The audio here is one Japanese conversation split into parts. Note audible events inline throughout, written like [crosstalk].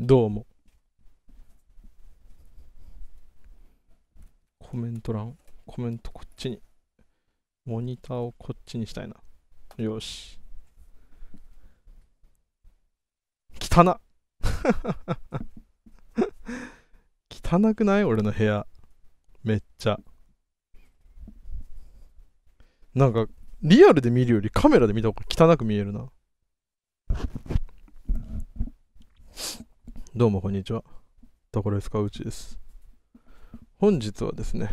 どうも。コメント欄、コメントこっちに。モニターをこっちにしたいな。よし。汚っ [laughs] 汚くない俺の部屋。めっちゃ。なんか、リアルで見るよりカメラで見た方が汚く見えるな。どうもこんにちは。タコレスカウチです。本日はですね、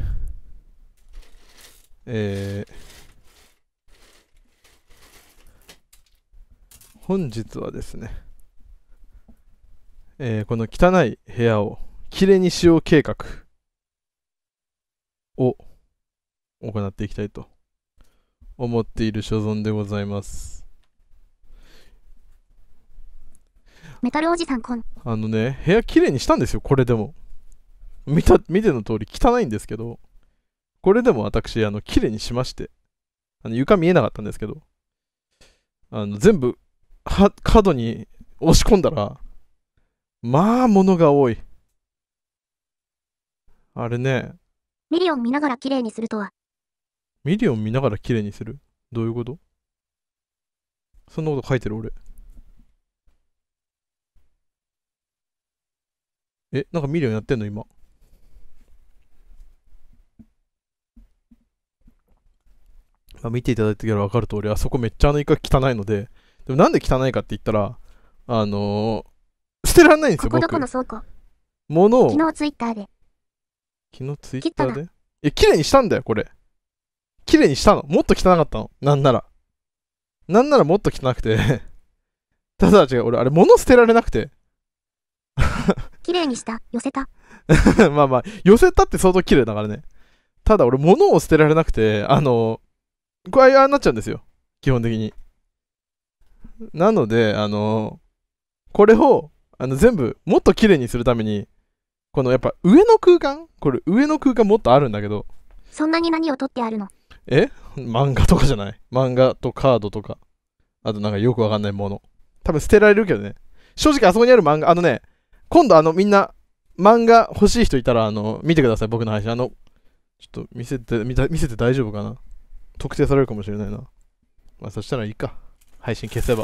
えー、本日はですね、えー、この汚い部屋をきれいにしよう計画を行っていきたいと思っている所存でございます。メタルおじさんこんあのね部屋きれいにしたんですよこれでも見た見ての通り汚いんですけどこれでも私あの綺麗にしましてあの床見えなかったんですけどあの全部は角に押し込んだらまあ物が多いあれねミリオン見ながら綺麗にするとはミリオン見ながら綺麗にするどういうことそんなこと書いてる俺え、なんか見るようになってんの今。あ、見ていただいたから分かる通り、あそこめっちゃあのイカ汚いので、でもなんで汚いかって言ったら、あのー、捨てられないんですよ、ここどこの倉庫。物を。昨日ツイッターで。昨日ツイッターでえ、綺麗にしたんだよ、これ。綺麗にしたの。もっと汚かったの。なんなら。なんならもっと汚くて [laughs] ただ違う、俺、あれ、物捨てられなくて。[laughs] 綺麗にした。寄せた。[laughs] まあまあ、寄せたって相当綺麗だからね。ただ俺、物を捨てられなくて、あの、具合ああなっちゃうんですよ。基本的に。なので、あの、これを、あの、全部、もっと綺麗にするために、このやっぱ上の空間これ上の空間もっとあるんだけど。そんなに何を取ってあるのえ漫画とかじゃない漫画とカードとか。あとなんかよくわかんないもの。多分捨てられるけどね。正直あそこにある漫画、あのね、今度あの、みんな、漫画欲しい人いたら、あの、見てください、僕の配信。あの、ちょっと見せて、見せて大丈夫かな特定されるかもしれないな。まあ、そしたらいいか。配信消せば。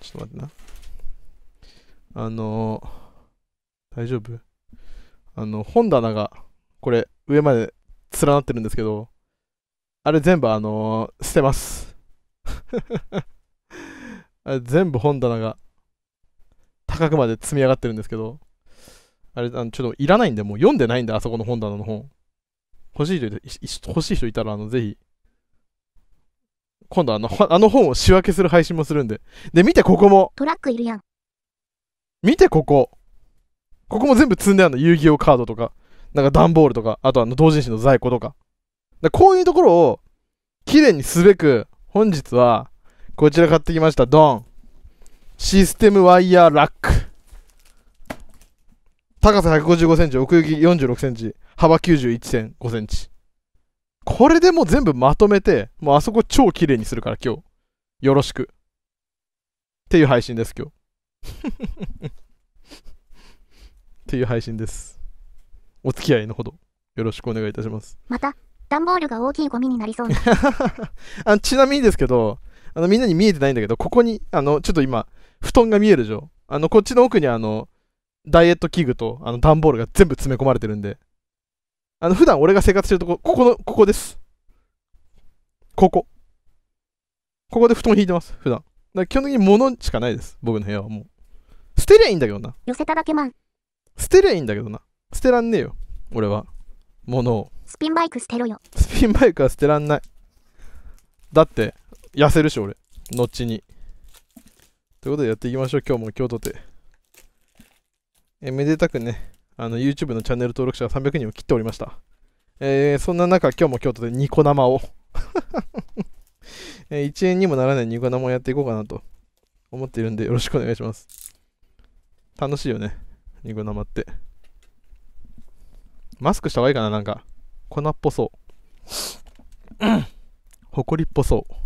ちょっと待ってな。あのー、大丈夫あの、本棚が、これ、上まで連なってるんですけど、あれ全部あのー、捨てます。[laughs] あれ全部本棚が高くまで積み上がってるんですけど、あれ、あのちょっといらないんで、もう読んでないんで、あそこの本棚の本。欲しい人い欲しい人いたら、あの、ぜひ、今度あの、あの本を仕分けする配信もするんで。で、見てここも。トラックいるやん。見てここ。ここも全部積んであるの。遊戯王カードとか、なんか段ボールとか、あとあの、同人誌の在庫とか。かこういうところを、綺麗にすべく、本日は、こちら買ってきました。ドン。システムワイヤーラック。高さ155センチ、奥行き46センチ、幅91.5センチ。これでもう全部まとめて、もうあそこ超綺麗にするから今日。よろしく。っていう配信です、今日。[laughs] っていう配信です。お付き合いのほど、よろしくお願いいたします。また、段ボールが大きいゴミになりそうな [laughs] あちなみにですけどあのみんなに見えてないんだけどここにあのちょっと今布団が見えるでしょ。あの、こっちの奥にあの、ダイエット器具と、あの、段ボールが全部詰め込まれてるんで。あの、普段俺が生活してるとこ、ここの、ここです。ここ。ここで布団引いてます、普段。だから基本的に物しかないです、僕の部屋はもう。捨てりゃいいんだけどな。寄せただけ捨てりゃいいんだけどな。捨てらんねえよ、俺は。物を。スピンバイク捨てろよ。スピンバイクは捨てらんない。だって、痩せるし、俺。後に。ということでやっていきましょう。今日も今日とて。えめでたくね、あの YouTube のチャンネル登録者が300人を切っておりました。えー、そんな中、今日も京都でニコ生を [laughs] えー、1円にもならないニコ生をやっていこうかなと思っているんで、よろしくお願いします。楽しいよね、ニコ生って。マスクした方がいいかな、なんか。粉っぽそう。[coughs] ほこりっぽそう。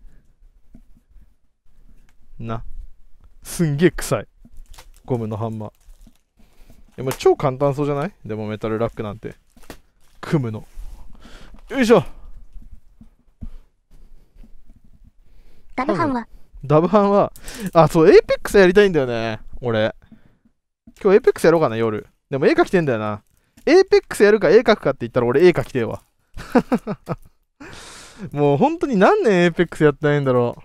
な。すんげえ臭い。ゴムのハンマー。でも超簡単そうじゃないでもメタルラックなんて。組むの。よいしょダブハンはダブハンは、あ、そう、エイペックスやりたいんだよね。俺。今日エイペックスやろうかな、夜。でも絵描きてんだよな。エイペックスやるか絵描くかって言ったら俺絵描きてえわ。[laughs] もう本当に何年エイペックスやってないんだろう。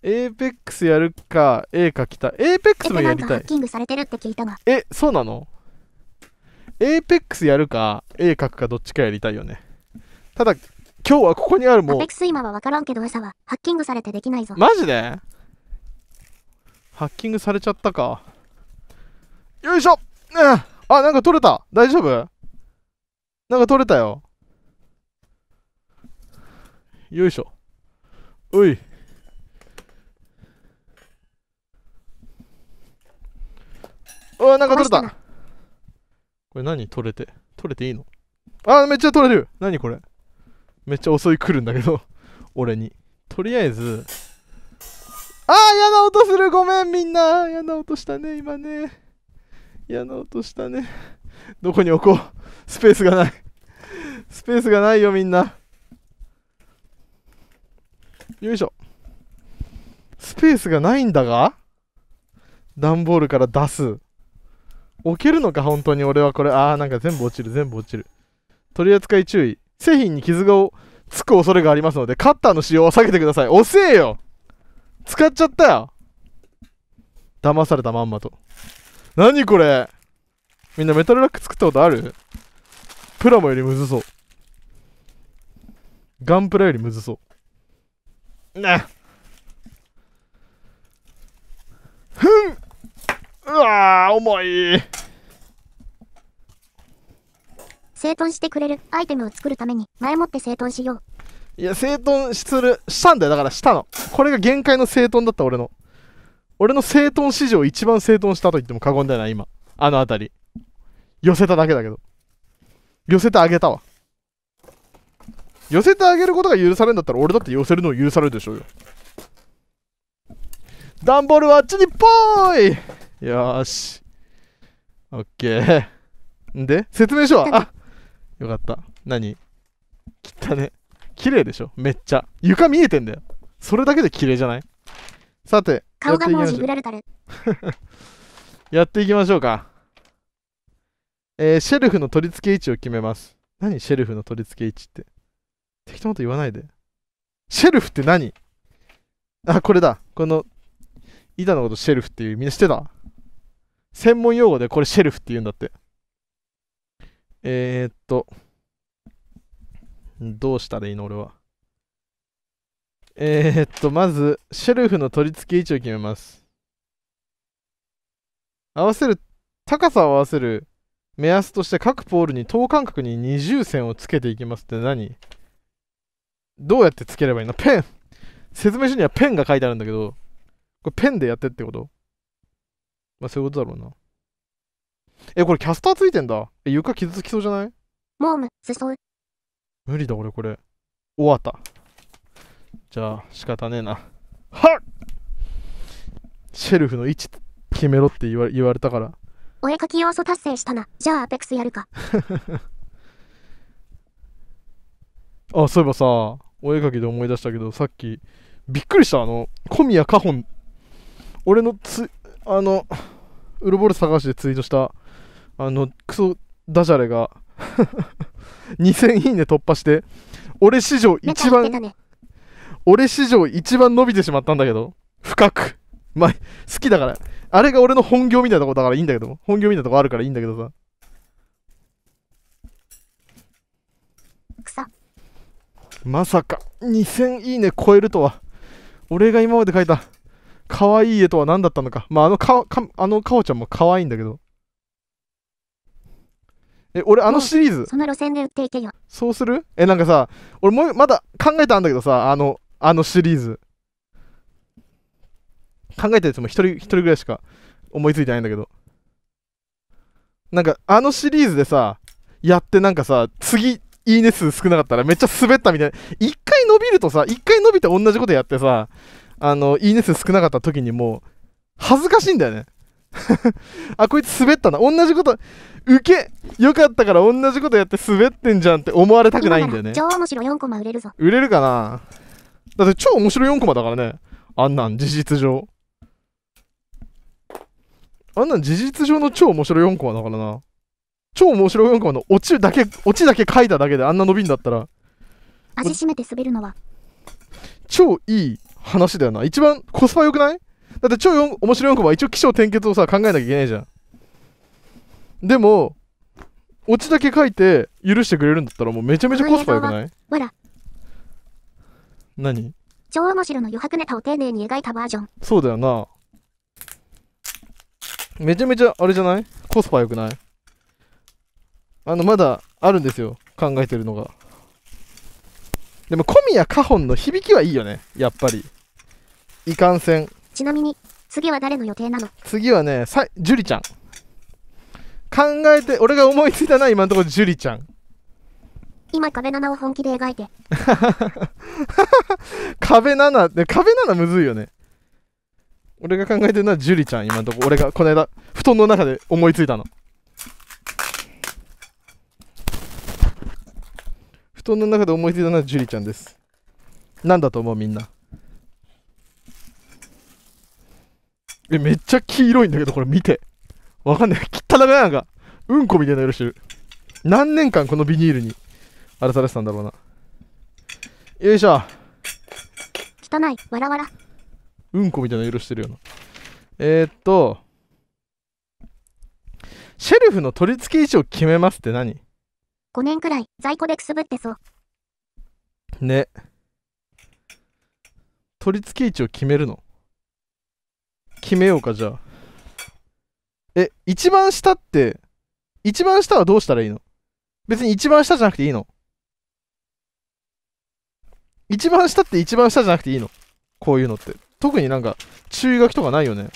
エーペックスやるか、絵描きたい。エーペックスもやりたい。ハッキングされてるって聞いたが。え、そうなのエーペックスやるか、絵描くかどっちかやりたいよね。ただ、今日はここにあるもん。ーペックス今はわからんけど餌はハッキングされてできないぞ。マジでハッキングされちゃったか。よいしょ、うん、あ、なんか取れた大丈夫なんか取れたよ。よいしょ。おい。うわ、なんか取れた。これ何取れて。取れていいのあ、めっちゃ取れる。何これ。めっちゃ襲い来るんだけど、[laughs] 俺に。とりあえず、ああ、嫌な音する。ごめん、みんな。嫌な音したね、今ね。嫌な音したね。どこに置こう。スペースがない。スペースがないよ、みんな。よいしょ。スペースがないんだが段ボールから出す。置けるのか、本当に俺はこれ。あー、なんか全部落ちる、全部落ちる。取り扱い注意。製品に傷がつく恐れがありますので、カッターの使用は避けてください。遅えよ使っちゃったよ騙されたまんまと。何これみんなメタルラック作ったことあるプラモよりむずそう。ガンプラよりむずそう。ねふんうわー、重い。整頓してくれるアイテムを作るために前もって整頓しよう。いや、整頓する、したんだよ。だからしたの。これが限界の整頓だった、俺の。俺の整頓史上一番整頓したと言っても過言ではない、今。あのあたり。寄せただけだけど。寄せてあげたわ。寄せてあげることが許されるんだったら俺だって寄せるのを許されるでしょうよ。段ボールはあっちにぽーいよーし。オッケー。んで、説明書はあよかった。何たね。綺麗でしょめっちゃ。床見えてんだよ。それだけで綺麗じゃないさて、顔がもうジブラルタル。[laughs] やっていきましょうか。えー、シェルフの取り付け位置を決めます。何シェルフの取り付け位置って。適当なこと言わないで。シェルフって何あ、これだ。この、板のことシェルフっていうみんな知ってた専門用語でこれシェルフって言うんだって。えー、っと、どうしたらいいの俺は。えー、っと、まず、シェルフの取り付け位置を決めます。合わせる、高さを合わせる目安として各ポールに等間隔に二重線をつけていきますって何どうやってつければいいのペン説明書にはペンが書いてあるんだけど、これペンでやってってことまあそういうことだろうな。え、これキャスターついてんだ。え、床傷つきそうじゃないモーム、すそう。無理だ、俺これ。終わった。じゃあ、仕方ねえな。はっシェルフの位置決めろって言わ言われたから。お絵かき要素達成したな。じゃあ、アペックスやるか。[laughs] あ、そういえばさ、お絵かきで思い出したけど、さっき、びっくりした。あの、小宮カホン。俺のつ、あの、ウルボル探してツイートした、あの、クソダジャレが2000 [laughs] いいね突破して、俺史上一番、俺史上一番伸びてしまったんだけど、深く。まあ、好きだから。あれが俺の本業みたいなとこだからいいんだけど、本業みたいなとこあるからいいんだけどさ。まさか、2000いいね超えるとは。俺が今まで書いた可愛い絵とは何だったのか。まあ、あのか、か、あの、かおちゃんも可愛いんだけど。え、俺、あのシリーズ。その路線で売っていけよ。そうするえ、なんかさ、俺もまだ考えたんだけどさ、あの、あのシリーズ。考えたやつも一人、一人ぐらいしか思いついてないんだけど。なんか、あのシリーズでさ、やってなんかさ、次、いいね数少なかったらめっちゃ滑ったみたいな。一回伸びるとさ、一回伸びて同じことやってさ、あの、いいね数少なかった時にもう、恥ずかしいんだよね。[laughs] あ、こいつ滑ったな。同じこと、ウケよかったから同じことやって滑ってんじゃんって思われたくないんだよね。超面白4コマ売れるぞ。売れるかなだって超面白4コマだからね。あんなん事実上。あんなん事実上の超面白4コマだからな。超面白4コマの落ちだけ、落ちだけ書いただけであんな伸びんだったら。足しめて滑るのは。超いい話だよな。一番コスパ良くないだって超面白い4コマは一応起承転結をさ、考えなきゃいけないじゃん。でも、オチだけ書いて許してくれるんだったらもうめちゃめちゃコスパ良くないわら。何超面白の余白ネタを丁寧に描いたバージョン。そうだよな。めちゃめちゃあれじゃないコスパ良くないあの、まだあるんですよ。考えてるのが。でも、小宮カホンの響きはいいよね。やっぱり。いかんせん。ちなみに、次は誰の予定なの次はね、さジュリちゃん。考えて、俺が思いついたな、今のところジュリちゃん。今、壁7を本気で描いて。[laughs] 壁7って、壁7むずいよね。俺が考えてるのはジュリちゃん、今のところ。俺がこの間、布団の中で思いついたの。布団の中で思いついたのはジュリちゃんです。何だと思うみんな。え、めっちゃ黄色いんだけど、これ見て。わかんない。汚くないなんか、うんこみたいな色してる。何年間このビニールに荒らされてたんだろうな。よいしょ。汚い。わらわら。うんこみたいな色してるよな。えー、っと、シェルフの取り付け位置を決めますって何 ?5 年くらい在庫でくすぶってそう。ね。取り付け位置を決めるの決めようか、じゃあ。え、一番下って、一番下はどうしたらいいの別に一番下じゃなくていいの一番下って一番下じゃなくていいのこういうのって。特になんか、注意書きとかないよね。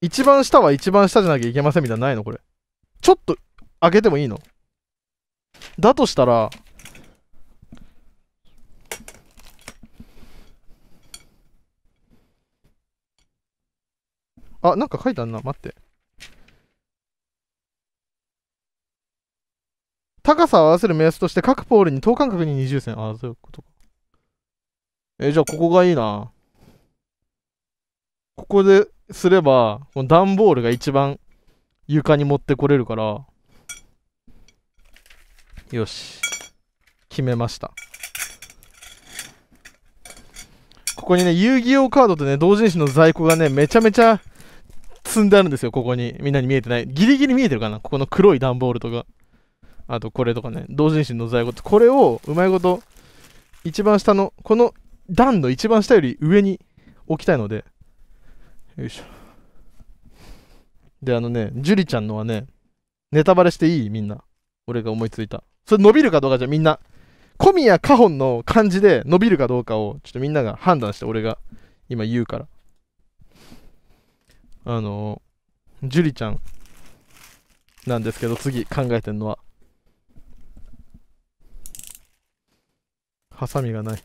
一番下は一番下じゃなきゃいけませんみたいなないのこれ。ちょっと、開けてもいいのだとしたら、あ、なんか書いてあるな。待って。高さを合わせる目安として各ポールに等間隔に二重線。あ、そういうことか。え、じゃあここがいいな。ここですれば、この段ボールが一番床に持ってこれるから。よし。決めました。ここにね、遊戯王カードとね、同人誌の在庫がね、めちゃめちゃ積んであるんですよ、ここに。みんなに見えてない。ギリギリ見えてるかなここの黒い段ボールとか。あとこれとかね、同人誌の在庫って、これをうまいこと、一番下の、この段の一番下より上に置きたいので、よいしょ。で、あのね、樹里ちゃんのはね、ネタバレしていいみんな。俺が思いついた。それ伸びるかどうかじゃみんな、小宮かほの感じで伸びるかどうかを、ちょっとみんなが判断して、俺が今言うから。あの樹里ちゃんなんですけど次考えてんのはハサミがない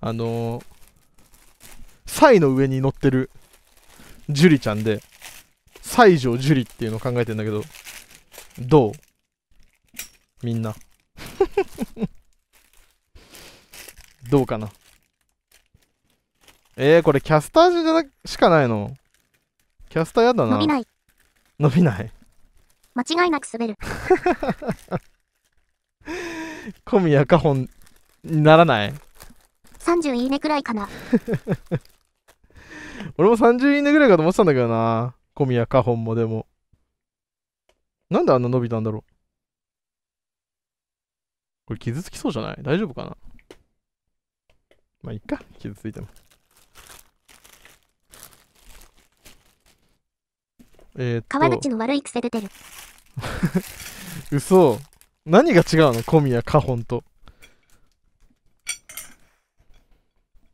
あのサイの上に乗ってる樹里ちゃんで西条樹里っていうのを考えてんだけどどうみんな [laughs] どうかなえー、これキャスターじゃなしかないのキャスターやだな。伸びない。伸びない。間違いなく滑る。[laughs] 小宮かほんにならない30いいねくらいかな [laughs] 俺も30いいねぐらいかと思ってたんだけどな小宮カホンもでもなんであんな伸びたんだろうこれ傷つきそうじゃない大丈夫かなまあいいか傷ついてもえー、っと川口の悪い癖出てる [laughs] 嘘何が違うの小宮花本と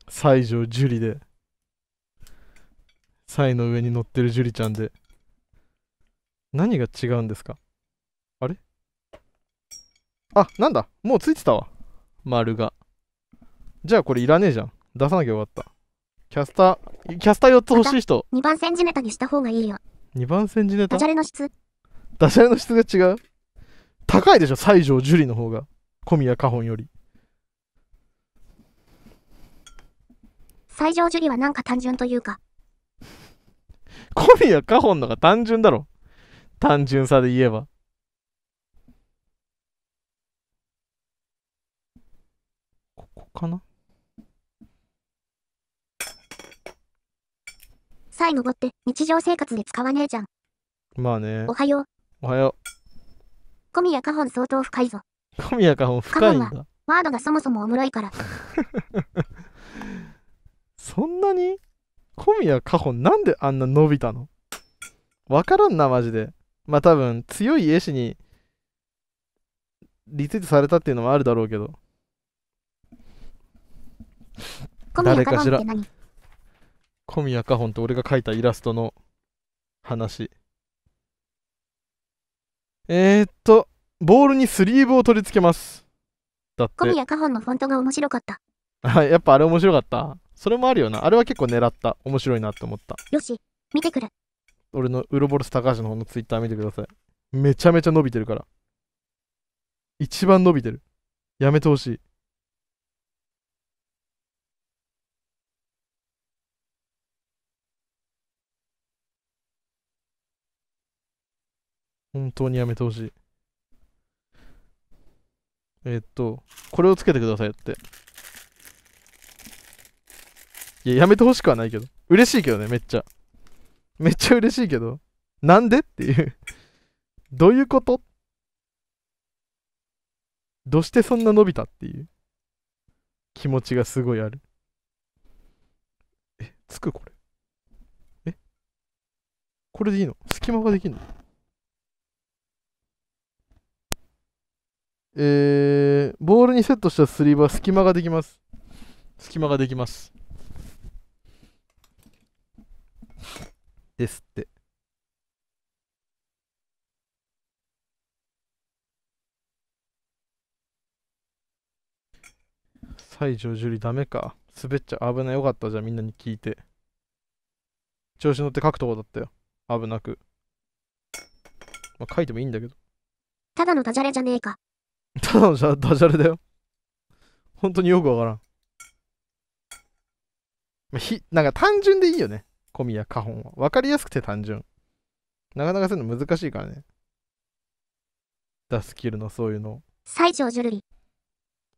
西条樹里で西の上に乗ってる樹里ちゃんで何が違うんですかあれあなんだもうついてたわ丸がじゃあこれいらねえじゃん出さなきゃよかったキャスターキャスター4つ欲しい人2番センチネタにした方がいいよ2番煎じネタダジャレの質ダジャレの質が違う高いでしょ西条樹里の方が小宮花本より西条樹里はなんか単純というか小宮花本のが単純だろ単純さで言えばここかなさえ登って日常生活で使わねえじゃん。まあね。おはよう。おはよう。小宮カホン相当深いぞ。小宮カホン深いんだ。ワードがそもそもおもろいから。[laughs] そんなに小宮カホンなんであんな伸びたのわからんな、マジで。まあ多分、強い絵師にリツイートされたっていうのもあるだろうけど。誰かしら。小宮かほんと俺が描いたイラストの話。えー、っと、ボールにスリーブを取り付けます。だって。小宮かほんのフォントが面白かった。はい、やっぱあれ面白かった。それもあるよな。あれは結構狙った。面白いなって思った。よし、見てくる。俺のウロボルス高橋の方のツイッター見てください。めちゃめちゃ伸びてるから。一番伸びてる。やめてほしい。本当にやめてほしい。えー、っと、これをつけてくださいって。いや、やめてほしくはないけど。嬉しいけどね、めっちゃ。めっちゃ嬉しいけど。なんでっていうどういうことどうしてそんな伸びたっていう気持ちがすごいある。え、つくこれ。えこれでいいの隙間ができんのえー、ボールにセットしたスリーブは隙間ができます。隙間ができます。ですって。西条樹里ダメか。滑っちゃ危ない。よかった。じゃあみんなに聞いて。調子乗って書くとこだったよ。危なく。まあ、書いてもいいんだけど。ただのダジャレじゃねえか。ただの [laughs] ダジャレだよ。本当によくわからん。まひ、なんか単純でいいよね。小宮、花本は。わかりやすくて単純。なかなかそういうの難しいからね。出スキるの、そういうの。ジュルリ。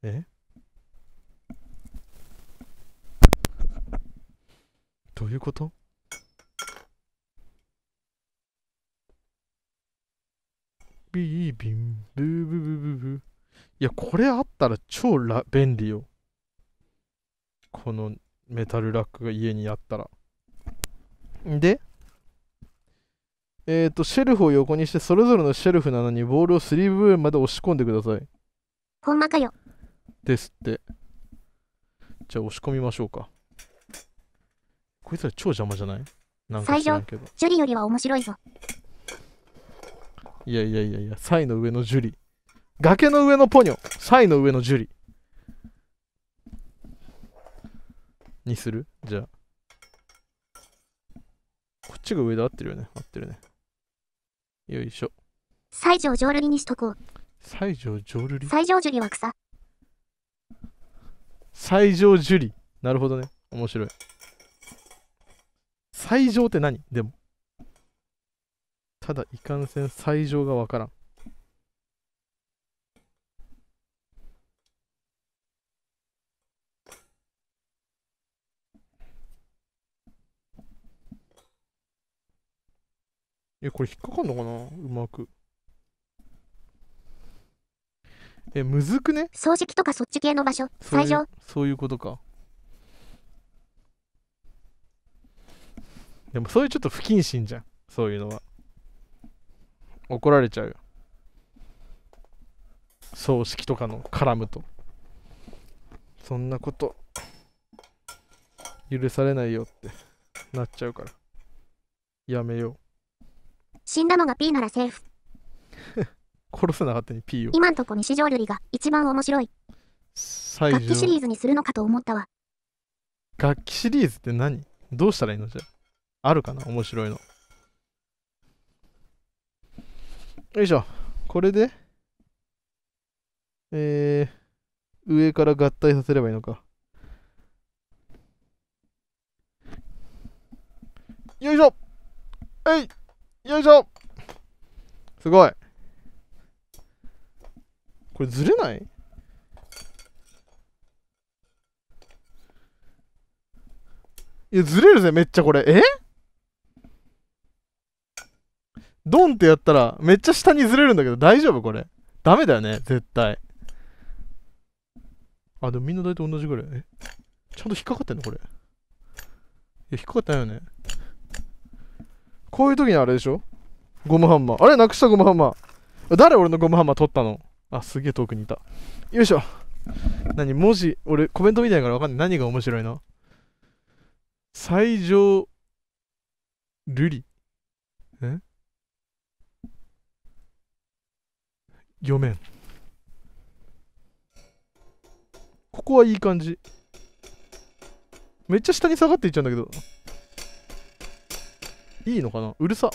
えどういうことビービン、ブーブーブーブーブー。いや、これあったら超ら便利よ。このメタルラックが家にあったら。で、えっ、ー、と、シェルフを横にして、それぞれのシェルフなのにボールをスリーブ部分まで押し込んでください。ほんまかよ。ですって。じゃあ押し込みましょうか。こいつら超邪魔じゃないなんか知らんけど。ジュリよりは面白いぞ。いやいやいやいや、サイの上のジュリ。崖の上のポニョ、サイの上のジュリ。にするじゃあ。こっちが上で合ってるよね。合ってるね。よいしょ。西条浄瑠璃にしとこう。西条浄瑠璃西条樹里は草。西条樹里。なるほどね。面白い。西条って何でも。ただ、いかんせん西条がわからん。え、これ引っかかんのかなうまく。え、むずくね掃除機とかそっち系の場所、最上。そういうことか。でもそういうちょっと不謹慎じゃん。そういうのは。怒られちゃうよ。葬式とかの絡むと。そんなこと、許されないよってなっちゃうから。やめよう。死んだのが P ならセーフ。[laughs] 殺すな勝手に P を。今んとこに西条瑠璃が一番面白い。楽器シリーズにするのかと思ったわ。楽器シリーズって何どうしたらいいのじゃあ。るかな面白いの。よいしょ。これで、えー、上から合体させればいいのか。よいしょはいよいしょすごいこれずれないいや、ずれるぜ、めっちゃこれ。えドンってやったら、めっちゃ下にずれるんだけど、大丈夫これ。ダメだよね、絶対。あ、でもみんな大体同じぐらい。えちゃんと引っかかってんのこれ。いや、引っかかってないよね。こういう時にあれでしょゴムハンマー。あれなくしたゴムハンマー。誰俺のゴムハンマー取ったのあ、すげえ遠くにいた。よいしょ。何文字、俺コメント見ないからわかんない。何が面白いの最上、瑠璃。え読めん。ここはいい感じ。めっちゃ下に下がっていっちゃうんだけど。いいのかなうるさ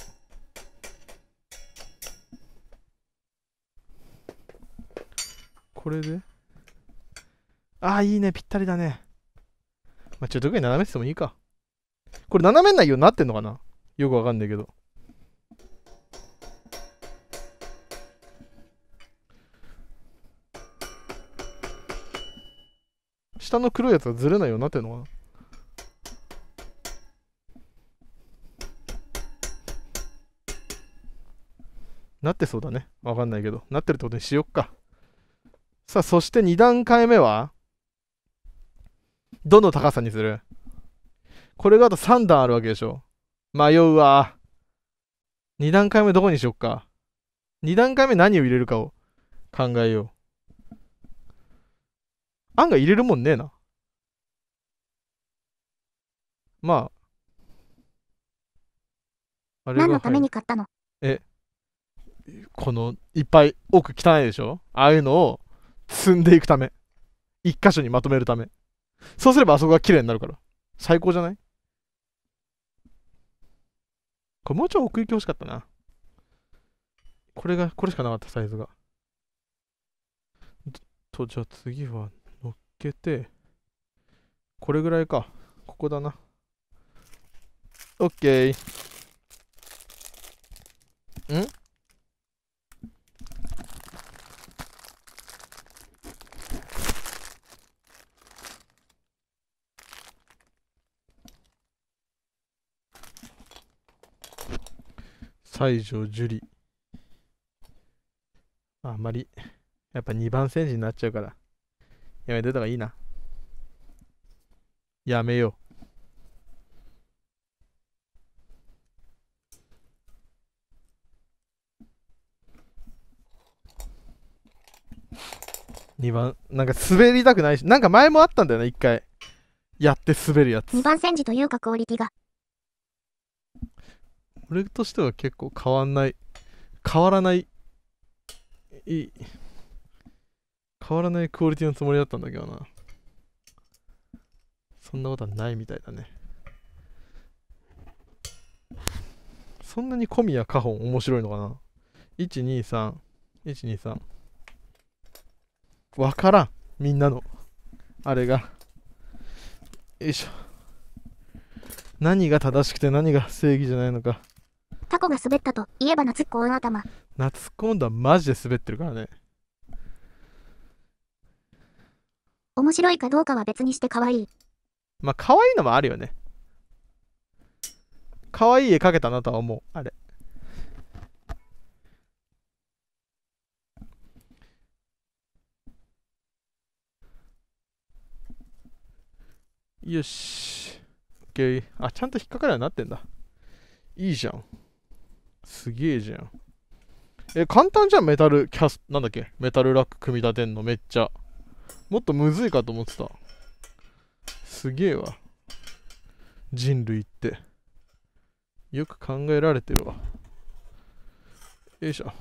これでああいいねぴったりだねまあちょっとぐらい斜めてもいいかこれ斜めないようになってんのかなよくわかんないけど下の黒いやつがずれないようになってんのかななってそうだね。わかんないけど。なってるってことにしよっか。さあ、そして2段階目はどの高さにするこれがあと3段あるわけでしょ。迷うわ。2段階目どこにしよっか。2段階目何を入れるかを考えよう。案外入れるもんねえな。まあ。あれ何のために買ったのこの、いっぱい奥汚いでしょああいうのを積んでいくため。一箇所にまとめるため。そうすればあそこが綺麗になるから。最高じゃないこれもうちょい奥行き欲しかったな。これが、これしかなかったサイズが。と、じゃあ次は乗っけて、これぐらいか。ここだな。オッケー。ん西条樹里。あんまり、やっぱ2番戦時になっちゃうから、やめてた方がいいな。やめよう。2番なんか滑りたくないしなんか前もあったんだよね一回やって滑るやつ2番戦時というかクオリティが俺としては結構変わんない変わらない変わらないクオリティのつもりだったんだけどなそんなことはないみたいだねそんなに小宮カホ面白いのかな123123わからんみんなのあれがよいしょ何が正しくて何が正義じゃないのかタコが滑ったと言えば夏っこの頭。夏コンはマジで滑ってるからね。面白いかどうかは別にして可愛い。まあ、可愛いのもあるよね。可愛い絵描けたなとは思う、あれ。よし。OK。あ、ちゃんと引っかかるようになってんだ。いいじゃん。すげえじゃん。え、簡単じゃん、メタルキャス、なんだっけ、メタルラック組み立てんの、めっちゃ。もっとむずいかと思ってた。すげえわ。人類って。よく考えられてるわ。よいしょ。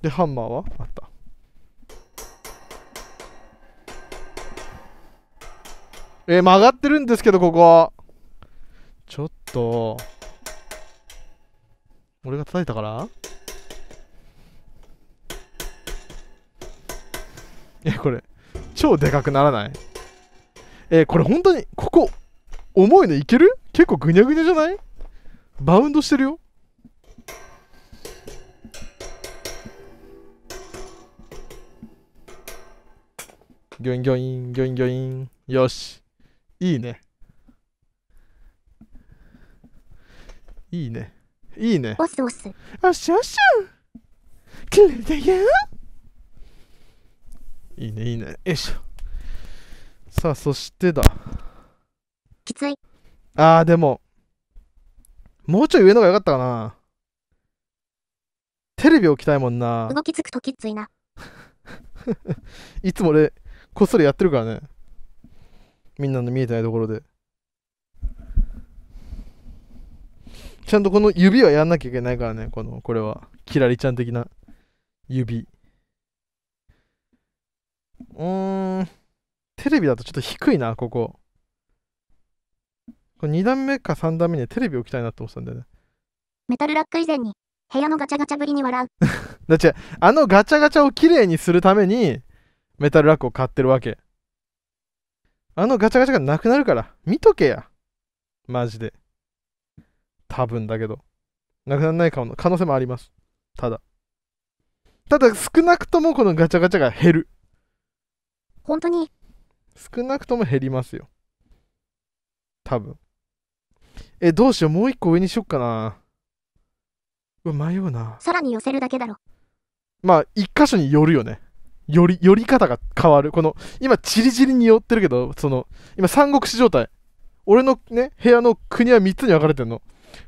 で、ハンマーはあった。えー、曲がってるんですけど、ここ。ちょっと。俺が叩いたからえ、これ、超でかくならないえー、これ本当に、ここ、重いのいける結構ぐにゃぐにゃじゃないバウンドしてるよ。ギョインギョイン、ギョインギョイン。よし。いいね。いいね。いいね。おすおす。おしおしだよ。いいね、いいね。よいしょ。さあ、そしてだ。きつい。ああ、でも、もうちょい上のが良かったかな。テレビ置きたいもんな。動きつくときついな。[laughs] いつも俺、こっそりやってるからね。みんなの見えてないところでちゃんとこの指はやんなきゃいけないからねこのこれはキラリちゃん的な指うーんテレビだとちょっと低いなこここれ2段目か3段目にテレビ置きたいなって思ってたんだよねメタルラック以前に部屋のガチャガチャぶりに笑う [laughs] だってあのガチャガチャをきれいにするためにメタルラックを買ってるわけあのガチャガチャがなくなるから、見とけや。マジで。多分だけど。なくならないかも可能性もあります。ただ。ただ、少なくともこのガチャガチャが減る。本当に少なくとも減りますよ。多分。え、どうしよう。もう一個上にしよっかな。うわ、迷うな。さらに寄せるだけだろ。まあ、一箇所によるよね。より、寄り方が変わる。この、今、チリチリに寄ってるけど、その、今、三国志状態。俺のね、部屋の国は3つに分かれてんの。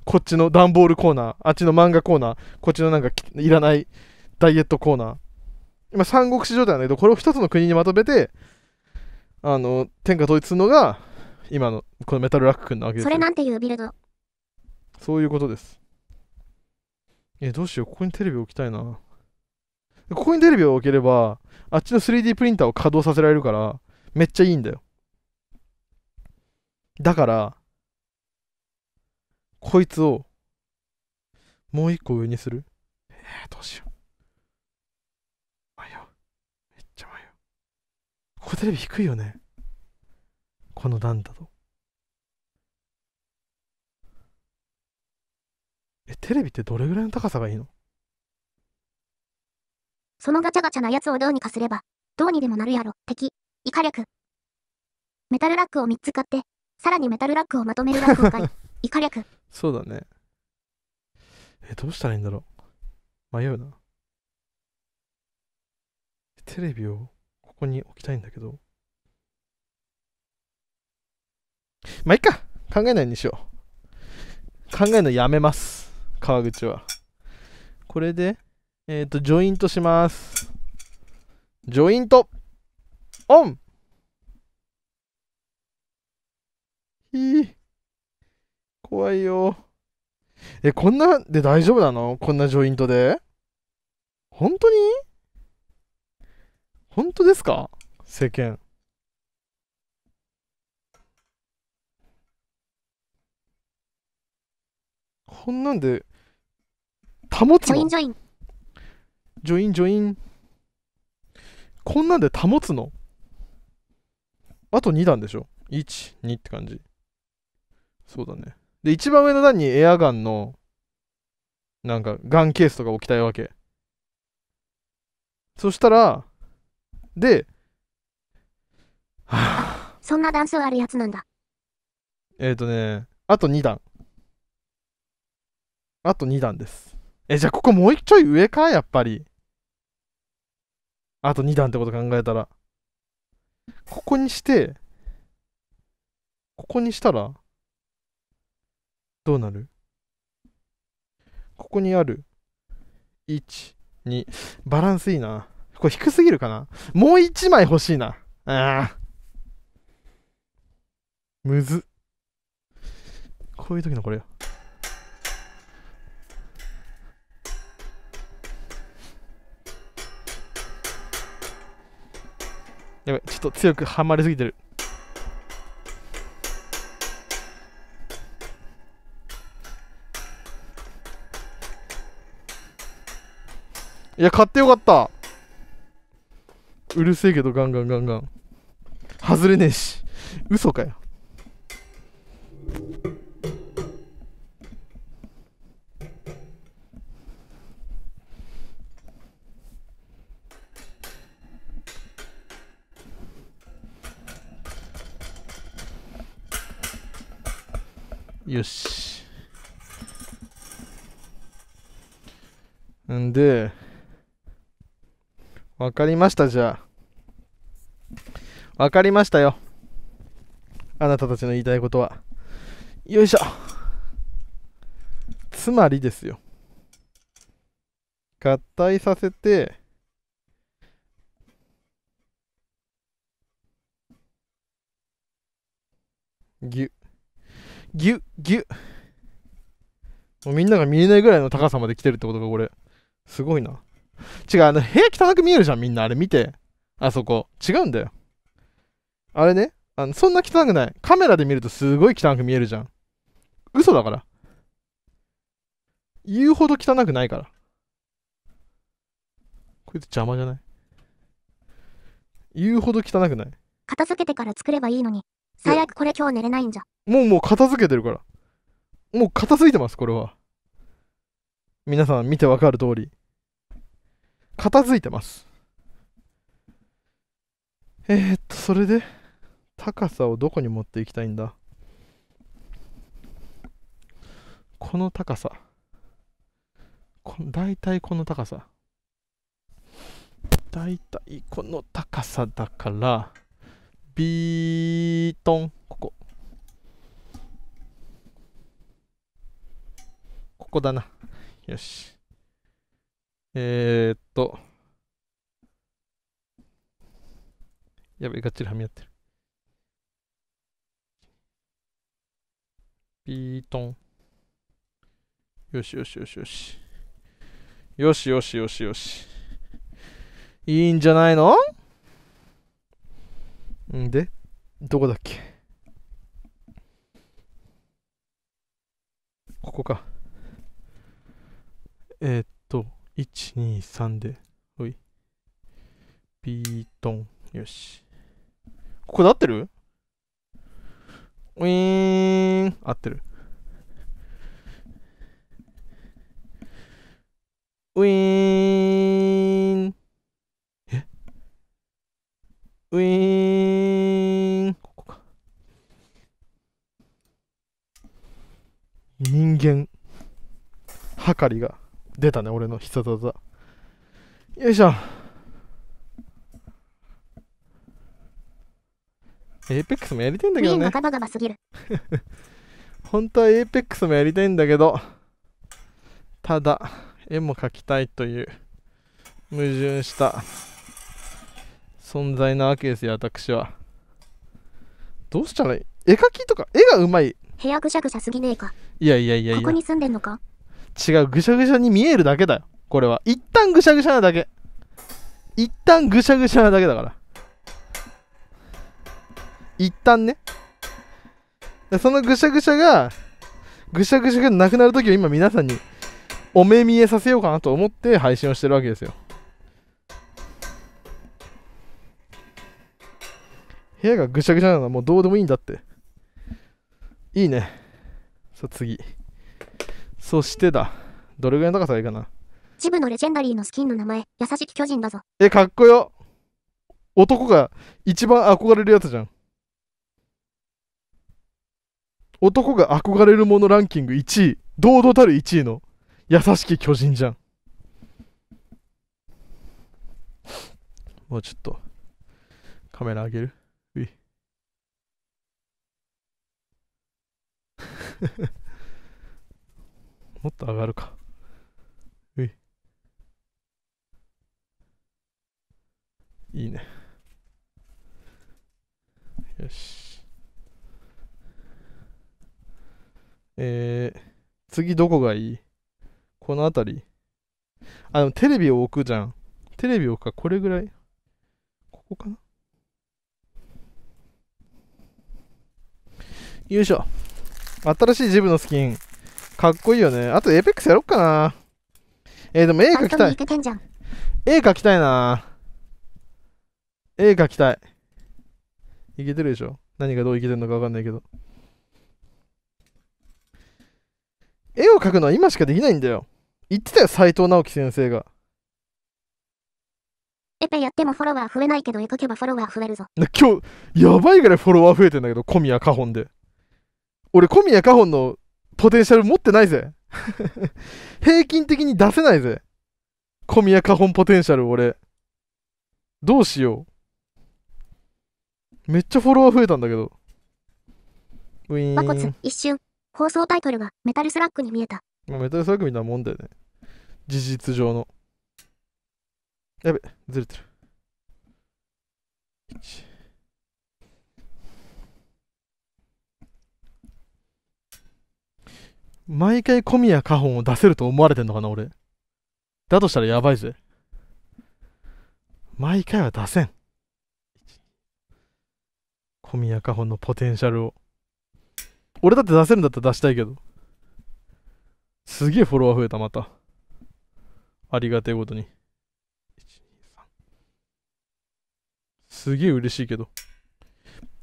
こっちの段ボールコーナー、あっちの漫画コーナー、こっちのなんかいらないダイエットコーナー。今、三国志状態なんだけど、これを1つの国にまとめて、あの、天下統一するのが、今の、このメタルラック君なわけですそれなんていうビルドそういうことです。え、どうしよう、ここにテレビ置きたいな。ここにテレビを置ければ、あっちの 3D プリンターを稼働させられるから、めっちゃいいんだよ。だから、こいつを、もう一個上にするえー、どうしよう。迷う。めっちゃ迷う。ここテレビ低いよね。この段だと。え、テレビってどれぐらいの高さがいいのそのガチャガチャなやつをどうにかすれば、どうにでもなるやろ、敵、イカ略。メタルラックを3つ買って、さらにメタルラックをまとめるラックを買い、[laughs] イカ略。そうだね。え、どうしたらいいんだろう。迷うな。テレビをここに置きたいんだけど。まあ、いっか。考えないにしよう。考えるのやめます。川口は。これで、えっ、ー、と、ジョイントします。ジョイントオンひぃ。怖いよ。え、こんなで大丈夫なのこんなジョイントで本当に本当ですか世間。こんなんで、保つのインジョインジョイン、ジョイン。こんなんで保つのあと2段でしょ ?1、2って感じ。そうだね。で、一番上の段にエアガンの、なんか、ガンケースとか置きたいわけ。そしたら、で、はあ、そんな段数あるやつなんだ。えっ、ー、とね、あと2段。あと2段です。え、じゃあここもう一ちょい上かやっぱり。あと2段ってこと考えたら。ここにして、ここにしたら、どうなるここにある。1、2。バランスいいな。これ低すぎるかなもう1枚欲しいな。ああ。むず。こういう時のこれよ。やばい、ちょっと強くはまりすぎてる。いや、買ってよかったうるせえけど、ガンガンガンガン。外れねえし。嘘かよ。よし。んで、わかりました、じゃあ。わかりましたよ。あなたたちの言いたいことは。よいしょ。つまりですよ。合体させて、ぎゅ。ぎゅ、ぎゅ。もうみんなが見えないぐらいの高さまで来てるってことがこれ。すごいな。違う、あの、部屋汚く見えるじゃん、みんな。あれ見て。あそこ。違うんだよ。あれね、あのそんな汚くない。カメラで見るとすごい汚く見えるじゃん。嘘だから。言うほど汚くないから。こいつ邪魔じゃない言うほど汚くない。片付けてから作ればいいのに。最悪これ今日寝れないんじゃ。もうもう片付けてるから。もう片付いてます、これは。皆さん見てわかる通り。片付いてます。えー、っと、それで、高さをどこに持っていきたいんだこの高さ。こ大体この高さ。大体この高さだから、ビートン、ここ。ここだな。よし。えー、っと。やべえ、がっちりはみ合ってる。ビートン。よしよしよしよし。よしよしよしよし。いいんじゃないのんで、どこだっけここか。えー、っと、1、2、3で、ほい。ピートン。よし。ここで合ってるウィーン合ってる。ウィーンウィーン。ここか。人間。はかりが出たね、俺の必殺技。よいしょ。エイペックスもやりたいんだけどね。[laughs] 本当はエイペックスもやりたいんだけど、ただ、絵も描きたいという矛盾した存在なわけですよ、私は。どうしたらいい絵描きとか、絵がうまい。部屋ぐしゃぐしゃすぎねえか。いやいやいやいや。ここに住んでんのか違う、ぐしゃぐしゃに見えるだけだよ。これは。一旦ぐしゃぐしゃなだけ。一旦ぐしゃぐしゃなだけだから。一旦ね。そのぐしゃぐしゃが、ぐしゃぐしゃがなくなるときを今皆さんにお目見えさせようかなと思って配信をしてるわけですよ。部屋がぐしゃぐしゃなのはもうどうでもいいんだって。いいね。さあ次。そしてだ。どれぐらいの高さがいいかなジブのレジェンダリーのスキンの名前、優しき巨人だぞ。え、かっこよ。男が一番憧れるやつじゃん。男が憧れるものランキング1位、堂々たる1位の優しき巨人じゃん。もうちょっとカメラ上げる [laughs] もっと上がるか。うい。いね。よし。えー、次どこがいいこの辺り。あ、でもテレビを置くじゃん。テレビを置くか、これぐらい。ここかなよいしょ。新しいジブのスキン、かっこいいよね。あとエペックスやろっかな。えー、でも絵描きたい。絵描きたいな。絵描きたい。いけてるでしょ何がどういけてるのかわかんないけど。絵を描くのは今しかできないんだよ。言ってたよ、斎藤直樹先生が。エペやってもフォロワー増えないけど、絵描けばフォロワー増えるぞ。今日、やばいぐらいフォロワー増えてんだけど、小宮カホンで。俺小宮花本のポテンシャル持ってないぜ [laughs] 平均的に出せないぜ小宮花本ポテンシャル俺どうしようめっちゃフォロワー増えたんだけどウィーン和骨一瞬放送タイトルがメタルスラックに見えた、メタルスラックみたいなもんだよね事実上のやべずれてる1毎回小宮花ホを出せると思われてんのかな、俺。だとしたらやばいぜ。毎回は出せん。小宮花ホのポテンシャルを。俺だって出せるんだったら出したいけど。すげえフォロワー増えた、また。ありがてえことに。すげえ嬉しいけど。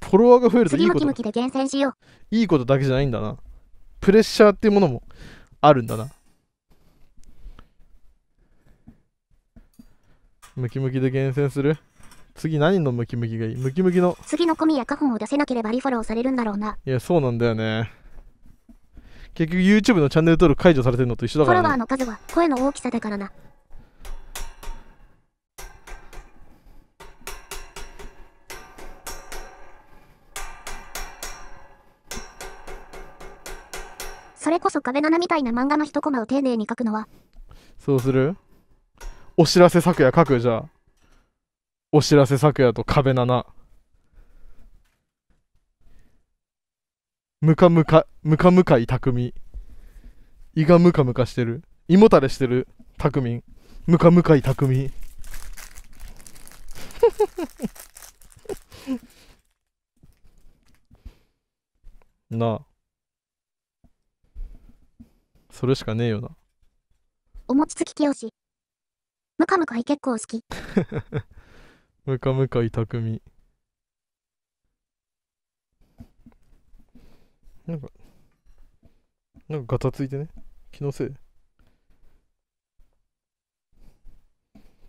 フォロワーが増えるといいこと。いいことだけじゃないんだな。プレッシャーっていうものもあるんだな。ムキムキで厳選する次何のムキムキがいいムキムキの。次のコミやカホンを出せなければリフォローされるんだろうな。いや、そうなんだよね。結局 YouTube のチャンネル登録解除されてるのと一緒だから、ね、フォロワーの数は声の大きさだからな。それこそ壁7みたいな漫画の一コマを丁寧に書くのは。そうするお知らせ昨夜書くじゃあ。お知らせ昨夜と壁7。ムカムカ、ムカムカイ匠。胃がムカムカしてる。胃もたれしてる。匠。ムカムカイ匠。[laughs] なあ。それしかねえよな。お餅つききよし。ムカムカイ結構好き。[laughs] ムカムカイ匠。なんか、なんかガタついてね。気のせい。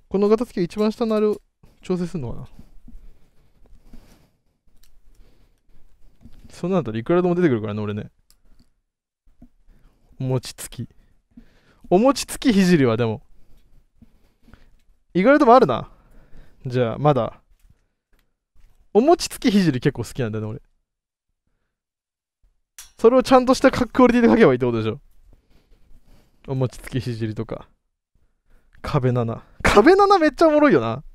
このガタつき一番下のあれを調整するのかな。そんなんったらいくらでも出てくるからね、俺ね。餅つき。お餅つきひじりはでも、意外ともあるな。じゃあ、まだ。お餅つきひじり結構好きなんだよね、俺。それをちゃんとしたクオリティで書けばいいってことでしょ。お餅つきひじりとか。壁7。壁7めっちゃおもろいよな。[laughs]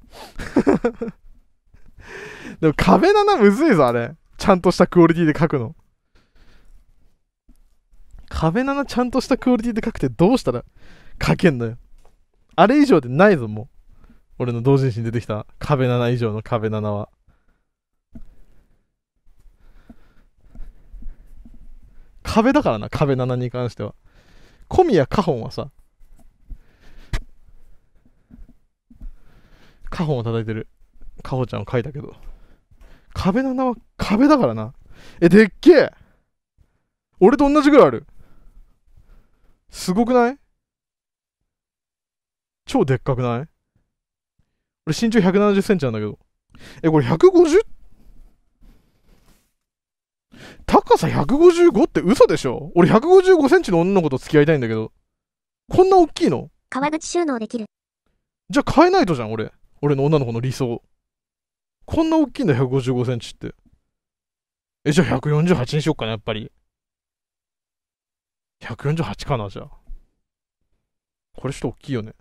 でも壁7むずいぞ、あれ。ちゃんとしたクオリティで書くの。壁7ちゃんとしたクオリティで書くってどうしたら書けんのよ。あれ以上でないぞ、もう。俺の同人誌に出てきた壁7以上の壁7は。壁だからな、壁7に関しては。小宮カホンはさ、カホンを叩いてる。カホちゃんを書いたけど。壁7は壁だからな。え、でっけえ俺と同じぐらいある。すごくない超でっかくない俺身長170センチなんだけど。え、これ 150? 高さ155って嘘でしょ俺155センチの女の子と付き合いたいんだけど。こんな大きいの川口収納できる。じゃあ変えないとじゃん、俺。俺の女の子の理想。こんな大きいんだ、155センチって。え、じゃあ148にしよっかな、やっぱり。148かな、じゃあ。これちょっと大きいよね。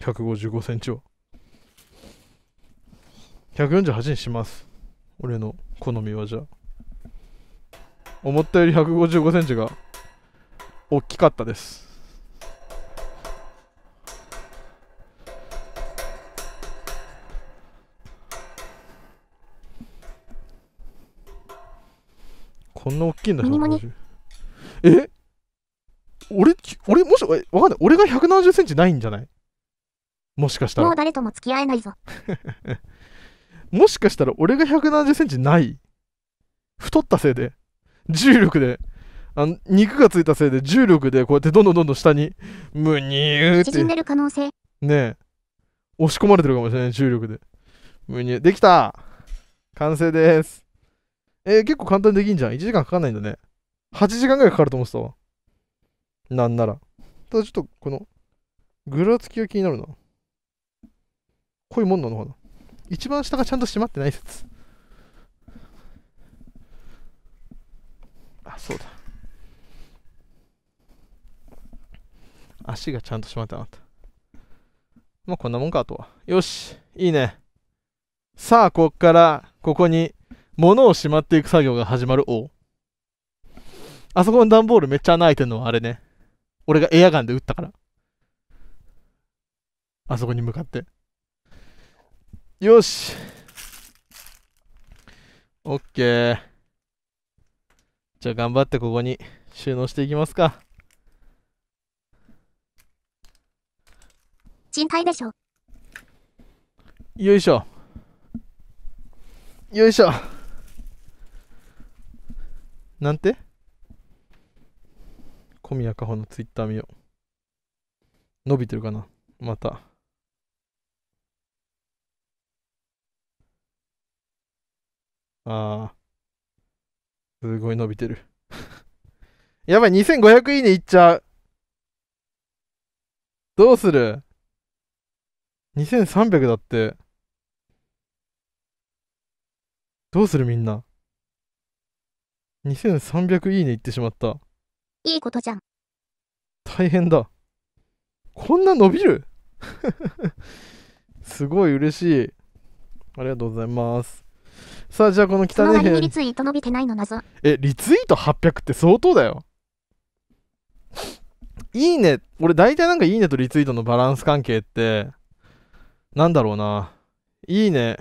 155センチは。148にします。俺の好みはじゃあ。思ったより155センチが大きかったです。こんな大きいんだ、150。え俺、俺、もし、わかんない。俺が170センチないんじゃないもしかしたら。もう誰とも付き合えないぞ。[laughs] もしかしたら俺が170センチない太ったせいで、重力で、あの肉がついたせいで重力でこうやってどんどんどんどん下に、むにゅーって。縮んでる可能性。ねえ。押し込まれてるかもしれない、重力で。むにゅできた完成です。えー、結構簡単にできんじゃん。1時間かかんないんだね。8時間ぐらいかかると思ってたわ。なんなら。ただちょっとこの、ぐらつきが気になるな。こういうもんなのかな。一番下がちゃんと閉まってない説。あ、そうだ。足がちゃんと閉まってなかった。まあこんなもんか、あとは。よし、いいね。さあ、こっから、ここに、物をしまっていく作業が始まる。おう。あそこの段ボールめっちゃ穴開いてんのはあれね。俺がエアガンで撃ったから。あそこに向かって。よし。オッケー。じゃあ頑張ってここに収納していきますか。でしょ。よいしょ。よいしょ。なんて小宮かほのツイッター見よう。伸びてるかなまた。ああ。すごい伸びてる [laughs] やばい、2500いいねいっちゃう。どうする ?2300 だって。どうするみんな。2300いいねいってしまった。いいことじゃん。大変だ。こんな伸びる [laughs] すごい嬉しい。ありがとうございます。さあ、じゃあこの汚い辺。リツイート伸びてないの謎。え、リツイート800って相当だよ。いいね。俺大体なんかいいねとリツイートのバランス関係って、なんだろうな。いいね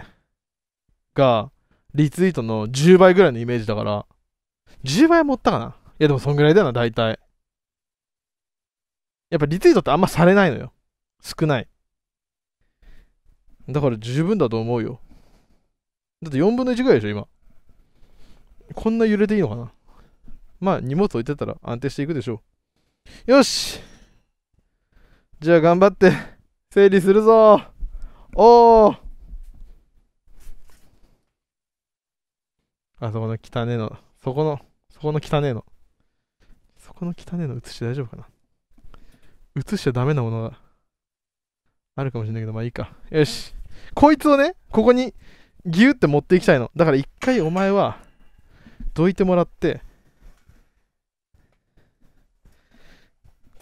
が、リツイートの10倍ぐらいのイメージだから、10倍持ったかないや、でもそんぐらいだよな、大体。やっぱリツイートってあんまされないのよ。少ない。だから十分だと思うよ。だって4分の1ぐらいでしょ、今。こんな揺れていいのかな。まあ、荷物置いてたら安定していくでしょう。よしじゃあ頑張って、整理するぞおーあそこの汚ねの、そこの、そこの汚ねの。この汚ねの写して大丈夫かな写しちゃダメなものがあるかもしれないけど、まあいいか。よし。こいつをね、ここにギュって持っていきたいの。だから一回お前は、どいてもらって、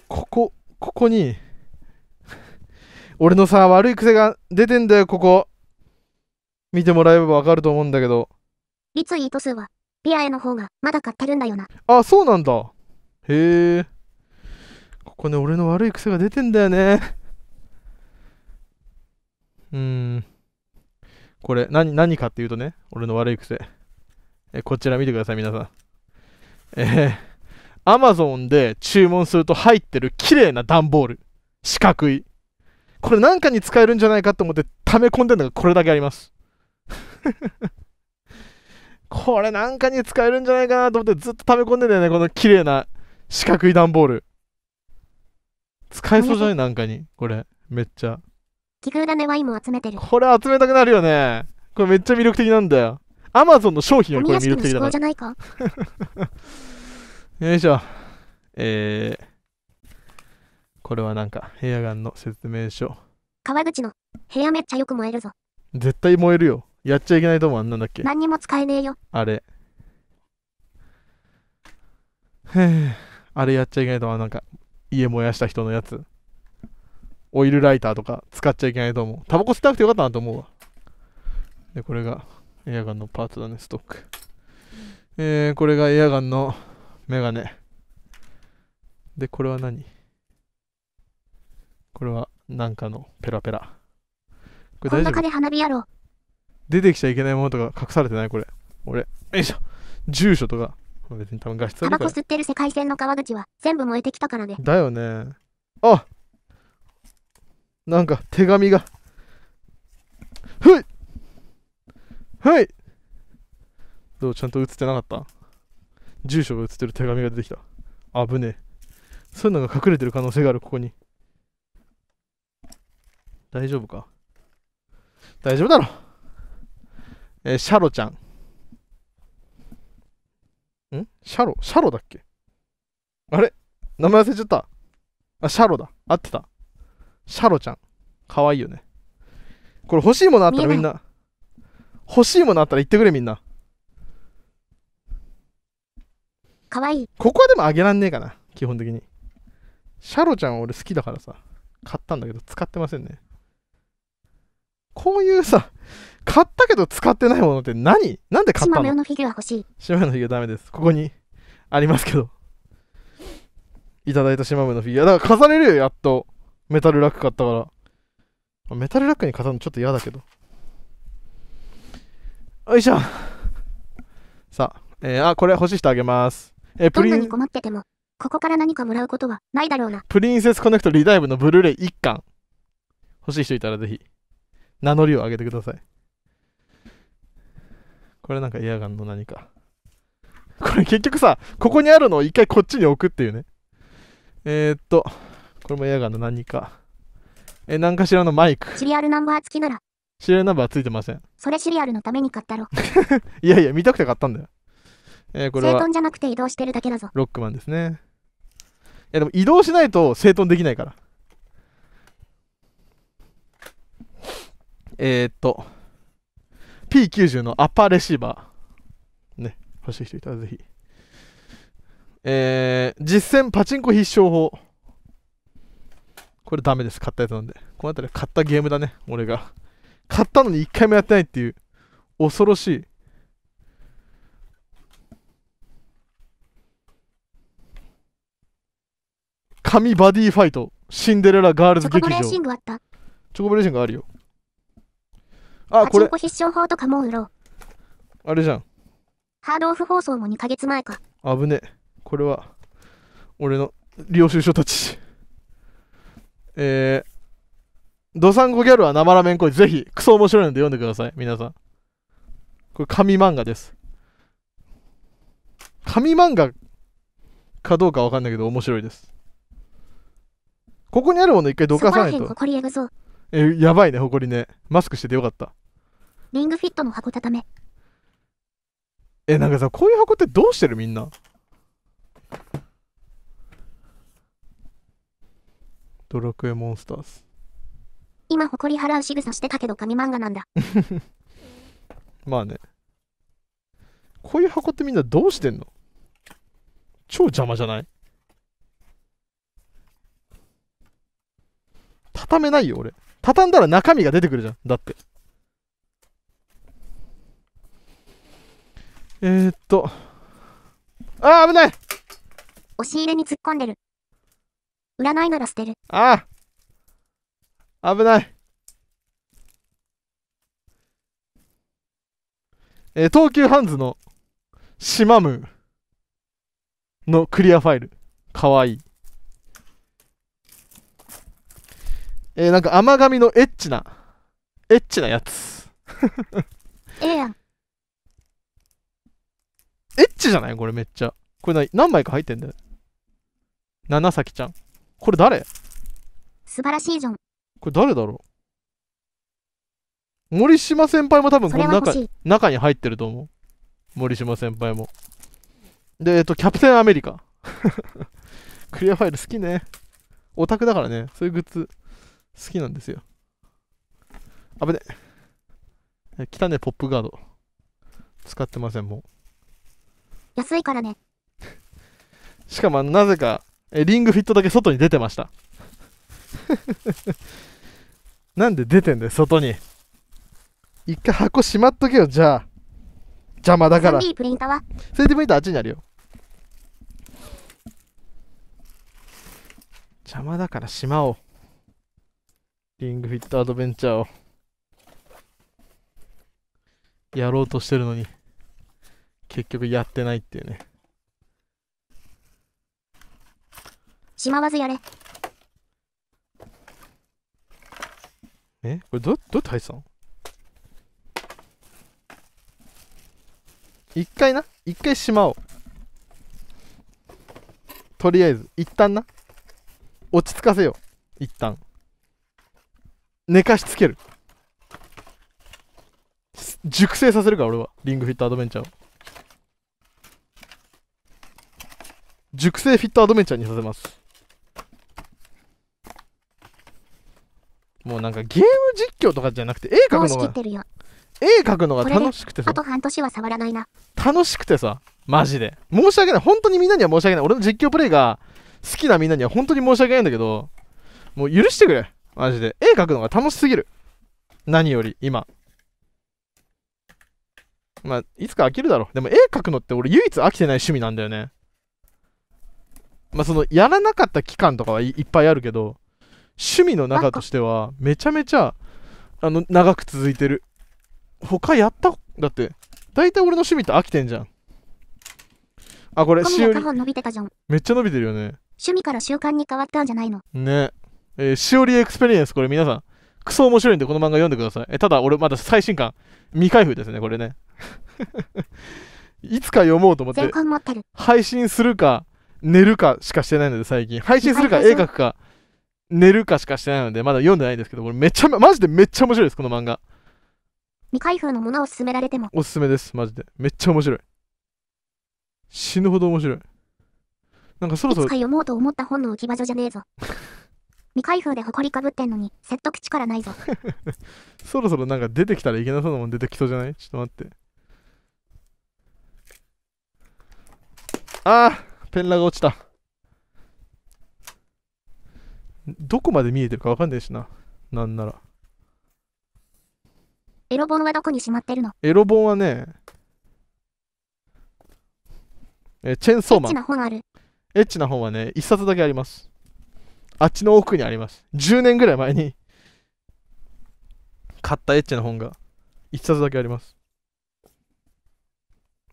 ここ、ここに、俺のさ、悪い癖が出てんだよ、ここ。見てもらえばわかると思うんだけど。リツイート数は、ピアエの方がまだ買ってるんだよな。あ、そうなんだ。へえ。ここね、俺の悪い癖が出てんだよね。うん。これ、何、何かっていうとね、俺の悪い癖。え、こちら見てください、皆さん。えー、アマゾンで注文すると入ってる綺麗な段ボール。四角い。これなんかに使えるんじゃないかと思って溜め込んでるのがこれだけあります。[laughs] これなんかに使えるんじゃないかなと思ってずっと溜め込んでんだよね、この綺麗な四角い段ボール。使えそうじゃないなんかに。これ。めっちゃ。奇遇だね、ワインも集めてる。これ集めたくなるよね。これめっちゃ魅力的なんだよ。アマゾンの商品よりこれ魅力的だから。じゃないか [laughs] よいしょ。えー、これはなんか、ヘアガンの説明書。川口の、部屋めっちゃよく燃えるぞ。絶対燃えるよ。やっちゃいけないと思う、あんなんだっけ。何にも使えねえよ。あれ。へえ。あれやっちゃいけないと思う。なんか、家燃やした人のやつ。オイルライターとか使っちゃいけないと思う。タバコ吸ってなくてよかったなと思うわ。で、これがエアガンのパーツだね、ストック。えー、これがエアガンのメガネ。で、これは何これはなんかのペラペラ。これ大丈夫で花火やろ出てきちゃいけないものとか隠されてないこれ。俺。よいしょ。住所とか。別に多分画質タバコ吸ってる世界線の川口は全部燃えてきたからね。だよね。あなんか手紙が。ふいはい。どうちゃんと写ってなかった住所が写ってる手紙が出てきた。あぶねえ。そういうのが隠れてる可能性がある、ここに。大丈夫か大丈夫だろ。えー、シャロちゃん。んシャロシャロだっけあれ名前忘れちゃった。あ、シャロだ。合ってた。シャロちゃん。かわいいよね。これ欲しいものあったらみんな。欲しいものあったら言ってくれみんな。かわいい。ここはでもあげらんねえかな。基本的に。シャロちゃんは俺好きだからさ。買ったんだけど使ってませんね。こういうさ、買ったけど使ってないものって何なんで買ったのマ村のフィギュア欲しい。マ村のフィギュアダメです。ここにありますけど。いただいたマ村のフィギュア。だから飾れるよ、やっと。メタルラック買ったから。メタルラックに飾るのちょっと嫌だけど。よいしょ。さあ、えー、あ、これ欲しい人あげます。えー、プリン。んなに困ってても、ここから何かもらうことはないだろうな。プリンセスコネクトリダイブのブルーレイ1巻。欲しい人いたらぜひ、名乗りを上げてください。これなんかエアガンの何か。これ結局さ、ここにあるのを一回こっちに置くっていうね。えー、っと、これもエアガンの何か。え、何かしらのマイク。シリアルナンバー付きなら。シリアルナンバーついてません。それシリアルのために買ったろ。[laughs] いやいや、見たくて買ったんだよ。えー、これは。整頓じゃなくて移動してるだけだぞ。ロックマンですね。いやでも移動しないと整頓できないから。えー、っと。P90 のアッパーレシーバー。ね、欲しい人いたらぜひ。えー、実践パチンコ必勝法。これダメです。買ったやつなんで。この辺り買ったゲームだね、俺が。買ったのに一回もやってないっていう、恐ろしい。神バディファイト、シンデレラガールズ劇場。チョコブレーシングあったチョコブレーシングあるよ。あ、これ。必勝法とかも売ろう。あれじゃん。ハードオフ放送も2ヶ月前か。ぶねこれは、俺の領収書たち。えー、ドサンゴギャルは生ラメンコイぜひ、クソ面白いので読んでください、皆さん。これ、紙漫画です。紙漫画かどうかわかんないけど、面白いです。ここにあるもの一回どかさないと。え、やばいね、ほこりね。マスクしててよかった。リングフィットの箱畳め。え、なんかさ、こういう箱ってどうしてるみんな。ドラクエモンスターズ。今、ほこり払う仕草してたけど、紙漫画なんだ。[laughs] まあね。こういう箱ってみんなどうしてんの超邪魔じゃない畳めないよ、俺。畳んだら中身が出てくるじゃん。だって。えー、っと。ああ、危ない押し入れに突っ込んでる。売らないなら捨てる。ああ危ない。えー、東急ハンズのシマムのクリアファイル。かわいい。えー、なんか甘髪のエッチな、エッチなやつ。ええやん。エッチじゃないこれめっちゃ。これ何枚か入ってんだよ。七咲ちゃん。これ誰素晴らしいじゃん。これ誰だろう森島先輩も多分この中中に入ってると思う。森島先輩も。で、えっと、キャプテンアメリカ。[laughs] クリアファイル好きね。オタクだからね。そういうグッズ。好きなんですよ。あぶね。来たね、ポップガード。使ってません、もう。安いからね。[laughs] しかも、なぜか、え、リングフィットだけ外に出てました。[laughs] なんで出てんだよ、外に。一回箱しまっとけよ、じゃあ。邪魔だから。3D プリンターは ?3D プリンターあっちにあるよ。邪魔だからしまおう。リングフィットアドベンチャーをやろうとしてるのに結局やってないっていうねしまわずやれえこれどどうやって入ってたの一回な一回島をとりあえず一旦な落ち着かせよう一旦寝かしつける。熟成させるから俺は。リングフィットアドベンチャーを。熟成フィットアドベンチャーにさせます。もうなんかゲーム実況とかじゃなくて絵描くのが絵描くのが楽しくてさあと半年は触らないな楽しくてさマジで申し訳ない本当にみんなには申し訳ない俺の実況プレイが好きなみんなには本当に申し訳ないんだけどもう許してくれマジで。絵描くのが楽しすぎる。何より、今。まあ、いつか飽きるだろう。でも絵描くのって俺唯一飽きてない趣味なんだよね。まあ、その、やらなかった期間とかはいっぱいあるけど、趣味の中としては、めちゃめちゃ、あの、長く続いてる。他やっただって、大体俺の趣味って飽きてんじゃん。あ、これ、しおり。めっちゃ伸びてるよね。趣味から習慣に変わったんじゃないのね。えー、しおりエクスペリエンス、これ皆さん、クソ面白いんでこの漫画読んでください。えただ、俺まだ最新刊、未開封ですね、これね。[laughs] いつか読もうと思って、配信するか、寝るかしかしてないので、最近。配信するか、絵描くか、寝るかしかしてないので、まだ読んでないんですけど、これめっちゃ、マジでめっちゃ面白いです、この漫画。未開封のものを勧められても。おすすめです、マジで。めっちゃ面白い。死ぬほど面白い。なんかそろそろ。いつか読もうと思った本の置き場所じゃねえぞ。未開封で埃かぶってんのに、説得力ないぞ。[laughs] そろそろなんか出てきたらいけなそうなもん出てきそうじゃないちょっと待って。ああペンラが落ちた。どこまで見えてるかわかんないしな。なんなら。エロ本はどこにしまってるのエロ本はね、えチェンソーマン。エッチな本ある。エッチな本はね、一冊だけあります。あっちの奥にあります。10年ぐらい前に買ったエッチな本が1冊だけあります。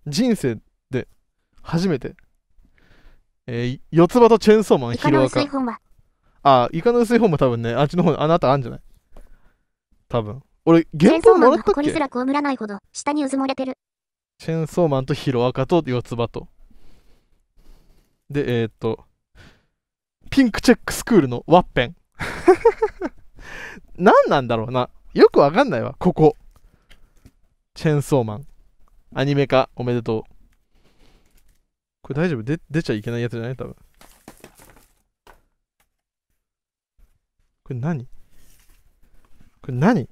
人生で初めて、えー、四つ葉とチェーンソーマン、ヒロアカ。あ、イカの薄い本も多分ね、あっちの方あなたあるんじゃない多分。俺、原本もらったっけチェーンソーマンにすらないほど、下にうずもれてる。チェーンソーマンとヒロアカと四つ葉と。で、えー、っと、ピンクチェックスクールのワッペン。[laughs] 何なんだろうな。よくわかんないわ、ここ。チェンソーマン。アニメ化、おめでとう。これ大丈夫で出ちゃいけないやつじゃない多分。これ何これ何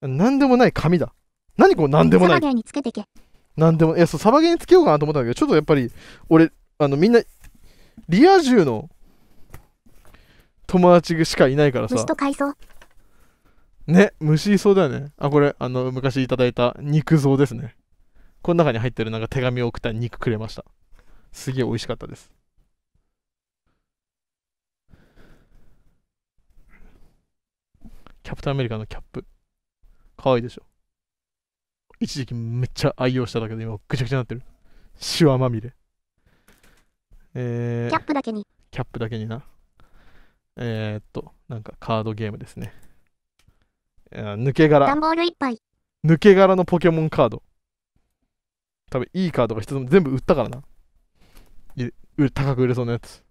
何でもない紙だ。何これ何でもない。サバゲーにつけてけ。何でも、いや、そう、サバゲーにつけようかなと思ったんだけど、ちょっとやっぱり、俺、あの、みんなリア充の友達しかいないからさ。虫と海藻。ね、虫いそうだよね。あ、これ、あの、昔いただいた肉像ですね。この中に入ってるなんか手紙を送った肉くれました。すげえ美味しかったです。キャプテンアメリカのキャップ。かわいいでしょ。一時期めっちゃ愛用しただけど今ぐちゃぐちゃになってる。シワまみれ。えー、キャップだけに。キャップだけにな。えー、っと、なんかカードゲームですね。抜け殻。ボールいっぱい。抜け殻のポケモンカード。多分いいカードが一つも全部売ったからな。高く売れそうなやつ。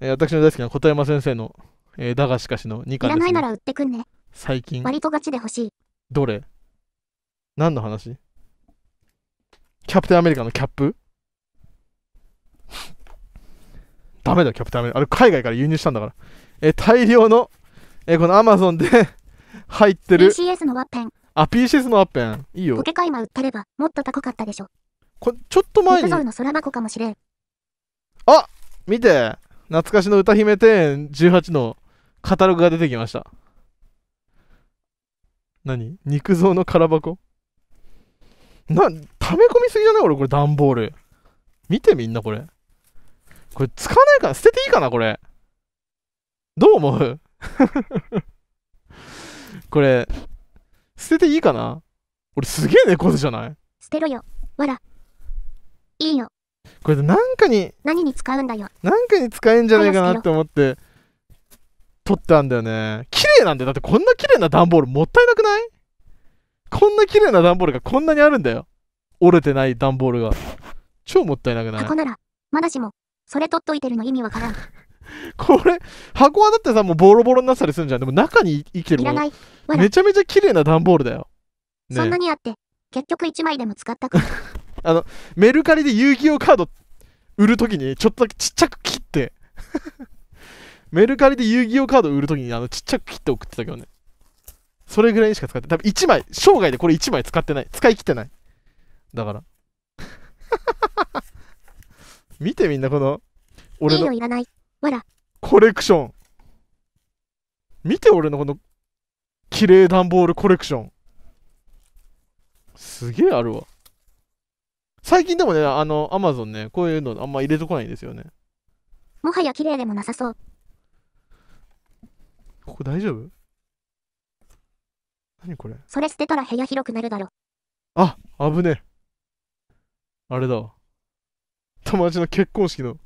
えー、私の大好きな小山先生の、えー、だがしかしの2巻です、ね。いらないなら売ってくんね。最近。割とガチで欲しい。どれ何の話キャプテンアメリカのキャップダメだよ、キャプテンアメリカ。あれ、海外から輸入したんだから。えー、大量の、えー、このアマゾンで [laughs] 入ってる。PCS のワッペン。あ、PCS のワッペン。いいよ。ポケカイマ売ったれば、もっと高かったでしょ。これ、ちょっと前に。の空箱かもしれん。あ見て懐かしの歌姫庭園18のカタログが出てきました。何肉像の空箱な、溜め込みすぎじゃない俺これ段ボール。見てみんなこれ。これ使わないかな捨てていいかなこれ。どう思う [laughs] これ、捨てていいかな俺すげえ猫背じゃない捨てろよ。わら。いいよ。これなんかに、何に使うんだよ。なんかに使えんじゃないかなって思って、取ったんだよね。綺麗なんだよ。だってこんな綺麗な段ボールもったいなくないこんな綺麗な段ボールがこんなにあるんだよ。折れてない段ボールが。超もったいなくない箱なら、まだしも、それ取っといてるの意味わからん。[laughs] これ、箱はだってさ、もうボロボロになったりするんじゃん。でも中に生きてるもん。めちゃめちゃ綺麗な段ボールだよ。ね、そんなにあって、結局1枚でも使ったか。[laughs] あの、メルカリで遊戯王カード売るときに、ちょっとだけちっちゃく切って [laughs] メルカリで遊戯王カード売るときに、あの、ちっちゃく切って送ってたけどね。それぐらいにしか使って、多分1枚、生涯でこれ1枚使ってない。使い切ってない。だから。見てみんなこの俺のコレクション見て俺のこの綺麗段ボールコレクションすげえあるわ最近でもねあのアマゾンねこういうのあんま入れてこないんですよねもはや綺麗でもなさそうここ大丈夫何これそれ捨てたら部屋広くなるだろあ危ねえあれだわ友達の結婚式の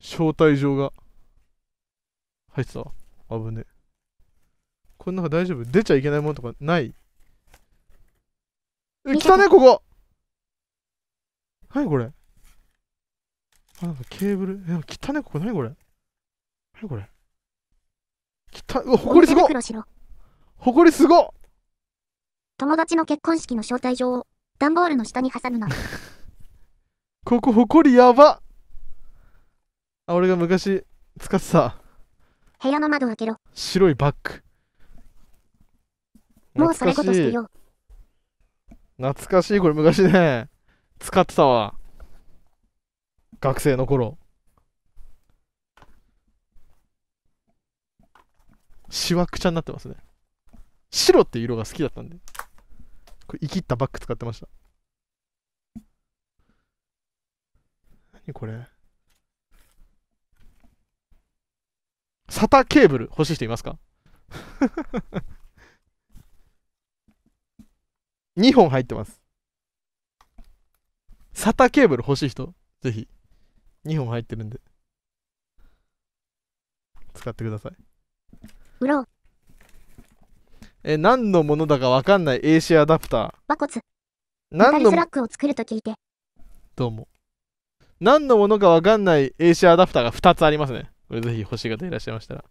招待状が入ってたわ。危ね。こん中大丈夫出ちゃいけないものとかないえ、来たね、ここ何これあ、なんかケーブル。え、来たね、ここ何これ何これ来た、うわ、ほこりすごほこりすご友達の結婚式の招待状を段ボールの下に挟むな。[laughs] ここほこりやばあ、俺が昔使ってた。部屋の窓開けろ。白いバッグ。もうそれごとしてよ。懐かしい、これ昔ね。使ってたわ。学生の頃。しわくちゃになってますね。白っていう色が好きだったんで。これ、生きったバッグ使ってました。何これ。サタケーブル欲しい人いますか2 [laughs] 本入ってます。サタケーブル欲しい人、ぜひ。2本入ってるんで。使ってください。売ろう。え、何のものだかわかんない AC アダプター。和骨。何の。スラックを作ると聞いて。どうも。何のものかわかんない AC アダプターが2つありますね。これぜひ欲しい方いらっしゃいましたら。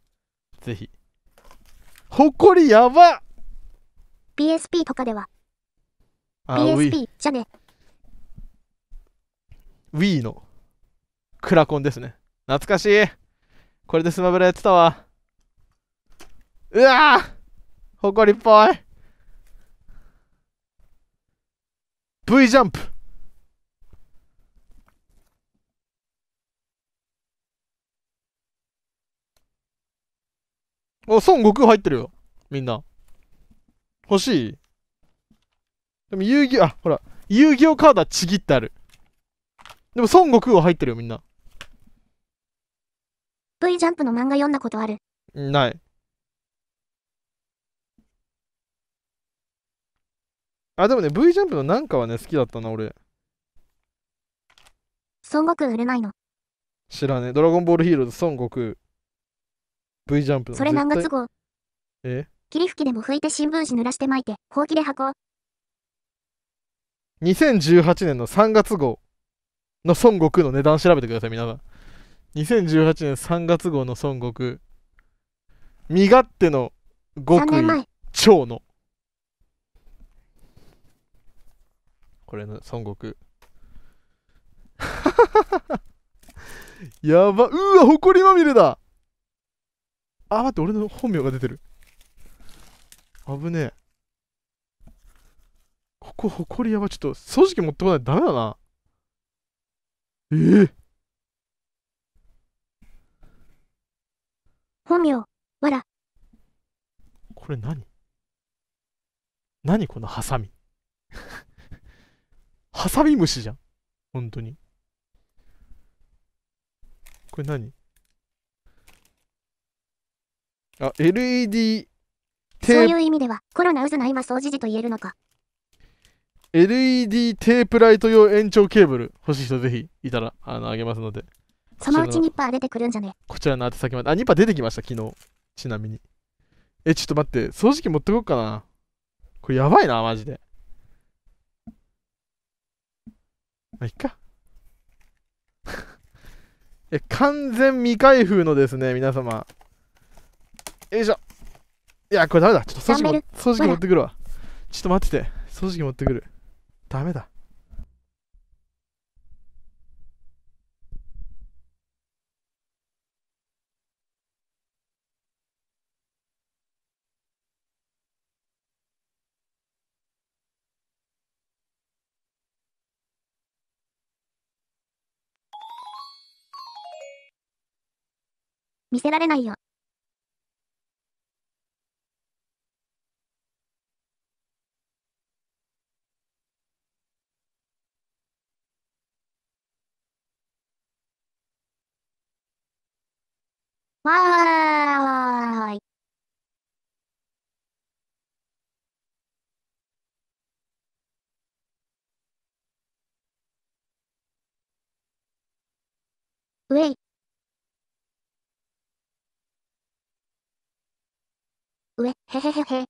ぜひ。ほこりやば !PSP とかでは。PSP じゃね。Wii のクラコンですね。懐かしいこれでスマブラやってたわ。うわぁほこりっぽい !V ジャンプあ、孫悟空入ってるよ。みんな。欲しいでも遊戯、あ、ほら、遊戯王カードはちぎってある。でも孫悟空は入ってるよ、みんな。V ジャンプの漫画読んだことあるない。あ、でもね、V ジャンプのなんかはね、好きだったな、俺。孫悟空売れないの知らねえ。ドラゴンボールヒーローズ孫悟空。V ジャンプそれ何月号え霧吹きでも拭いて新聞紙濡らして巻いて、ほうきで箱。2018年の3月号の孫悟空の値段調べてください、皆さん。2018年3月号の孫悟空。身勝手の極意、蝶の。これの孫悟空。[laughs] やば、うわ、ほりまみれだあ、待って、俺の本名が出てる。危ねえ。ここ、ほこりやば。ちょっと、掃除機持ってこないとダメだな。ええー、本名、わら。これ何何このハサミ。[laughs] ハサミ虫じゃん。本当に。これ何あ、LED テープ。そういう意味では、コロナ渦の今掃除時と言えるのか。LED テープライト用延長ケーブル。欲しい人ぜひ、いたら、あの、あげますので。そのうちニッパー出てくるんじゃねこちらの宛先まで。あ、ニッパー出てきました、昨日。ちなみに。え、ちょっと待って、掃除機持ってこっかな。これやばいな、マジで。まあ、いっか。[laughs] え、完全未開封のですね、皆様。よいしょいやこれダメだちょっと掃除機掃除機持ってくるわちょっと待ってて掃除機持ってくるダメだ見せられないよ。わーい。ウェイ。ウェ、へへへへ。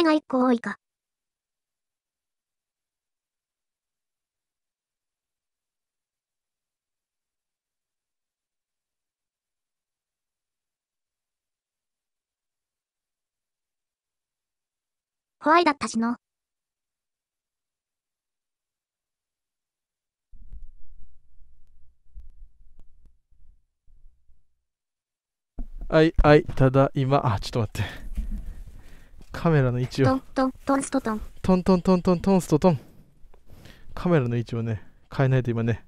手が一個多いか。怖いだったしの。はい、はい、ただいま、あ、ちょっと待って。カメラの位置をトントントンストトントントントントントンストトンカメラの位置をね変えないと今ね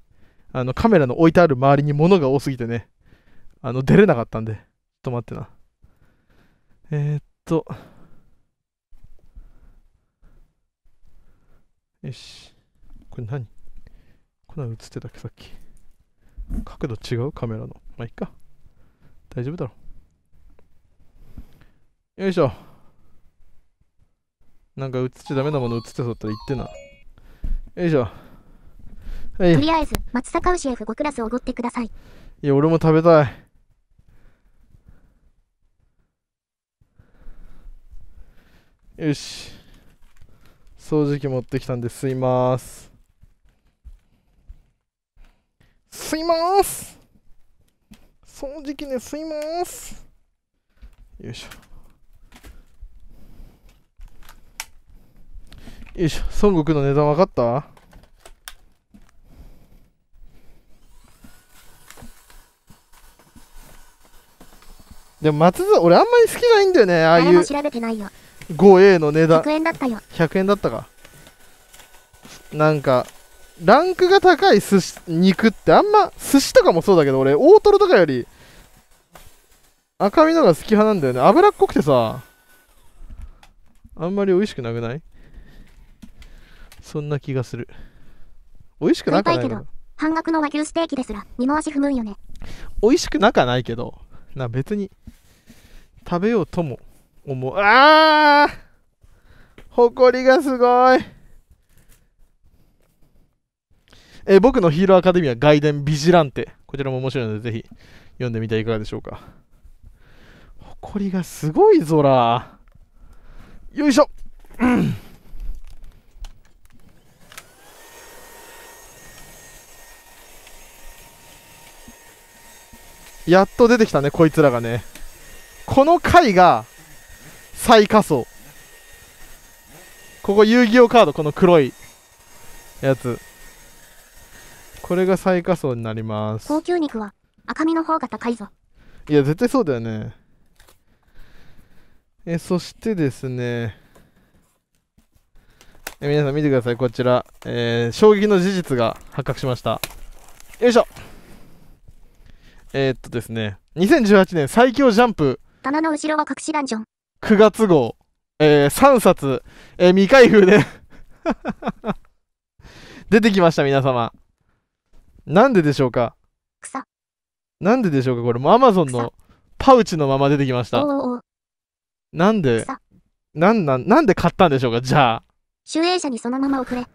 あのカメラの置いてある周りに物が多すぎてねあの出れなかったんでちょっと待ってなえー、っとよしこれ何こんな映ってたっけさっき角度違うカメラのまあいっか大丈夫だろよいしょなんか映っちゃダメなもの映ってそうったら言ってな。よいしょ。はい。とりあえず、松阪牛フ5クラスおごってください。いや、俺も食べたい。よし。掃除機持ってきたんで吸います。吸います掃除機で吸いますよいしょ。よいしょ孫悟空の値段分かったでも松沢俺あんまり好きないんだよねああいう 5A の値段100円だったよ100円だったかなんかランクが高い寿司肉ってあんま寿司とかもそうだけど俺大トロとかより赤身のが好き派なんだよね脂っこくてさあんまり美味しくなくないそんな気がする。美味しくなかないけど、半額の和牛ステーキですら、二回し踏むんよね。美味しくなかないけど、な別に、食べようとも思う。ああ誇りがすごいえ僕のヒーローアカデミア外伝ビジランテ。こちらも面白いので、ぜひ読んでみてはいかがでしょうか。誇りがすごいぞら。よいしょ、うんやっと出てきたね、こいつらがね。この回が、最下層。ここ遊戯王カード、この黒いやつ。これが最下層になります。高級肉は赤身の方が高いぞ。いや、絶対そうだよね。え、そしてですね。え皆さん見てください、こちら。えー、衝撃の事実が発覚しました。よいしょえー、っとですね、2018年最強ジャンプ。棚の後ろは隠しダンジョン。9月号。えー、3冊。えー、未開封で [laughs] 出てきました、皆様。なんででしょうか草。なんででしょうかこれもう Amazon のパウチのまま出てきました。おおなんで、なんなん、なんで買ったんでしょうかじゃあ。集英社にそのまま送れ。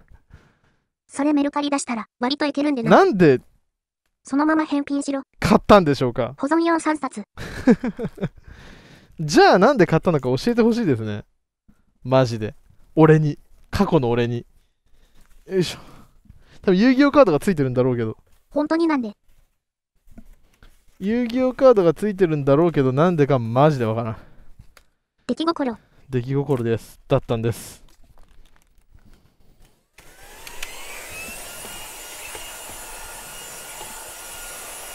それメルカリ出したら割といけるんでな。なんでそのまま返品しろ。買ったんでしょうか保存用3冊。[laughs] じゃあなんで買ったのか教えてほしいですね。マジで。俺に。過去の俺に。よいしょ。多分遊戯王カードがついてるんだろうけど。本当になんで遊戯王カードがついてるんだろうけど、なんでかマジでわからん。出来心。出来心です。だったんです。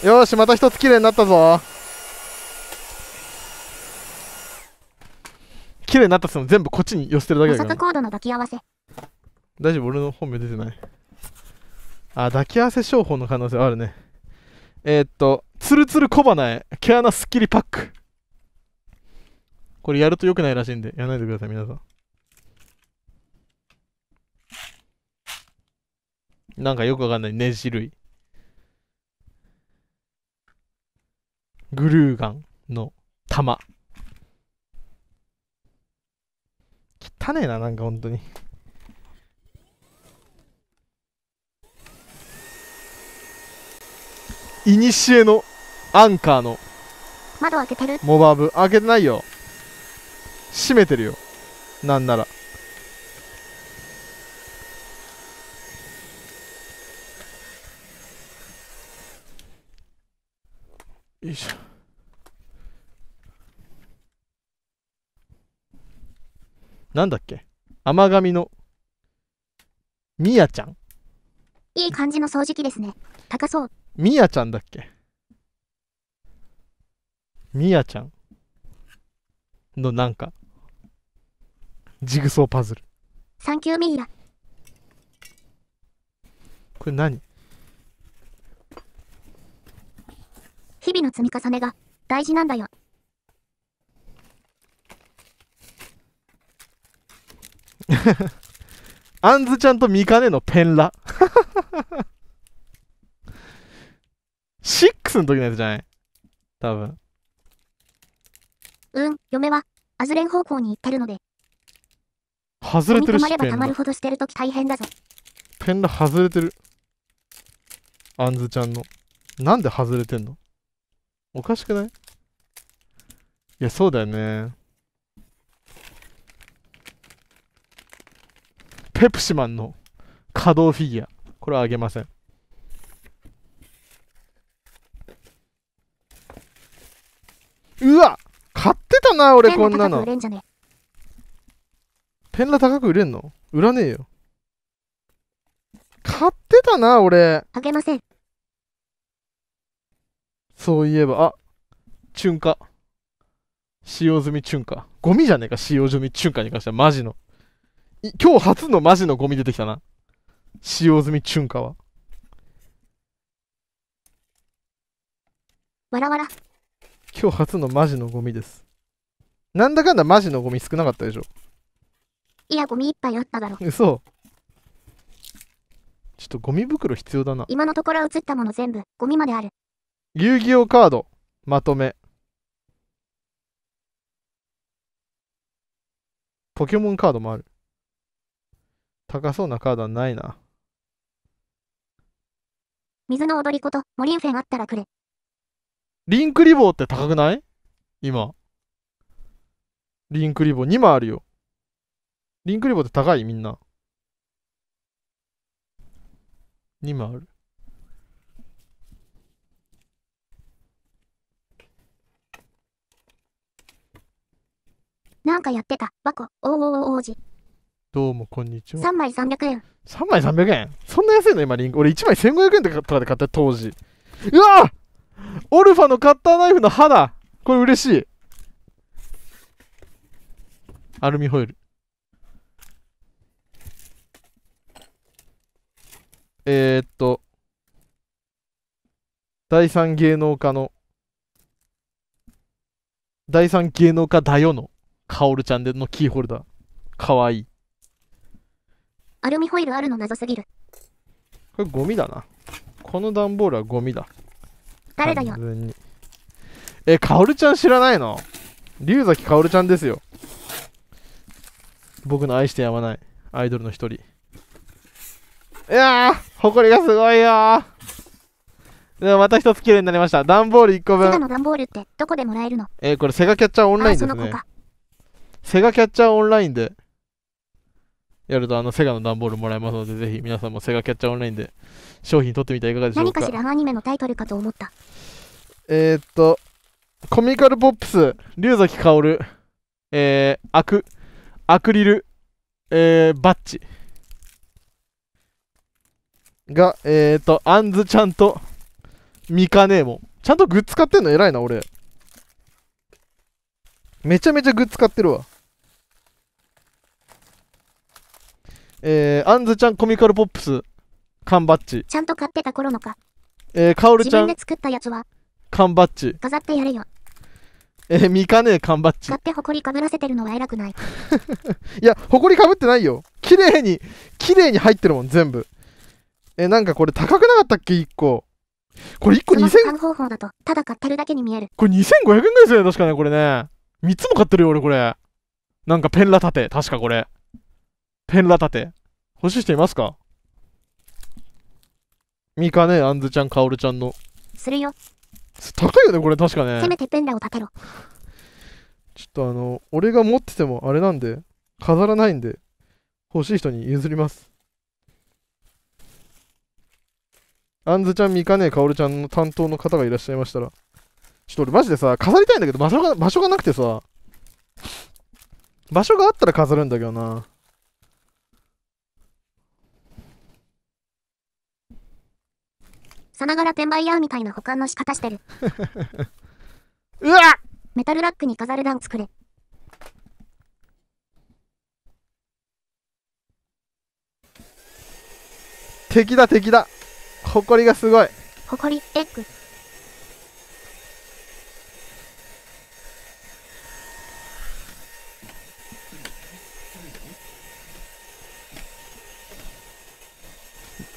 よしまた一つ綺麗になったぞ綺麗になったっすも全部こっちに寄せてるだけだから大丈夫俺の本名出てないあ抱き合わせ商法の可能性あるねえー、っとつるつる小鼻へ毛穴すっきりパックこれやると良くないらしいんでやらないでください皆さんなんかよくわかんないねじ類グルーガンの弾。汚ねえな、なんか本当に。いにしえのアンカーの窓開けてるモバーブ開けてないよ閉めてるよなんならよいしょなんだっけ甘神の、みやちゃんいい感じの掃除機ですね。高そう。みやちゃんだっけみやちゃんのなんか、ジグソーパズル。サンキューミーヤ。これ何日々の積み重ねが大事なんだよ。あんずちゃんとミカネのペンラ。6の時のやつじゃない多分。うん、嫁は、アズレン方向に行ってるので。外れてるし、ペンラ。溜外れてる。あんずちゃんの。なんで外れてんのおかしくないいや、そうだよね。ペプシマンの稼働フィギュア。これはあげません。うわ買ってたな、俺こんなの。ペンラ高く売れんの売らねえよ。買ってたな、俺。あげません。そういえば、あ、チュンカ。使用済みチュンカ。ゴミじゃねえか、使用済みチュンカに関しては、マジの。今日初のマジのゴミ出てきたな。使用済みチュンカは。わらわら。今日初のマジのゴミです。なんだかんだマジのゴミ少なかったでしょ。いや、ゴミいっぱいあっただろ。嘘。ちょっとゴミ袋必要だな。今のところ映ったもの全部、ゴミまである。遊戯王カードまとめポケモンカードもある高そうなカードはないな水の踊り子とモリンフェンあったらくれリンクリボーって高くない今リンクリボー2枚あるよリンクリボーって高いみんな2枚あるなんかやってた。バコ、おおうおどうもこんにちは。3枚300円。3枚300円そんな安いの今リンク。俺1枚1500円とかで買った当時。うわオルファのカッターナイフの歯だこれ嬉しい。アルミホイル。えー、っと、第三芸能家の、第三芸能家だよのカオルちゃんでのキーホルダー。かわいい。アルミホイルあるの謎すぎる。これゴミだな。この段ボールはゴミだ。誰だよ。え、カオルちゃん知らないの龍崎かおるちゃんですよ。僕の愛してやまないアイドルの一人。いやー、誇りがすごいよー。でまた一つ綺麗になりました。段ボール1個分。セガの段ボールってどこでもらえるのえー、これセガキャッチャーオンラインですね。セガキャッチャーオンラインでやるとあのセガの段ボールもらえますので、ぜひ皆さんもセガキャッチャーオンラインで商品取ってみてはいかがでしょうか。何かしらアニメのタイトルかと思った。えー、っと、コミカルポップス、龍崎薫、えー、アク、アクリル、えー、バッチが、えー、っと、アンズちゃんとミカネーも。ちゃんとグッズ買ってんの偉いな、俺。めちゃめちゃグッズ買ってるわ。えー、あんずちゃんコミカルポップス、缶バッジ。ちゃんと買ってた頃のか。えー、かおるちゃん。自分で作ったやつは。缶バッジ。飾ってやれよ。えー、みかねえ缶バッジ。買ってほこりかぶらせてるのは偉くない。[laughs] いや、ほこりかぶってないよ。綺麗に、綺麗に入ってるもん、全部。えー、なんかこれ高くなかったっけ、1個。これ1個2000円。方法だと、ただ買ってるだけに見える。これ2500円ぐらいですよね、確かね、これね。3つも買ってるよ、俺これ。なんかペンラ立て、確かこれ。ペンラタテ。欲しい人いますかミカね、アンズちゃん、カオルちゃんの。するよ。高いよね、これ確かね。せめてペンラを立てろ。ちょっとあの、俺が持っててもあれなんで、飾らないんで、欲しい人に譲ります。アンズちゃん、ミカね、カオルちゃんの担当の方がいらっしゃいましたら。ちょっと俺マジでさ、飾りたいんだけど、場所が、場所がなくてさ、場所があったら飾るんだけどな。さながら転売屋みたいな保管の仕方してる。[laughs] うわメタルラックに飾る段作れ。敵だ敵だ誇りがすごい誇りエッグ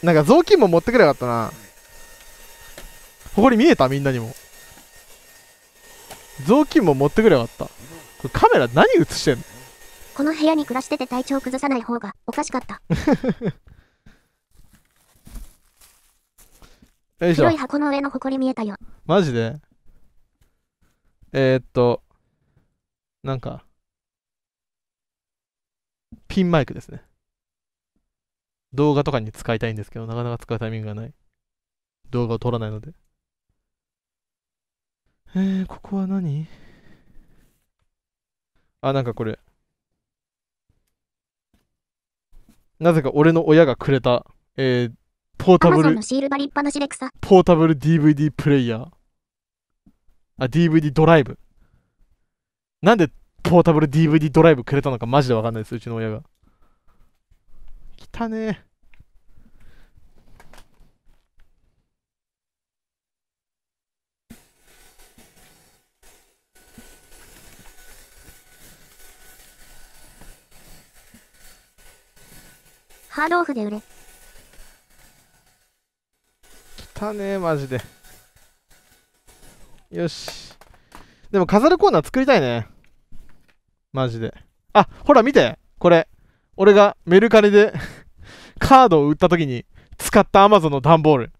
なんか雑巾も持ってくれなかったなほこり見えたみんなにも。雑巾も持ってくれよかった。これカメラ何映してんのこの部屋に暮らしてて体調崩さない方がおかしかった。[laughs] よいしょ。広い箱の上の埃見えたよ。マジでえー、っと、なんか、ピンマイクですね。動画とかに使いたいんですけど、なかなか使うタイミングがない。動画を撮らないので。えー、ここは何あ、なんかこれ。なぜか俺の親がくれた、えー、ポータブル、ポータブル DVD プレイヤー。あ、DVD ドライブ。なんでポータブル DVD ドライブくれたのかマジでわかんないです、うちの親が。汚ねえ。ハードオフで売れ。たねえ、マジで。よし。でも飾るコーナー作りたいね。マジで。あ、ほら見てこれ。俺がメルカリで [laughs] カードを売った時に使ったアマゾンの段ボール。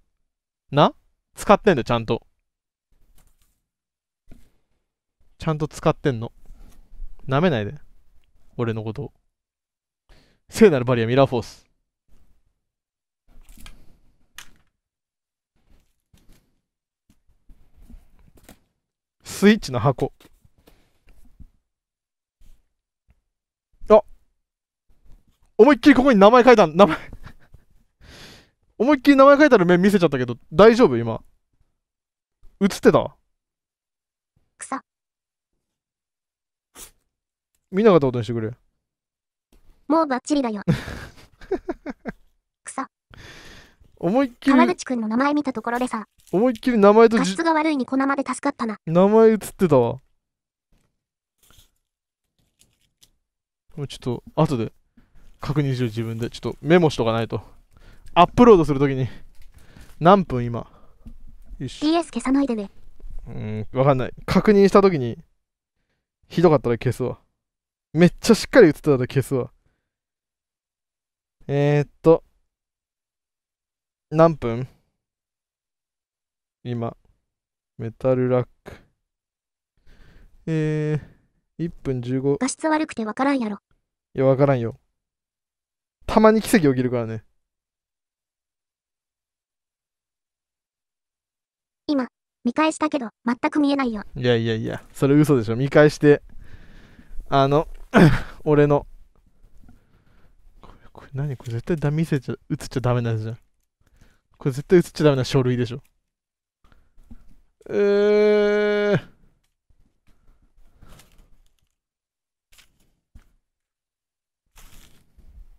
な使ってんだよ、ちゃんと。ちゃんと使ってんの。舐めないで。俺のことを。聖なるバリアミラーフォーススイッチの箱あ思いっきりここに名前書いた名前 [laughs] 思いっきり名前書いたの、目面見せちゃったけど大丈夫今映ってた草みなかったことにしてくれもうバッチリだよ。[laughs] くそ。思いっきり。川口くんの名前見たところでさ。思いっきり名前と画質が悪いに粉まで助かったな。名前映ってたわ。もうちょっと、後で確認しよう、自分で。ちょっとメモしとかないと。アップロードするときに。何分今。よし。PS 消さないでね。うん、わかんない。確認したときに、ひどかったら消すわ。めっちゃしっかり映ってたら消すわ。えー、っと、何分今、メタルラック。えー、1分15。画質悪くてわからんやろ。いや、わからんよ。たまに奇跡起きるからね。今、見返したけど、全く見えないよ。いやいやいや、それ嘘でしょ。見返して、あの、[clears throat] 俺の何これ絶対ダミせちゃ、映っちゃダメなんじゃん。これ絶対映っちゃダメな書類でしょ。えー。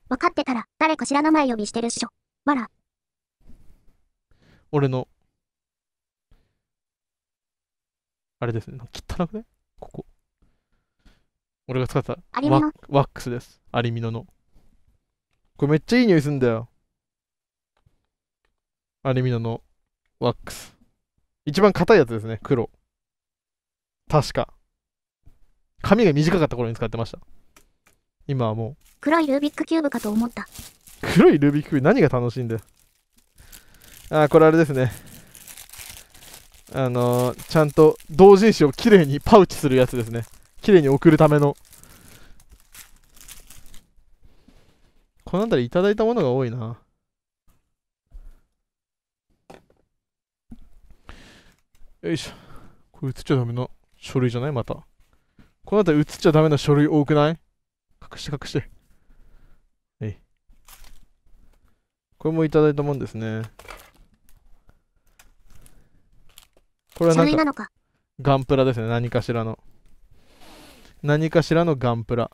分かってたら、誰か知らな前呼びしてるっしょ。わら。俺の、あれですね。汚くねここ。俺が使ったワックスです。アリミノの。これめっちゃいい匂いすんだよ。アルミノのワックス。一番硬いやつですね、黒。確か。髪が短かった頃に使ってました。今はもう。黒いルービックキューブかと思った。黒いルービックキューブ何が楽しいんだよ。ああ、これあれですね。あのー、ちゃんと同人誌をきれいにパウチするやつですね。きれいに送るためのこの辺りいただいたものが多いな。よいしょ。これ映っちゃダメな書類じゃないまた。この辺り映っちゃダメな書類多くない隠して隠して。えい。これもいただいたもんですね。これはなんか、ガンプラですね。何かしらの。何かしらのガンプラ。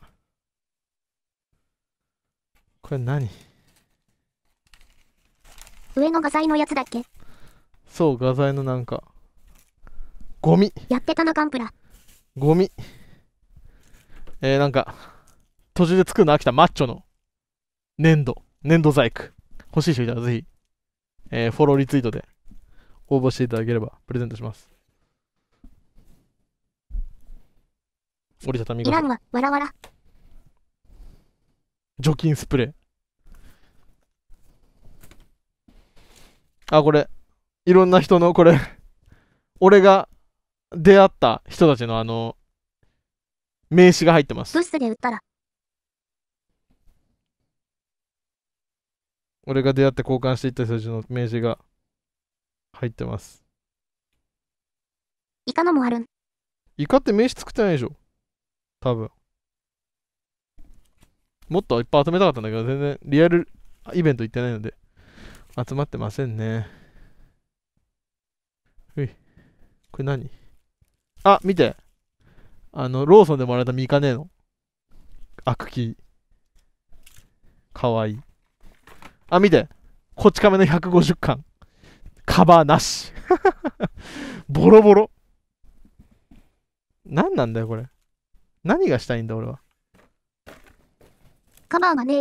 これ何上の画材のやつだっけそう、画材のなんか。ゴミ。やってたな、ガンプラ。ゴミ。えー、なんか、途中で作るの飽きたマッチョの粘土、粘土細工。欲しい人いたらぜひ、えー、フォローリツイートで応募していただければプレゼントします。折りたたみ傘。いらんわ、わらわら。除菌スプレー。あ、これ。いろんな人の、これ [laughs] 俺が出会った人たちのあの、名刺が入ってます。ブスで売ったら。俺が出会って交換していった人たちの名刺が入ってます。イカのもあるん。イカって名刺作ってないでしょ多分。もっといっぱい集めたかったんだけど、全然リアルイベント行ってないので、集まってませんね。うい。これ何あ、見て。あの、ローソンでもらえたミカネの。アクキー。かわいい。あ、見て。こち亀の150巻。カバーなし。[laughs] ボロボロ。何なんだよ、これ。何がしたいんだ、俺は。カバーがね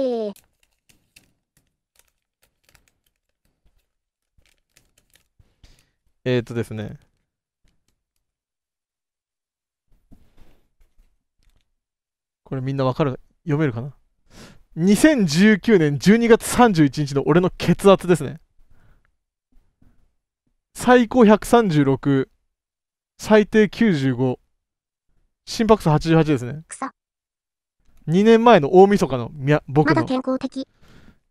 えー、っとですね。これみんなわかる読めるかな2019年12月31日の俺の血圧ですね。最高136、最低95、心拍数88ですね。草2年前の大晦日の、みや、僕の、まだ健康的。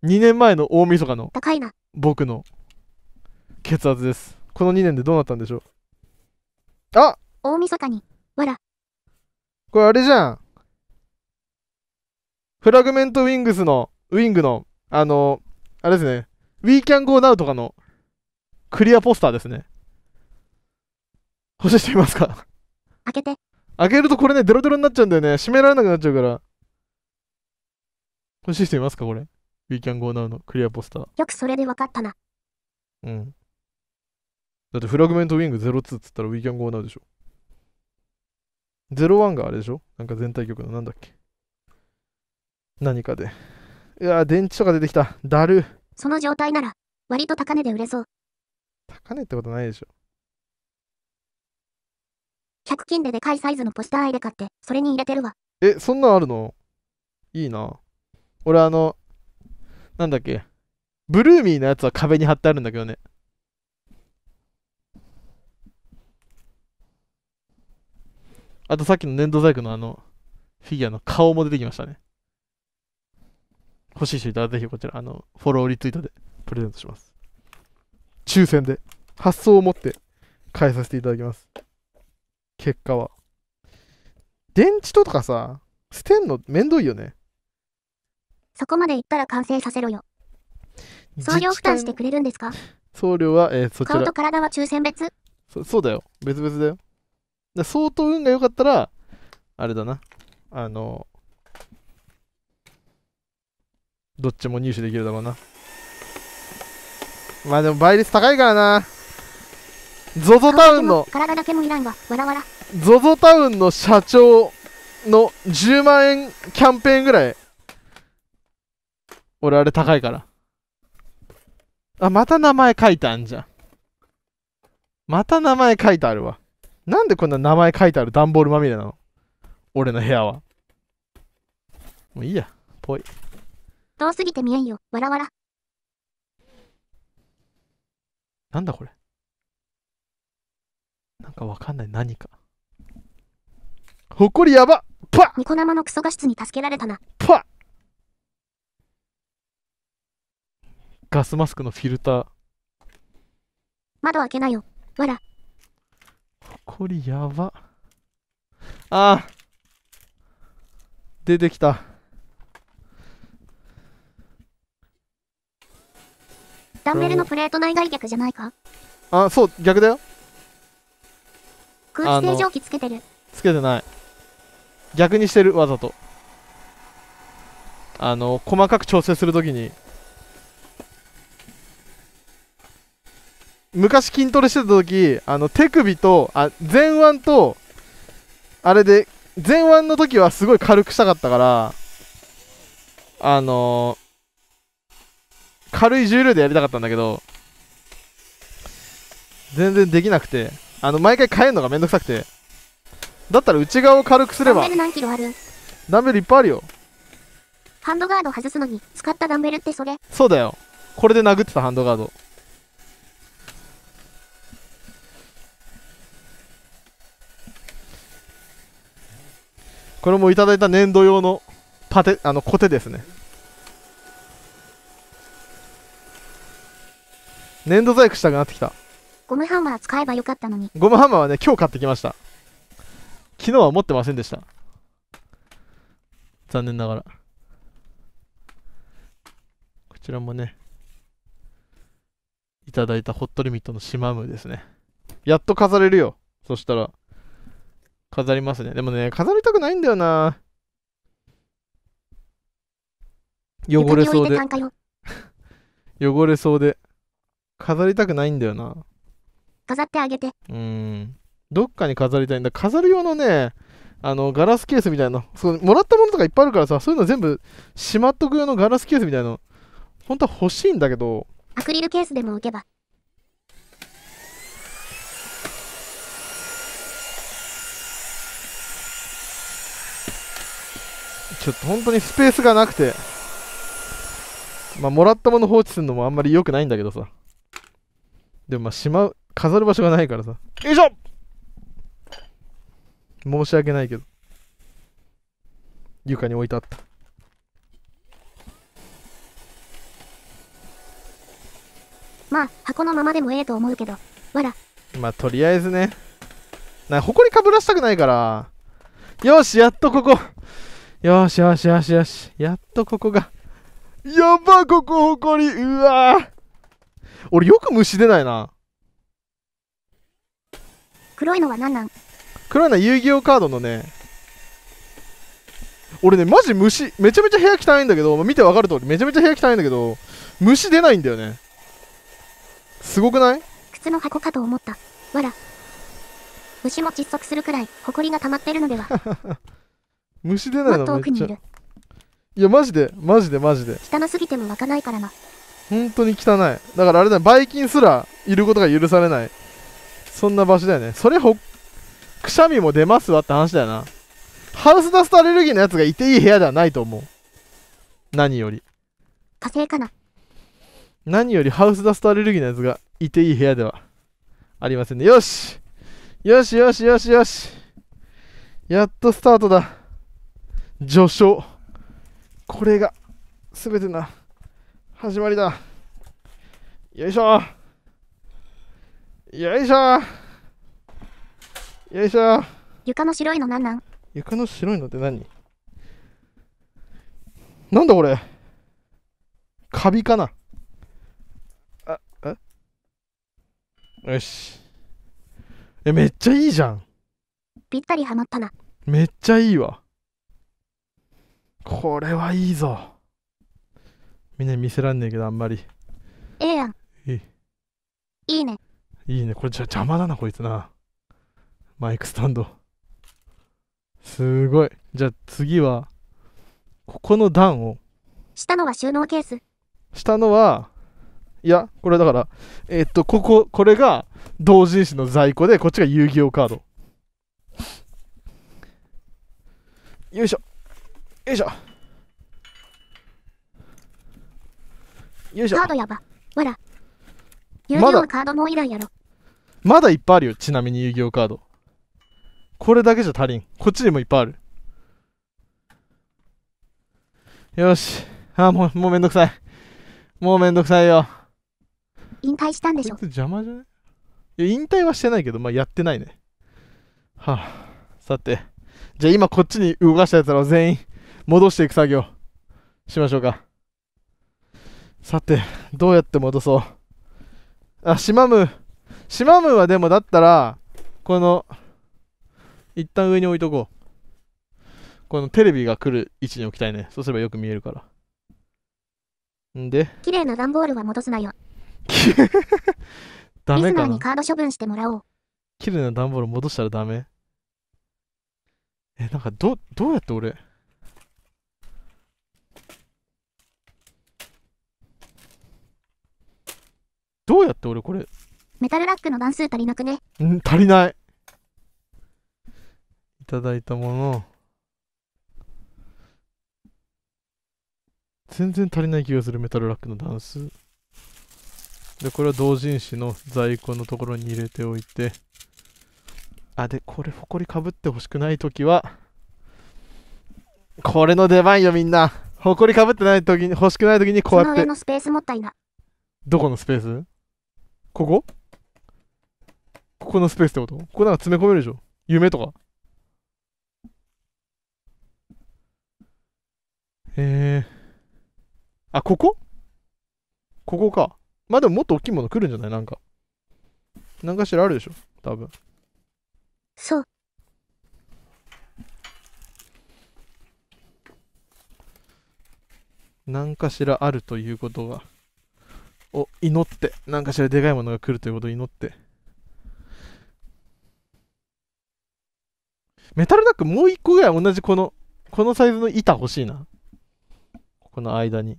2年前の大晦日の高いな。僕の血圧です。この2年でどうなったんでしょうあ大晦日に。わら。これあれじゃん。フラグメントウィングスの、ウィングの、あの、あれですね。We can go now とかのクリアポスターですね。欲しい人いますか開けて。開けるとこれね、デロデロになっちゃうんだよね。閉められなくなっちゃうから。欲しい人いますかこれ。We can go now のクリアポスター。よくそれで分かったな。うん。だってフラグメントウィング02っつったら We can go now でしょ。01があれでしょなんか全体曲のなんだっけ何かで。いや、電池とか出てきた。だる。その状態なら、割と高値で売れそう。高値ってことないでしょ。100均ででかいサイズのポスター入れ買って、それに入れてるわ。え、そんなんあるのいいな。俺あの、なんだっけ、ブルーミーのやつは壁に貼ってあるんだけどね。あとさっきの粘土細工のあの、フィギュアの顔も出てきましたね。欲しい人いたらぜひこちら、あの、フォローリツイートでプレゼントします。抽選で、発想を持って変えさせていただきます。結果は。電池とかさ、捨てんのめんどいよね。そこまで行ったら完成させろよ。送料負担してくれるんですか送料は、えー、そちら。顔と体は抽選別そそうだよ。別々だよ。だ相当運が良かったら、あれだな。あの、どっちも入手できるだろうな。まあでも倍率高いからな。ゾゾタウンの、体だけもいらんわ。わらわら。ゾゾタウンの社長の10万円キャンペーンぐらい俺あれ高いから。あ、また名前書いてあんじゃん。また名前書いてあるわ。なんでこんな名前書いてある段ボールまみれなの俺の部屋は。もういいや、ぽい。遠すぎて見えんよ、わらわら。なんだこれ。なんかわかんない、何か。ほこりやばパッニコ生のクソ画質に助けられたな。パッガスマスクのフィルター。窓開けなよ。わら。こりやば。ああ出てきた。ダンベルのプレート内外逆じゃないかあ、そう、逆だよ。空気清浄機つけてる。つけてない。逆にしてる、わざと。あの、細かく調整するときに昔筋トレしてた時、あの、手首と、あ、前腕と、あれで、前腕の時はすごい軽くしたかったから、あのー、軽い重量でやりたかったんだけど、全然できなくて、あの、毎回変えるのがめんどくさくて、だったら内側を軽くすれば、ダンベル何キロあるダンベルいっぱいあるよ。ハンドガード外すのに使ったダンベルってそれそうだよ。これで殴ってたハンドガード。これもいただいた粘土用のパテあのコテですね粘土細工したくなってきたゴムハンマー使えばよかったのにゴムハンマーはね今日買ってきました昨日は持ってませんでした残念ながらこちらもねいただいたホットリミットのシマムですねやっと飾れるよそしたら飾りますね。でもね、飾りたくないんだよな。汚れそうで。[laughs] 汚れそうで。飾りたくないんだよな。飾ってあげて。うん。どっかに飾りたいんだ。飾る用のね、あの、ガラスケースみたいな。そう、もらったものとかいっぱいあるからさ、そういうの全部しまっとく用のガラスケースみたいな。本当は欲しいんだけど。アクリルケースでも置けば。ちょっと本当にスペースがなくて、まあ、もらったもの放置するのもあんまり良くないんだけどさ。でもまあ、しまう、飾る場所がないからさ。よいしょ申し訳ないけど。床に置いてあった。まあ、箱のままでもええと思うけど、わら。まあ、とりあえずね。な、埃かぶらしたくないから。よし、やっとここ、よしよしよしよし。やっとここが。やばここ誇りうわ俺よく虫出ないな。黒いのは何なん黒いのは遊戯王カードのね。俺ね、マジ虫、めちゃめちゃ部屋汚いんだけど、見てわかる通り、めちゃめちゃ部屋汚いんだけど、虫出ないんだよね。すごくない靴の箱かと思った。わら。虫も窒息するくらい、りが溜まってるのでは。[laughs] 虫出ないのめっちゃいやマジでマジでマジで汚すぎても湧かないからな本当に汚いだからあれだバばい菌すらいることが許されないそんな場所だよねそれほくしゃみも出ますわって話だよなハウスダストアレルギーのやつがいていい部屋ではないと思う何より火星かな何よりハウスダストアレルギーのやつがいていい部屋ではありませんねよしよしよしよしよしやっとスタートだ序章これが全ての始まりだよいしょよいしょよいしょ床の白いのなんなん床の白いのって何なんだこれカビかなあ、えよし。え、めっちゃいいじゃん。ぴったりはまったな。めっちゃいいわ。これはいいぞ。みんなに見せらんねえけど、あんまり。ええやん。いい。いいね。いいね。これじゃ邪魔だな、こいつな。マイクスタンド。すごい。じゃあ次は、ここの段を。下のは収納ケース。下のは、いや、これだから、えー、っと、ここ、これが同人誌の在庫で、こっちが遊戯王カード。よいしょ。よいしょよいしょカードやばわら遊戯王カードもいらんやろまだいっぱいあるよちなみに遊戯王カードこれだけじゃ足りんこっちにもいっぱいあるよしあもうもうめんどくさいもうめんどくさいよ引退したんでしょ邪魔じゃないいや引退はしてないけどまあやってないねはあさてじゃあ今こっちに動かしたやつらを全員戻していく作業しましょうかさてどうやって戻そうあしまむしまむはでもだったらこの一旦上に置いとこうこのテレビが来る位置に置きたいねそうすればよく見えるからんで綺麗な段ボールは戻すなよ [laughs] ダメかなリスナーにカード処分してもらおう綺麗な段ボール戻したらダメえなんかどどうやって俺どうやって俺これ。メタルラックの番数足りなくね。ん、足りない。いただいたもの。全然足りない気がするメタルラックの段数。で、これは同人誌の在庫のところに入れておいて。あ、で、これ、ほこりかぶってほしくないときは、これの出番よ、みんな。ほこりかぶってないときに、欲しくないときにこうやって。ののスペースもったいな。どこのスペースここここのスペースってことここなんか詰め込めるでしょ夢とか。えー。あ、ここここか。まあでももっと大きいもの来るんじゃないなんか。何かしらあるでしょ多分。そう。何かしらあるということが。を祈って、何かしらでかいものが来るということを祈って。メタルダックもう一個ぐらい同じこの、このサイズの板欲しいな。ここの間に。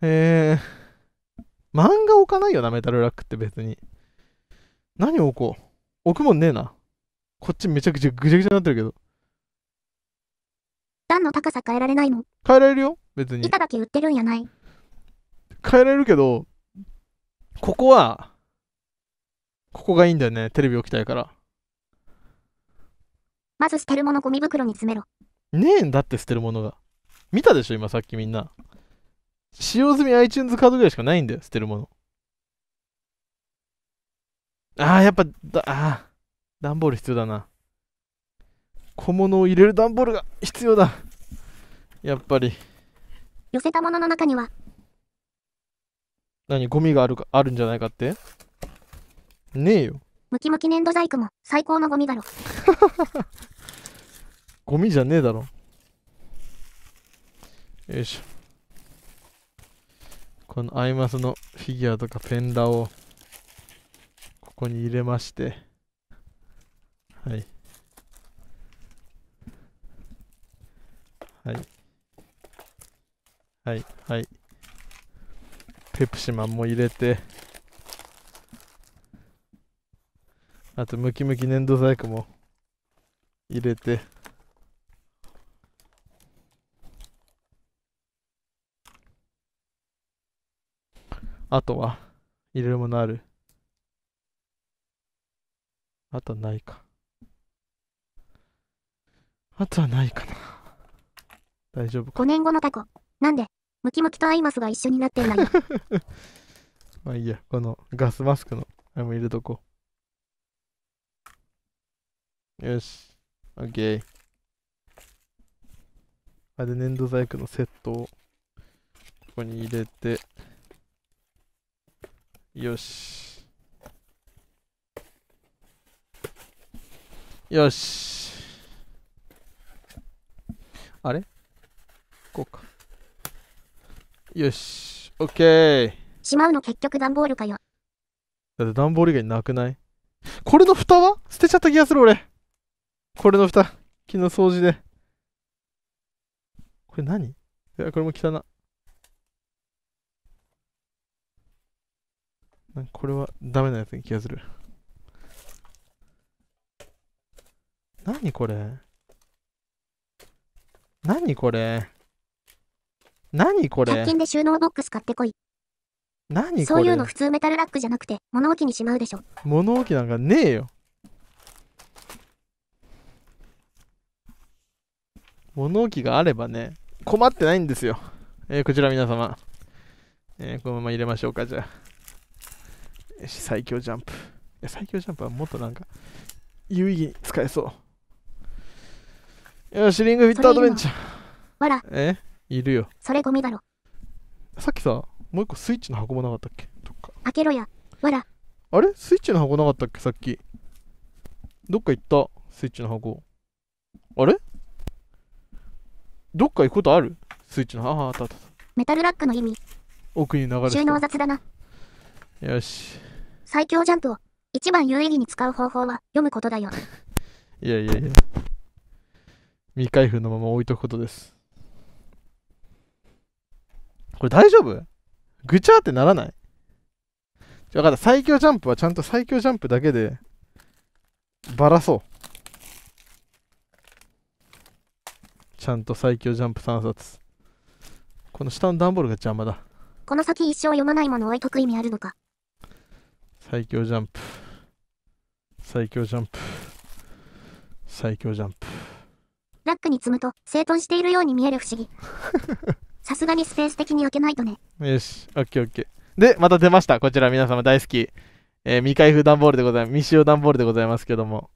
えー、漫画置かないよな、メタルラックって別に。何置こう置くもんねえな。こっちめちゃくちゃぐちゃぐちゃになってるけど。段の高さ変えられないの変えられるよ、別に。板だけ売ってるんやない。変えられるけど、ここは、ここがいいんだよね。テレビ置きたいから。まず捨てるものゴミ袋に詰めろ。ねえんだって捨てるものが。見たでしょ今さっきみんな。使用済み iTunes カードぐらいしかないんだよ。捨てるもの。ああ、やっぱ、だ、ああ、段ボール必要だな。小物を入れる段ボールが必要だ。やっぱり。寄せたものの中には、何ゴミがあるか、あるんじゃないかってねえよ。ムキムキ粘土細工も最高のゴミだろ。[laughs] ゴミじゃねえだろ。よいしょ。このアイマスのフィギュアとかペンダをここに入れまして。はい。はい。はい。はい。ペプシマンも入れてあとムキムキ粘土細工も入れてあとは入れるものあるあとはないかあとはないかな大丈夫か5年後のタコなんでムキムキとアイマスが一緒になってんだよ。[laughs] まあいいや、このガスマスクの、あれも入れとこう。よし、オッケー。あれ、粘土細工のセットを、ここに入れて、よし。よし。あれこうか。よし、オッケー。しまうの結局段ボールかよ。だって段ボール以外なくないこれの蓋は捨てちゃった気がする俺。これの蓋、昨日掃除で。これ何いや、これも汚な。なんかこれはダメなやつに気がする。何これ何これ何これ100均で収納ボックス買ってこい。何これそういうの普通メタルラックじゃなくて物置にしまうでしょ。物置なんかねえよ。物置があればね、困ってないんですよ。えー、こちら皆様。えー、このまま入れましょうか、じゃあ。し、最強ジャンプ。いや、最強ジャンプはもっとなんか、有意義に使えそう。よし、リングフィットアドベンチャー。わら。えいるよ。それゴミだろ。さっきさ、もう一個スイッチの箱もなかったっけどっか。開けろや。わら。あれスイッチの箱なかったっけさっき。どっか行ったスイッチの箱。あれどっか行くことあるスイッチの箱。ああ、あったあった。メタルラックの意味。奥に流れ収納雑だな。よし。最強ジャンプを一番有意義に使う方法は読むことだよ。[laughs] いやいやいや。未開封のまま置いとくことです。これ大丈夫ぐちゃってならない分かった。最強ジャンプはちゃんと最強ジャンプだけでばらそう。ちゃんと最強ジャンプ3冊。この下の段ボールが邪魔だ。この先一生読まないもの置いとく意味あるのか。最強ジャンプ。最強ジャンプ。最強ジャンプ。ラックに積むと整頓しているように見える不思議。[laughs] さすがにスペース的に開けないとね。よし、オッケーオッケー。で、また出ました。こちら皆様大好き。えー、未開封段ボールでございます。未使用段ボールでございますけども。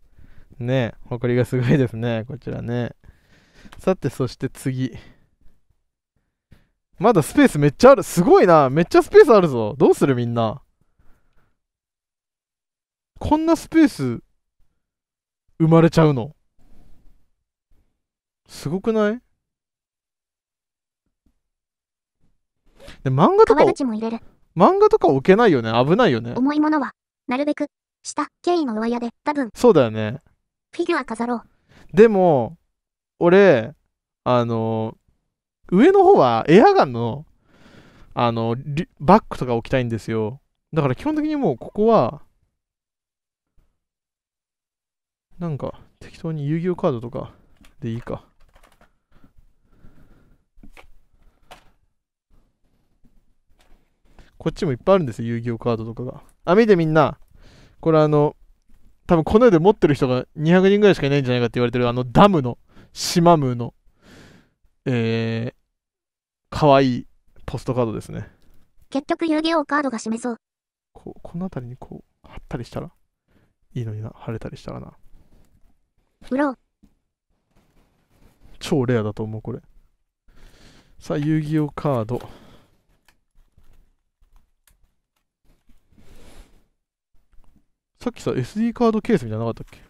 ねえ、埃がすごいですね。こちらね。さて、そして次。まだスペースめっちゃある。すごいな。めっちゃスペースあるぞ。どうするみんな。こんなスペース、生まれちゃうの。すごくないで漫画とか漫画とか置けないよね危ないよね重いものはなるべく下経緯の上屋で多分そうだよねフィギュア飾ろうでも俺あの上の方はエアガンのあのバッグとか置きたいんですよだから基本的にもうここはなんか適当に遊戯王カードとかでいいかこっちもいっぱいあるんですよ、遊戯王カードとかが。あ、見てみんな。これあの、多分この世で持ってる人が200人ぐらいしかいないんじゃないかって言われてる、あのダムの、島ムの、えー、かわいいポストカードですね。結局遊戯王カードが示そう。ここの辺りにこう、貼ったりしたら、いいのにな、貼れたりしたらな。売ろう。超レアだと思う、これ。さあ、遊戯王カード。さっきさ、SD カードケースみたいなのなかったっけ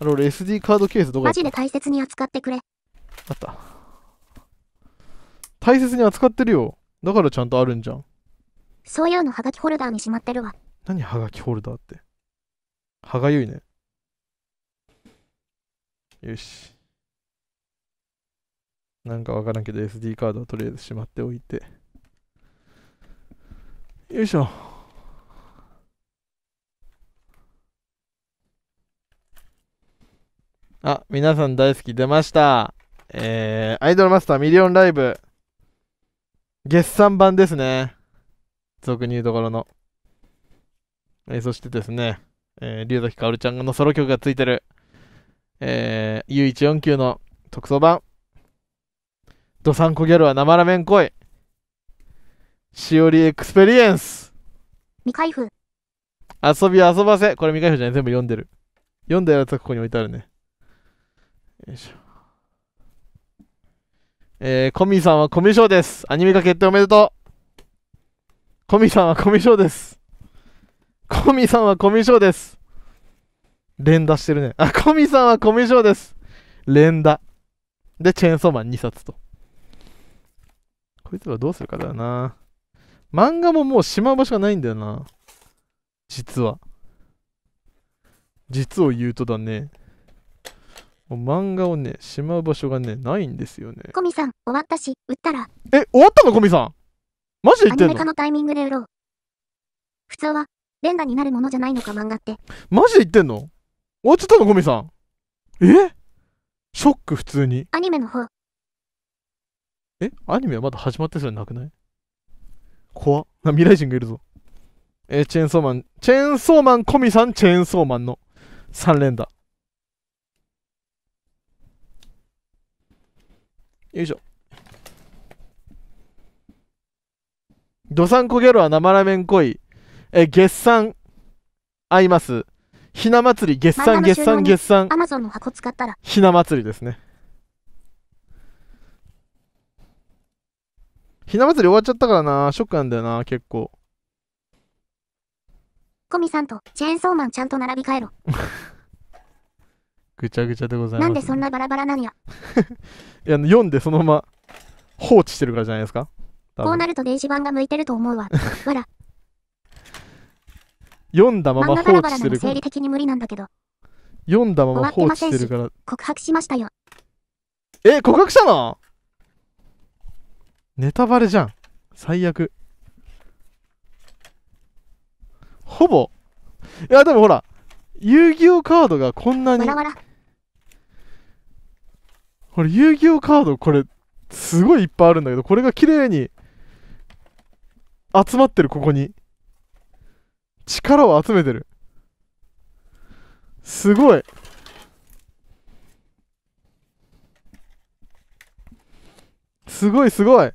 あれ、俺 SD カードケースどこマジで大切に扱ってくれ。あった。大切に扱ってるよ。だからちゃんとあるんじゃん。そういうのハガキホルダーにしまってるわ。何ハガキホルダーって。歯がゆいね。よし。なんかわからんけど SD カードはとりあえずしまっておいて。よいしょ。あ、皆さん大好き出ました。えー、アイドルマスターミリオンライブ。月3版ですね。俗に言うところの。えー、そしてですね、えー、龍崎かおるちゃんのソロ曲がついてる、えー、U149 の特装版。ドサンコギャルは生ラメン恋。しおりエクスペリエンス。未開封。遊び遊ばせ。これ未開封じゃない。全部読んでる。読んだやつはここに置いてあるね。よいしょ。えー、コミさんはコミュ障です。アニメ化決定おめでとう。コミさんはコミュ障です。コミさんはコミュ障です。連打してるね。あ、コミさんはコミュ障です。連打。で、チェーンソーマン2冊と。こいつらどうするかだよな。漫画ももうしまう場所がないんだよな。実は。実を言うとだね。漫画をね、しまう場所がね、ないんですよね。コミさん、終わったし、売ったら。え、終わったのコミさんマジで言ってんのアニメ化のタイミングで売ろう。普通は、連打になるものじゃないのか漫画って。マジで言ってんの終わっちゃったのコミさん。えショック、普通に。アニメの方。えアニメはまだ始まってすらなくない怖っ。未来人がいるぞ。えチェーンソーマン、チェーンソーマン、コミさん、チェーンソーマンの3連打。よいしょどさんこギャルは生ラーメンい。え月産合いますひな祭り月産月産月産アマゾンの箱使ったらひな祭りですねひな祭り終わっちゃったからなショックなんだよな結構コミさんとチェーンソーマンちゃんと並び替えろ [laughs] ぐちゃぐちゃでございます、ね、なんでそんなバラバラなんや [laughs] いや読んでそのまま放置してるからじゃないですかこうなると電子版が向いてると思うわ。[laughs] わら。読んだまま放置してるから。生理的に無理なんだけど。読んだまま放置してるから。告白しましたよ。え、告白したのネタバレじゃん。最悪。ほぼ。いや、でもほら、遊戯王カードがこんなに。わらわらこれ遊戯王カードこれすごいいっぱいあるんだけどこれが綺麗に集まってるここに力を集めてるすごいすごいすごい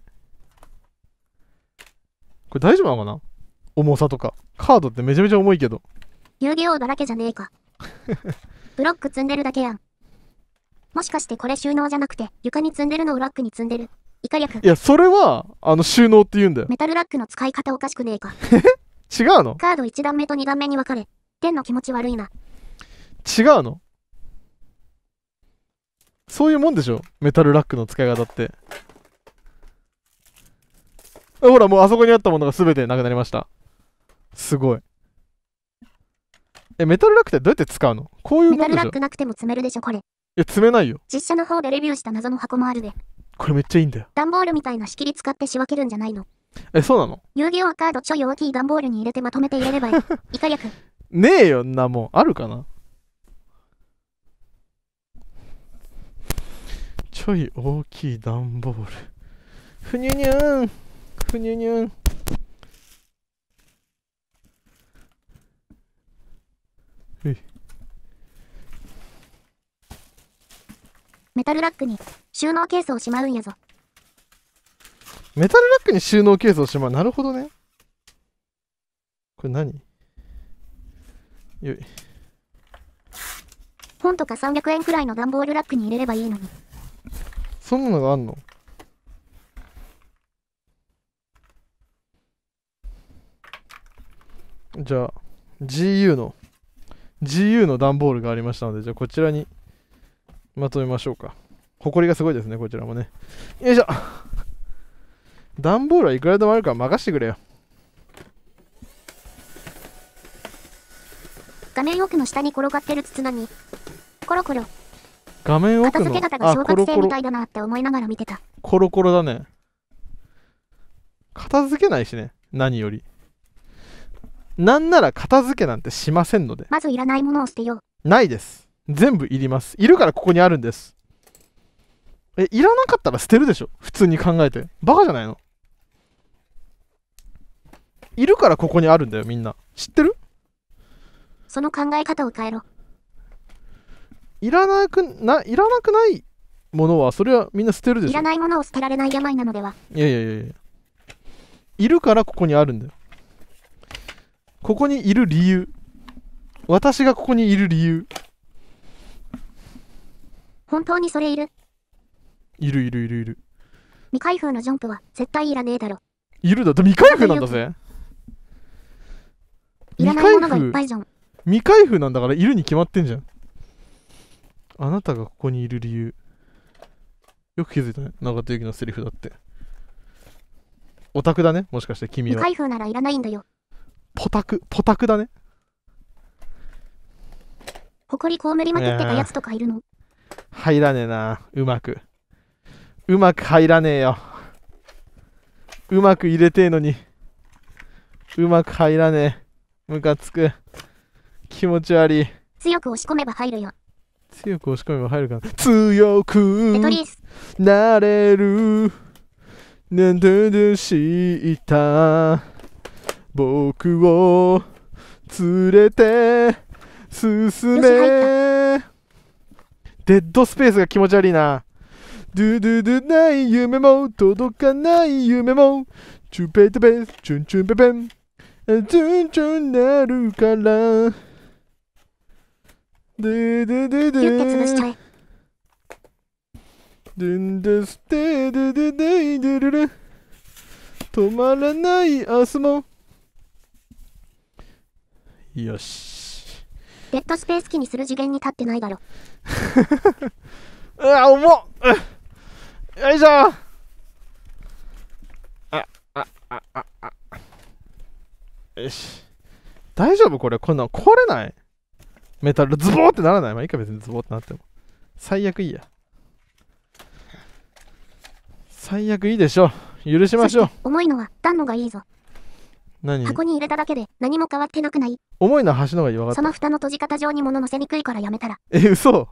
これ大丈夫なのかな重さとかカードってめちゃめちゃ重いけど遊戯王だらけじゃねえか [laughs] ブロック積んでるだけやんもしかしてこれ収納じゃなくて、床に積んでるのをラックに積んでる。イカ略。いや、それは、あの、収納って言うんだよ。メタルラックの使い方おかしくねえか。[laughs] 違うのカード1段目と2段目に分かれ。天の気持ち悪いな。違うのそういうもんでしょメタルラックの使い方って。ほら、もうあそこにあったものが全てなくなりました。すごい。え、メタルラックってどうやって使うのこういうもんでしょメタルラックなくても積めるでしょ、これ。や、詰めないよ。実写の方でレビューした謎の箱もあるで。これめっちゃいいんだよ。段ボールみたいな仕切り使って仕分けるんじゃないの。え、そうなの遊戯王カードちょい大きい段ボールに入れてまとめて入れればいい。いかやく。ねえよ、んなもん。あるかなちょい大きい段ボール。ふにゅにゅん。ふにゅにゅん。メタルラックに収納ケースをしまうんやぞ。メタルラックに収納ケースをしまう。なるほどね。これ何よい。本とか300円くらいの段ボールラックに入れればいいのに。そんなのがあんのじゃあ、GU の、GU の段ボールがありましたので、じゃあこちらにまとめましょうか。埃がすごいですね、こちらもね。よいしょ段ボールはいくらでもあるから任してくれよ。画面奥の下に転がってる筒何コロコロ。画面奥の片付け方が小学生みたいだなって思いながら見てた。コロコロだね。片付けないしね、何より。なんなら片付けなんてしませんので。まずいらないものを捨てよう。ないです。全部いります。いるからここにあるんです。え、いらなかったら捨てるでしょ普通に考えて。バカじゃないのいるからここにあるんだよ、みんな。知ってるその考え方を変えろ。いらなくな、いらなくないものは、それはみんな捨てるでしょいらないものを捨てられない病なのでは。いやいやいやいや。いるからここにあるんだよ。ここにいる理由。私がここにいる理由。本当にそれいるいるいるいるいる。未開封のジャンプは絶対いらねえだろ。いるだって未開封なんだぜ。いらないものがいっぱいじゃん。未開封なんだからいるに決まってんじゃん。あなたがここにいる理由。よく気づいたね。長田由紀のセリフだって。オタクだね。もしかして君は。未開封ならいらないんだよ。ポタク、ポタクだね。誇りこうむりまくってたやつとかいるの、え入らねえな。うまく。うまく入らねえよ。うまく入れてえのに。うまく入らねえ。ムカつく。気持ち悪い。強く押し込めば入るよ。強く押し込めば入るかな。強くなれる。なんてでした僕を連れて進めデッドスペースが気持ち悪いな。ドゥドゥドゥない夢も届かない夢もチュペテペチュンチュンペペンチュンチュンなるからドゥドゥドゥドゥ言ってちドゥステドゥドゥドゥルル止まらない明日もよしデッドスペース機にする次元に立ってないだろ [laughs] うわ、重っよいしょあ、あ、あ、あ、あ。よし。大丈夫これ、こんなん壊れないメタルズボーってならないまあいいか別にズボーってなっても。最悪いいや。最悪いいでしょ許しましょう。重いのは暖のがいいぞ。何箱に入れただけで何も変わってなくない重いのは端のが弱かった。その蓋の閉じ方上に物乗せにくいからやめたら。え、嘘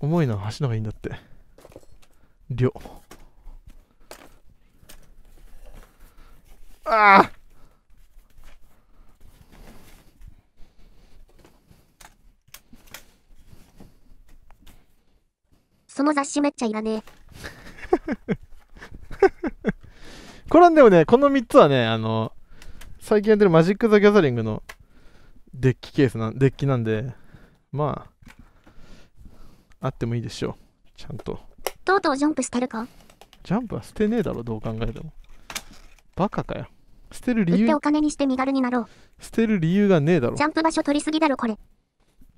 重いのは走るのがいいんだって量ああその雑誌めっちゃいらねえ [laughs] これはでもねこの3つはねあの最近やってるマジック・ザ・ギャザリングのデッキケースなデッキなんでまああってもいいでしょう。ちゃんと。とうとうジャンプしてるかジャンプは捨てねえだろ、どう考えても。バカかよ。捨てる理由。ってお金にして身軽になろう。捨てる理由がねえだろ。ジャンプ場所取りすぎだろ、これ。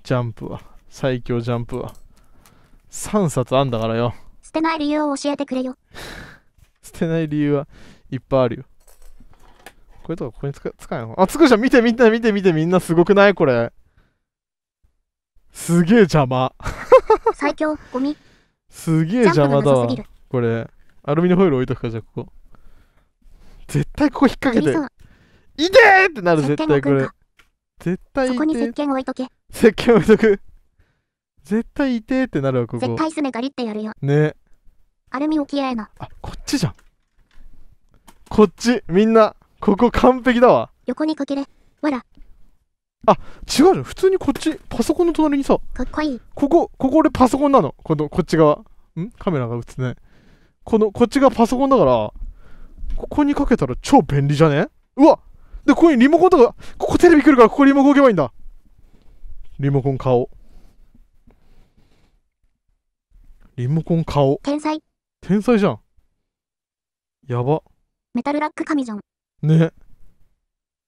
ジャンプは。最強ジャンプは。3冊あんだからよ。捨てない理由を教えてくれよ。捨てない理由はいっぱいあるよ。これとかここにつかつかないのあ、つくじゃん見て見て見て見てみんなすごくないこれ。すげえ邪魔。最強、ゴミ。すげえ邪魔だわ。これ、アルミのホイル置いとくか、じゃあここ。絶対ここ引っ掛けて。いてーってなる、絶対これ。絶対いこに石鹸置いとけ。石鹸置いとく。絶対いてーってなるわ、ここ。絶対すねガリってやるよ。ね。アルミ置きえな。あ、こっちじゃん。こっち、みんな、ここ完璧だわ。横にかけれ。わら。あ、違うの普通にこっち、パソコンの隣にさ、かっこいい。ここ、ここ俺パソコンなの。この、こっち側。んカメラが映ってない。この、こっちがパソコンだから、ここにかけたら超便利じゃねうわで、ここにリモコンとか、ここテレビ来るから、ここリモコン置けばいいんだ。リモコン顔。リモコン顔。天才。天才じゃん。やば。メタルラック神ジョン。ね。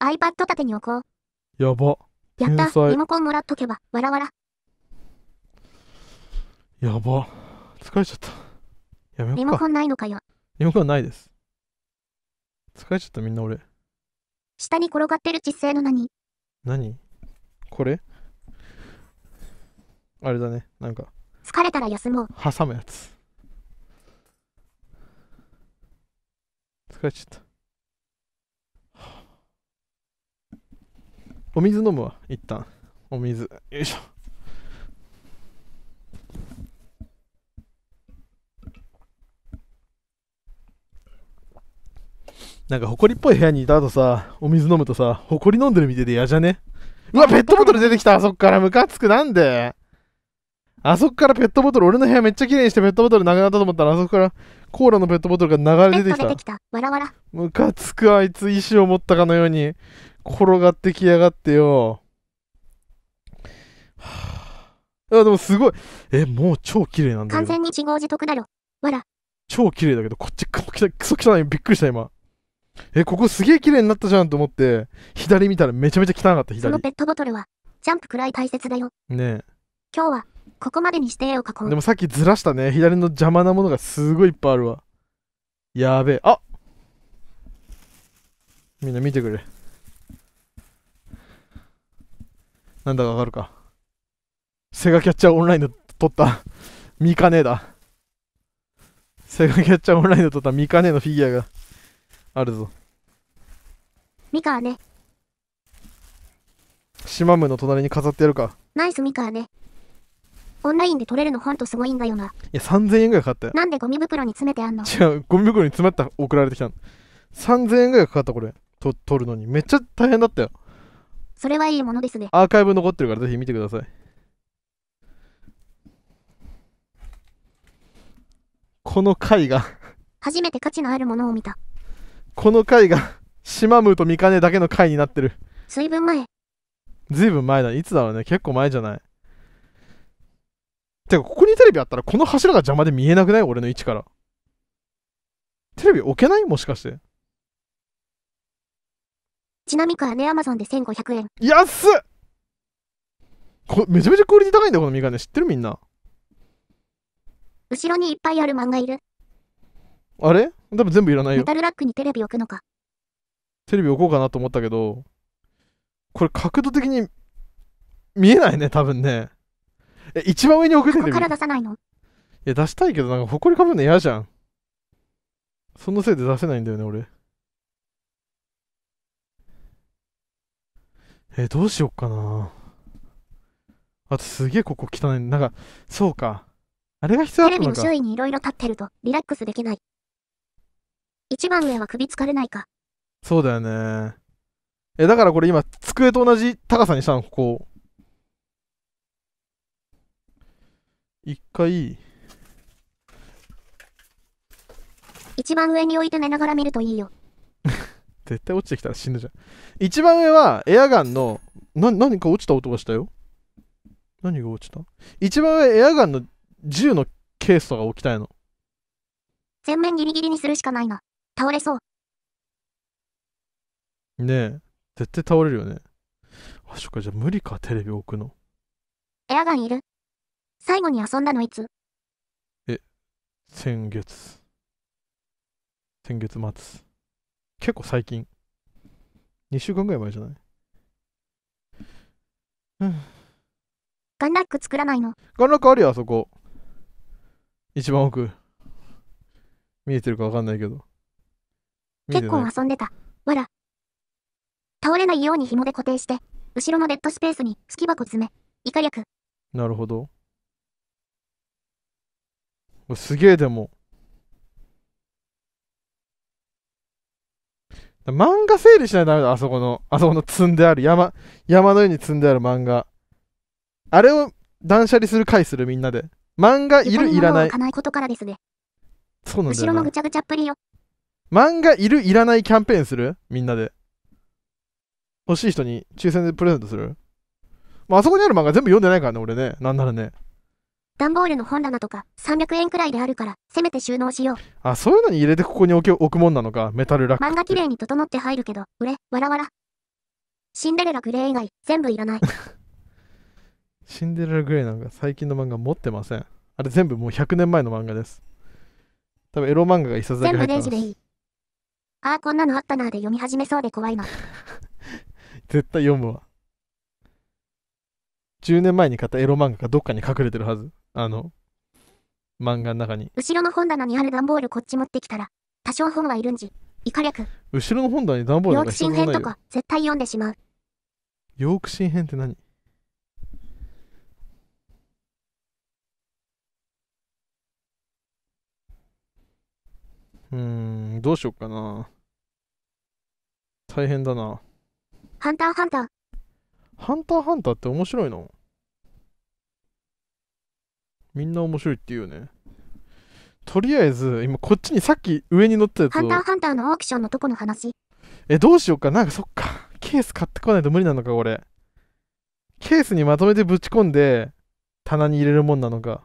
iPad 縦に置こう。やば。やった。リモコンもらっとけば。わらわら。やば。疲れちゃった。やめようリモコンないのかよ。リモコンないです。疲れちゃったみんな俺。下に転がってる実勢の何何これあれだね。なんか。疲れたら休もう。挟むやつ。疲れちゃった。お水飲むわ一旦お水よいしょなんか埃っぽい部屋にいた後さ、お水飲むとさ、埃飲んでるみてで嫌じゃねうわ、ペットボトル出てきたあそこからムカつくなんであそこからペットボトル、俺の部屋めっちゃ綺麗にしてペットボトルなくなったと思ったら、あそこからコーラのペットボトルが流れ出てきた。ムカつくあいつ、意を持ったかのように。転がってきやがってよ。はあ、でもすごい。え、もう超綺麗なんだけ完全に自業自得だろ。わら。超綺麗だけど、こっちクソ汚い。びっくりした、今。え、ここすげえ綺麗になったじゃんと思って、左見たらめちゃめちゃ汚かった、左。そのペットボトルは、ジャンプくらい大切だよ。ねえ。今日は、ここまでにして絵を描こう。でもさっきずらしたね。左の邪魔なものがすごいいっぱいあるわ。やべえ。あみんな見てくれ。なんだかわかるか。セガキャッチャーオンラインで撮ったミカネだ。セガキャッチャーオンラインで撮ったミカネのフィギュアがあるぞ。ミカネ。シマムの隣に飾ってやるか。ナイスミカネ。オンラインで撮れるのほんとすごいんだよな。いや、3000円ぐらいかかったよ。なんでゴミ袋に詰めてあんの違う、ゴミ袋に詰まった送られてきたの。3000円ぐらいかかった、これ。と、撮るのに。めっちゃ大変だったよ。それはいいものですね。アーカイブ残ってるからぜひ見てください。この回が初めて価値のあるものを見た。この回がシマムーとミカネだけの回になってる。随分前。随分前だ。いつだろうね。結構前じゃない。てか、ここにテレビあったらこの柱が邪魔で見えなくない俺の位置から。テレビ置けないもしかして。ちなみかね、アマゾンで1500円。安っこめちゃめちゃクオリティ高いんだこのミカネ。知ってるみんな。後ろにいっぱいある漫画いる。あれ多分全部いらないよ。メタルラックにテレビ置くのか。テレビ置こうかなと思ったけど、これ角度的に見えないね、多分ね。え、一番上に置くここから出さないのいや、出したいけど、なんか、埃かぶんの嫌じゃん。そのせいで出せないんだよね、俺。えー、どうしよっかな。あとすげえここ汚い。なんか、そうか。あれが必要だったのか。テレビの周囲にいろいろ立ってるとリラックスできない。一番上は首疲れないか。そうだよね。え、だからこれ今、机と同じ高さにしたの、ここ。一回。一番上に置いて寝ながら見るといいよ。絶対落ちてきたら死ぬじゃん。一番上はエアガンの、な、何か落ちた音がしたよ。何が落ちた一番上エアガンの銃のケースとか置きたいの。全面ギリギリにするしかないな。倒れそう。ねえ。絶対倒れるよね。あ、そっか、じゃあ無理か、テレビ置くの。エアガンいる最後に遊んだのいつえ、先月。先月末。結構最近。2週間ぐらい前じゃないうん。ガンラック作らないのガンラックあるよ、あそこ。一番奥。見えてるかわかんないけど。結構遊んでた。わら。倒れないように紐で固定して、後ろのデッドスペースに隙箱詰め、以下略。なるほど。すげえでも。漫画整理しないとダメだ、あそこの、あそこの積んである山、山のように積んである漫画。あれを断捨離する回するみんなで。漫画いるいらない。ことからですね。そうなんだ後ろのぐちゃぐちゃっぷりよ。漫画いるいらないキャンペーンするみんなで。欲しい人に抽選でプレゼントするまあ、あそこにある漫画全部読んでないからね、俺ね。なんならね。段ボールの本棚とか300円くらいであるから、せめて収納しよう。あ、そういうのに入れてここに置き置くもんなのか、メタルラック。漫画綺麗に整って入るけど、うれ、わらわら。シンデレラグレー以外、全部いらない。[laughs] シンデレラグレーなんか最近の漫画持ってません。あれ全部もう100年前の漫画です。多分エロ漫画が一冊だけ入ってます。全部レジでいい。あーこんなのあったなーで読み始めそうで怖いな。[laughs] 絶対読むわ。10年前に買ったエロ漫画がどっかに隠れてるはず。あの、漫画の中に。後ろの本棚にある段ボールこっち持ってきたら、多少本はいるんじ。いか略。後ろの本棚に段ボールなんかないよ。ヨークシン編とか絶対読んでしまう。ヨークシン編って何うん、どうしよっかな。大変だな。ハンターハンター。ハンターハンターって面白いのみんな面白いって言うね。とりあえず、今こっちにさっき上に乗ってたやつハンターハンターのオークションのとこの話。え、どうしようか。なんかそっか。ケース買ってこないと無理なのか、これ。ケースにまとめてぶち込んで、棚に入れるもんなのか。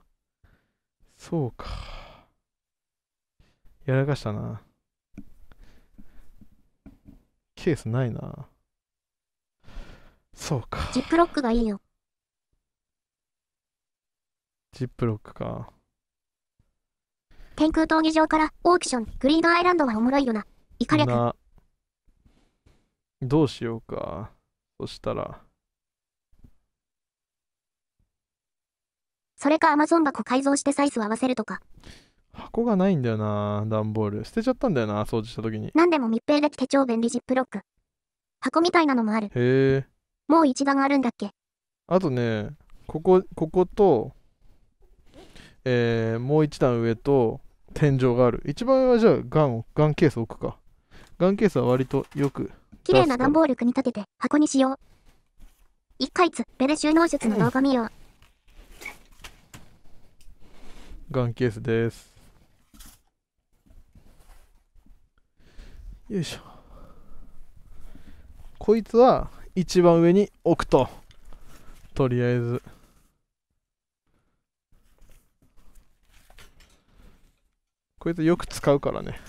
そうか。やらかしたな。ケースないな。そうか。ジップロックがいいよ。ジップロックか。天空闘技場からオークション、グリードアイランドはおもろいよな。いかれた。どうしようか。そしたら。それかアマゾン箱改造してサイズを合わせるとか。箱がないんだよな、ダンボール。捨てちゃったんだよな、掃除した時に。何でも密閉でき手帳便利ジップロック。箱みたいなのもある。へえ。もう一段あるんだっけあとね、ここ、ここと、えー、もう一段上と天井がある。一番上はじゃあ、ガンガンケース置くか。ガンケースは割とよく。綺麗な段ボール組み立てて箱にしよう。一回つ、ベレ収納術の動画見よう。ガンケースです。よいしょ。こいつは一番上に置くと。とりあえず。こういつよく使うからね。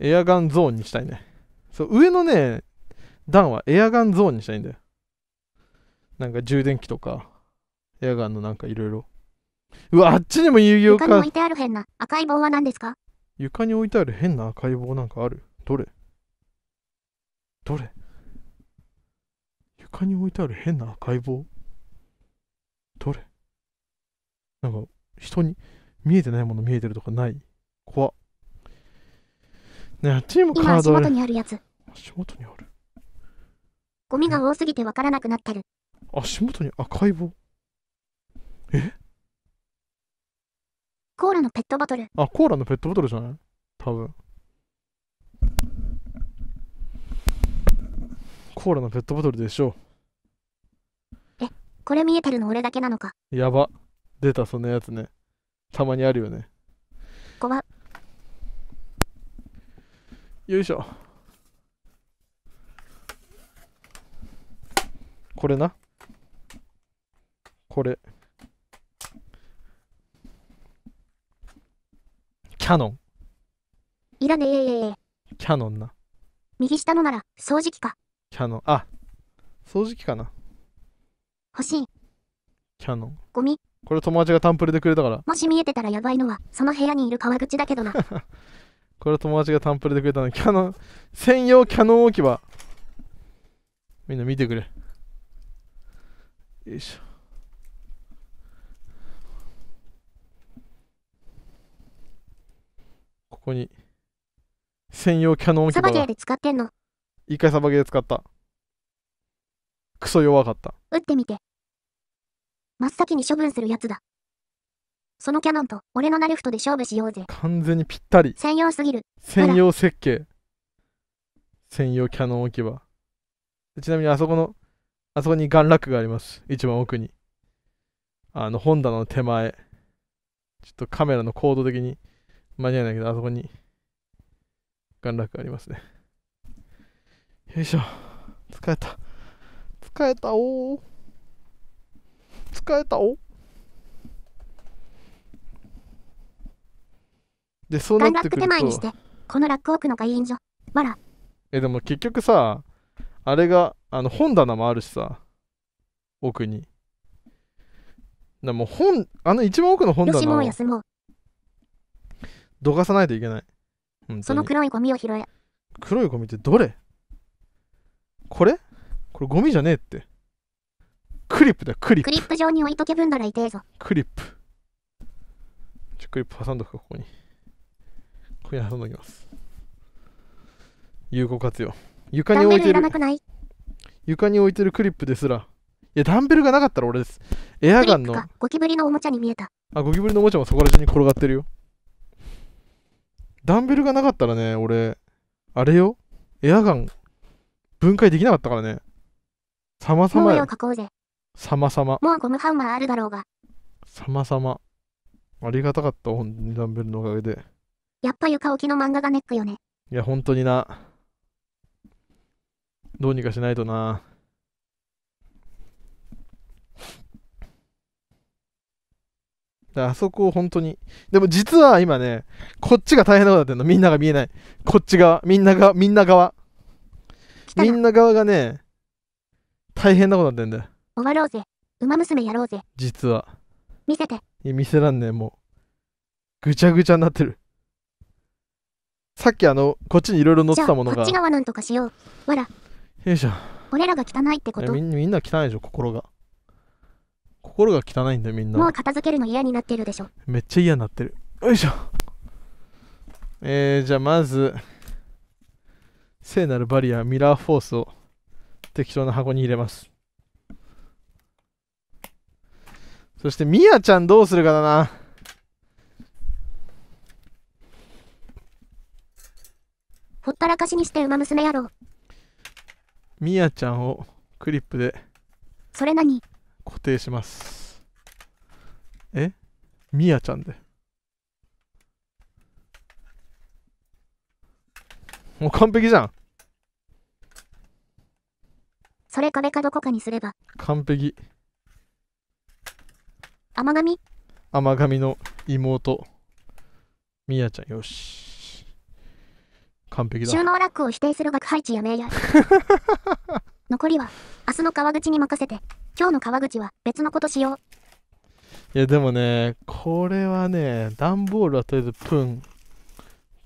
エアガンゾーンにしたいね。そう、上のね、段はエアガンゾーンにしたいんだよ。なんか充電器とか、エアガンのなんかいろいろ。うわ、あっちにも遊戯王か。床に置いてある変な赤い棒は何ですか床に置いてある変な赤い棒なんかあるどれどれ床に置いてある変な赤い棒どれなんか人に見えてないもの見えてるとかない怖っねチームカード今足元にあるやつ足元にあるゴミが多すぎてわからなくなってる足元に赤い棒えコーラのペットボトルあコーラのペットボトルじゃない多分コーラのペットボトルでしょこれ見えてるの俺だけなのか。やば。出た、そのやつね。たまにあるよね。怖よいしょ。これな。これ。キャノン。いらねええキャノンな。右下のなら、掃除機か。キャノン。あ、掃除機かな。欲しい。キャノン。ゴミ。これ友達がタンプルでくれたから。もし見えてたらやばいのは、その部屋にいる川口だけどな。[laughs] これ友達がタンプルでくれたの。キャノン、専用キャノン置き場。みんな見てくれ。よいしょ。ここに専用キャノン置き場サバゲーで使ってんの。一回サバゲーで使った。クソ弱かった。撃ってみて。真っ先に処分するやつだ。そのキャノンと俺のナルフトで勝負しようぜ。完全にぴったり。専用すぎる。専用設計。専用キャノン置き場。ちなみにあそこの、あそこにガンラックがあります。一番奥に。あの、本棚の手前。ちょっとカメラの高度的に間に合わないけど、あそこにガンラックありますね。よいしょ。疲れた。疲れたお疲れたおでそうなってくるとこのラックオークの会員所わらえでも結局さあれがあの本棚もあるしさ奥にでも本あの一番奥の本棚をどかさないといけないその黒いゴミを拾え黒いゴミってどれこれこれゴミじゃねえって。クリップだよ、クリップ。クリップ上に置いとけ分ならえぞ。クリップ。ちょ、クリップ挟んどくか、ここに。ここに挟んどきます。有効活用。床に置いてる。い床に置いてるクリップですら。いや、ダンベルがなかったら俺です。エアガンの。ゴキブリのおもちゃに見えた。あ、ゴキブリのおもちゃもそこら中に転がってるよ。ダンベルがなかったらね、俺、あれよ。エアガン、分解できなかったからね。様々よ。書こうぜ。様々。もうゴムハンマーあるだろうが。さまさま。ありがたかった、本当にダンベルのおかげで。やっぱ床置きの漫画がネックよね。いや、本当にな。どうにかしないとな。あそこを本当に。でも実は今ね、こっちが大変なことになってんの。みんなが見えない。こっち側。みんなが、みんな側。みんな側がね、大変なことになってんだよ。終わろうぜ。馬娘やろうぜ。実は。見せて。いや、見せらんねえ、もう。ぐちゃぐちゃになってる。さっきあの、こっちにいろいろ載ってたものが。こっち側なんとかしよう。わら。よいしょ。俺らが汚いってことみみんな汚いでしょ、心が。心が汚いんだよ、みんな。もう片付けるの嫌になってるでしょ。めっちゃ嫌になってる。よいしょ。えー、じゃあまず、聖なるバリア、ミラーフォースを。適当な箱に入れますそしてみやちゃんどうするかだなほったらかしにして馬娘野郎みやちゃんをクリップでそれ何固定しますえみやちゃんでもう完璧じゃんそれ壁かどこかにすれば。完璧。天神天神の妹。みやちゃん、よし。完璧だ。収納ラックを否定する学配置やめや。[laughs] 残りは、明日の川口に任せて、今日の川口は別のことしよう。いや、でもね、これはね、段ボールはとりあえずプン。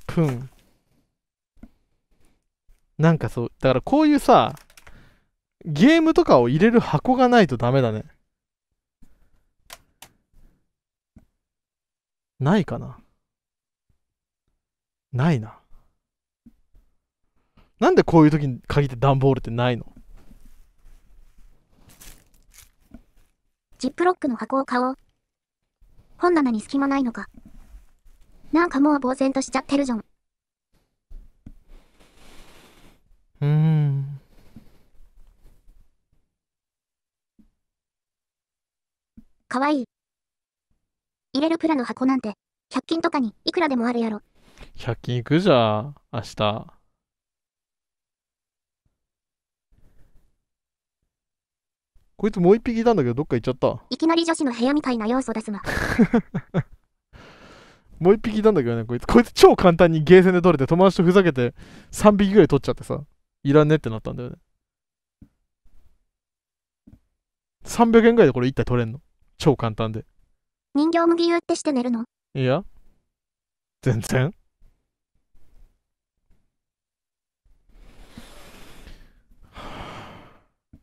プン。なんかそう、だからこういうさ、ゲームとかを入れる箱がないとダメだね。ないかなないな。なんでこういう時に限って段ボールってないのジップロックの箱を買おう。本棚に隙間ないのか。なんかもう呆然としちゃってるじゃん。うーん。かわいい。入れるプラの箱なんて、100均とかにいくらでもあるやろ。100均行くじゃん、明日。こいつもう一匹いたんだけど、どっか行っちゃった。いきなり女子の部屋みたいな要素ですな。[laughs] もう一匹いたんだけどね、こいつ。こいつ超簡単にゲーセンで取れて、友達とふざけて3匹ぐらい取っちゃってさ、いらねってなったんだよね。300円ぐらいでこれ1体取れんの。超簡単で。人形麦湯ってして寝るのいや、全然。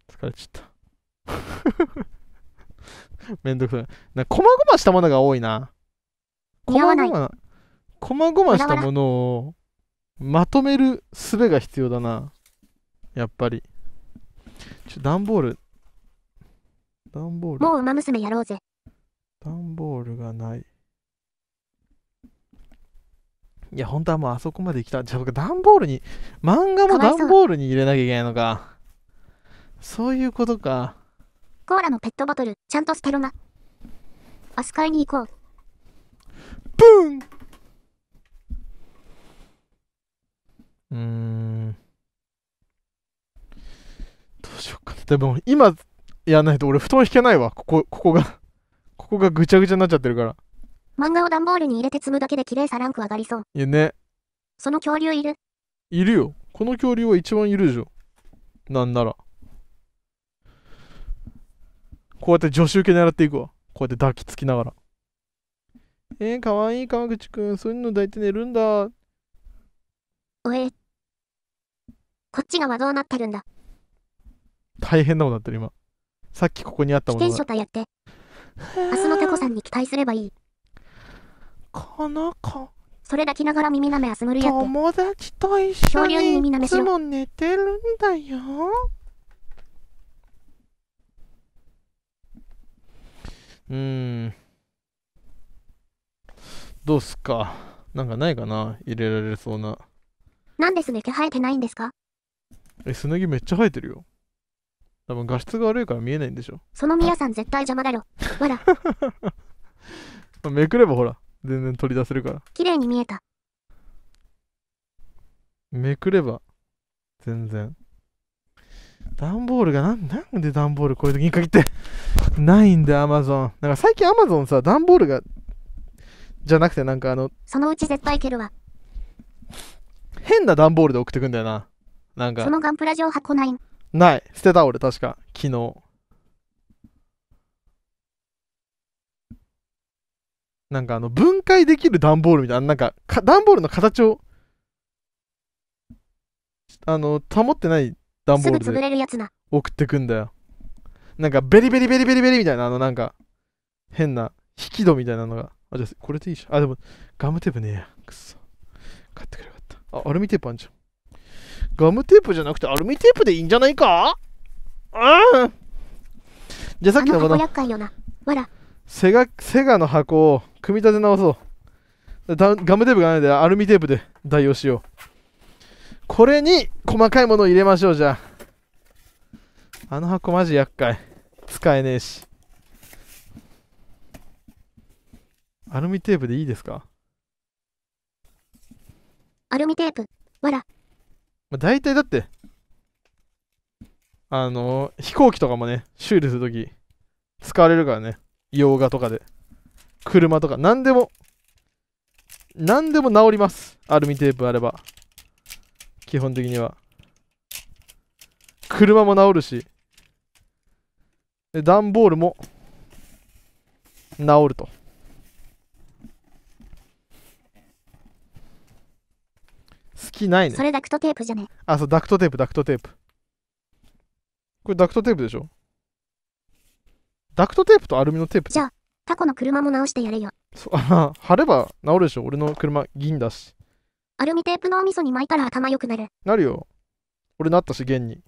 疲れちゃった [laughs] めんどくさい。な、こまごましたものが多いな。こまごま、こまごましたものをまとめる術が必要だな。やっぱり。ちょ、段ボールダンボール。もう馬娘やろうぜ。ダンボールがない。いや、本当はもうあそこまで来た。じゃあ僕、ンボールに、漫画もンボールに入れなきゃいけないのか。そういうことか。コーラのペットボトル、ちゃんと捨てろな。明日買いに行こう。ブンうーん。どうしようかな。でも今、やんないと俺布団引けないわ。ここ、ここが [laughs] ここがぐちゃぐちゃになっちゃってるから。漫画を段ボールに入れて積むだけで綺麗さランク上がりそう。いやね。その恐竜いるいるよ。この恐竜は一番いるでしょ。なんなら。こうやって助手受け狙っていくわ。こうやって抱きつきながら。えー、かわいい川口くん。そういうの抱いて寝るんだ。おえ。こっちがどうなってるんだ。大変なことになってる今。さっきここにあったものが。危険やって。明日のタコさんに期待すればいい。この子。それ抱きながら耳なめあすむるやって。友達と一緒にいつも寝てるんだよ。うーん。どうすか。なんかないかな入れられそうな。なんですね毛生えてないんですかえ、すね毛めっちゃ生えてるよ。多分画質が悪いから見えないんでしょ。そのみさん絶対邪魔だろ。[laughs] わら。めくればほら、全然取り出せるから。綺麗に見えた。めくれば、全然。段ボールがなん、なんで段ボールこういう時に限って [laughs] ないんだよ、アマゾン。なんか最近アマゾンさ、段ボールが、じゃなくてなんかあの、そのうち絶対蹴るわ。変な段ボールで送ってくんだよな。なんか。そのガンプラ上箱ないない。捨てた俺、確か。昨日。なんかあの、分解できる段ボールみたいな、なんかか、段ボールの形を、あの、保ってない段ボールで送ってくんだよ。なんか、ベリベリベリベリベリみたいな、あの、なんか、変な、引き戸みたいなのが。あ、じゃあ、これでいいじゃん。あ、でも、ガムテープねえや。くそ。買ってくれよかった。あ、アルミテープあんじゃん。ガムテープじゃなくてアルミテープでいいんじゃないかうんじゃあさっきのこのセガセガの箱を組み立て直そうガムテープがないのでアルミテープで代用しようこれに細かいものを入れましょうじゃああの箱マジ厄介使えねえしアルミテープでいいですかアルミテープわらまあ、大体だって、あのー、飛行機とかもね、修理するとき、使われるからね。洋画とかで。車とか、何でも、何でも治ります。アルミテープあれば。基本的には。車も治るし、で段ボールも治ると。きないねそれダクトテープじゃねあそうダクトテープダクトテープこれダクトテープでしょダクトテープとアルミのテープじゃあタコの車も直してやれよそあ貼れば直るでしょ俺の車銀だしアルミテープのお味噌に巻いたら頭良くなるなるよ俺なったし現に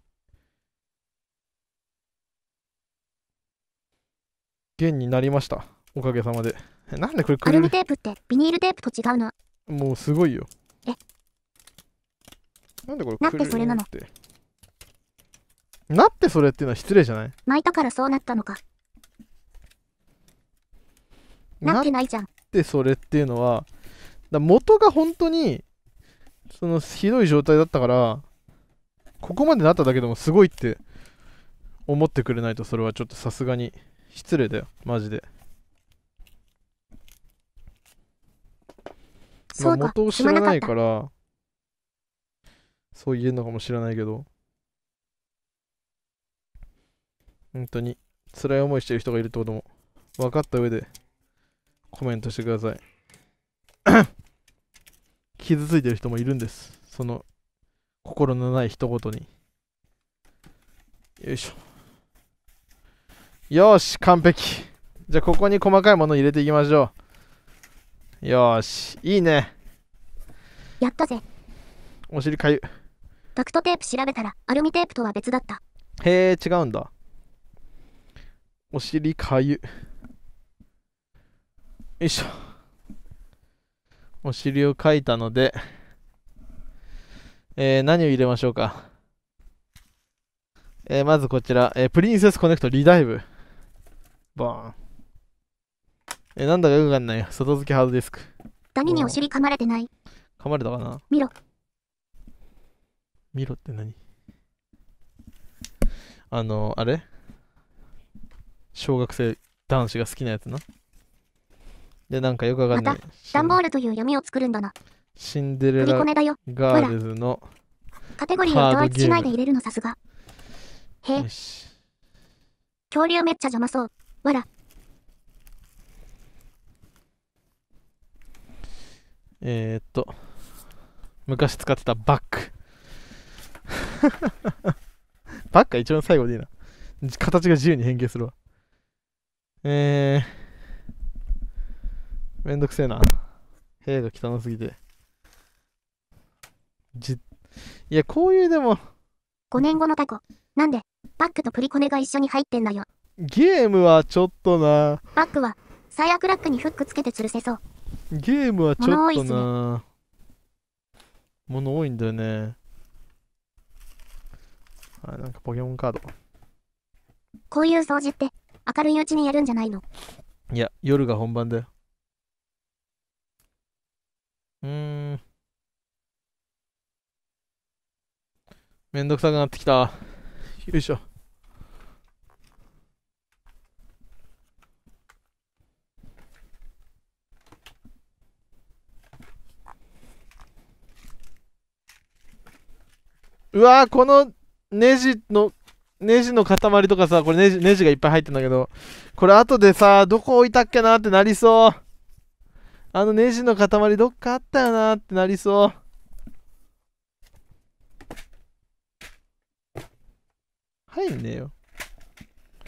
現になりましたおかげさまでなんでこれアルミテープってビニールテープと違うのもうすごいよなんでこれなってそれなのなってそれっていうのは失礼じゃない巻いたからそうなったのかなってないじゃんってそれっていうのはだ元が本当にそのひどい状態だったからここまでなっただけでもすごいって思ってくれないとそれはちょっとさすがに失礼だよマジで。そうか、元を知らないからそうえうのかもしれないけど、本当に辛い思いしてる人がいるってことも分かった上でコメントしてください。[coughs] 傷ついてる人もいるんです。その心のない一言に。よいしょ。よし、完璧。じゃあ、ここに細かいもの入れていきましょう。よし、いいね。やったぜ。お尻かゆ。ダクトテープ調べたらアルミテープとは別だったへえ違うんだお尻かゆよいしょお尻をかいたのでえー、何を入れましょうかえー、まずこちら、えー、プリンセスコネクトリダイブバーンえー、なんだかよくわかんない外付けハードディスクダニにお尻噛まれてない噛まれたかな見ろ見ろって何あの、あれ小学生男子が好きなやつな。で、なんかよくわかんない。また、ダンボールという闇を作るんだな。シンデレラガールズのカテゴリーを統一しないで入れるのさすが。へえ。恐竜めっちゃ邪魔そう。わら。えー、っと、昔使ってたバック。ばっか一番最後でいいな。形が自由に変形するわ。えー、めんどくせえな。部屋が汚すぎて。じ、いや、こういうでも。5年後のタコ。なんで、バックとプリコネが一緒に入ってんだよ。ゲームはちょっとな。バックは、最悪ラックにフックつけて吊るせそう。ゲームはちょっとな。物多い,、ね、物多いんだよね。あなんかポケモンカード。こういう掃除って、明るいうちにやるんじゃないのいや、夜が本番だよ。うん。めんどくさくなってきた。よいしょ。うわこのネジの、ネジの塊とかさ、これネジ、ネジがいっぱい入ってんだけど、これ後でさ、どこ置いたっけなってなりそう。あのネジの塊どっかあったよなってなりそう。入んねえよ。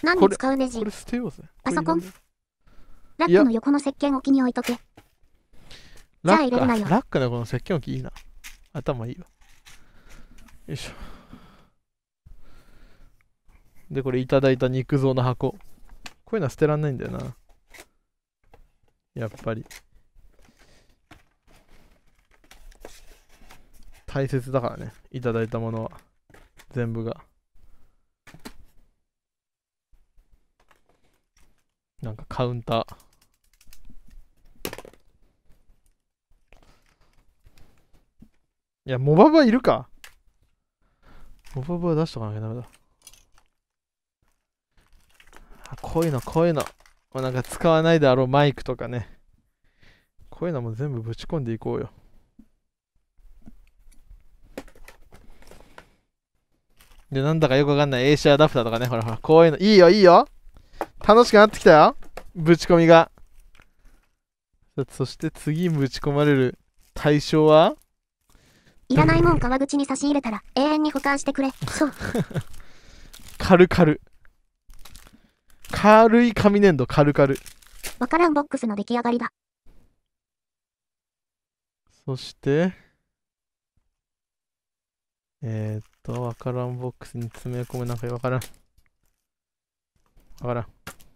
何で使うネジこれ捨てようぜ。パソコンラックの横の石鹸置きに置いとけ。ラックじゃあ入れるなよ。ラックのこの石鹸置きいいな。頭いいわ。よいしょ。で、これいただいた肉像の箱。こういうのは捨てらんないんだよな。やっぱり。大切だからね。いただいたものは。全部が。なんかカウンター。いや、モババいるかモババ出しとかなきゃダメだ。こういうの、こういうの。もうなんか使わないであろうマイクとかね。こういうのも全部ぶち込んでいこうよ。で、なんだかよくわかんない AC アダプターとかね。ほらほら、こういうの。いいよ、いいよ。楽しくなってきたよ。ぶち込みが。そして次ぶち込まれる対象はいらないもん川口に差し入れたら永遠に保管してくれ。そう。カルカル。軽い紙粘土、軽々。わからんボックスの出来上がりだ。そして、えー、っと、わからんボックスに詰め込むなんかわからん。わからん。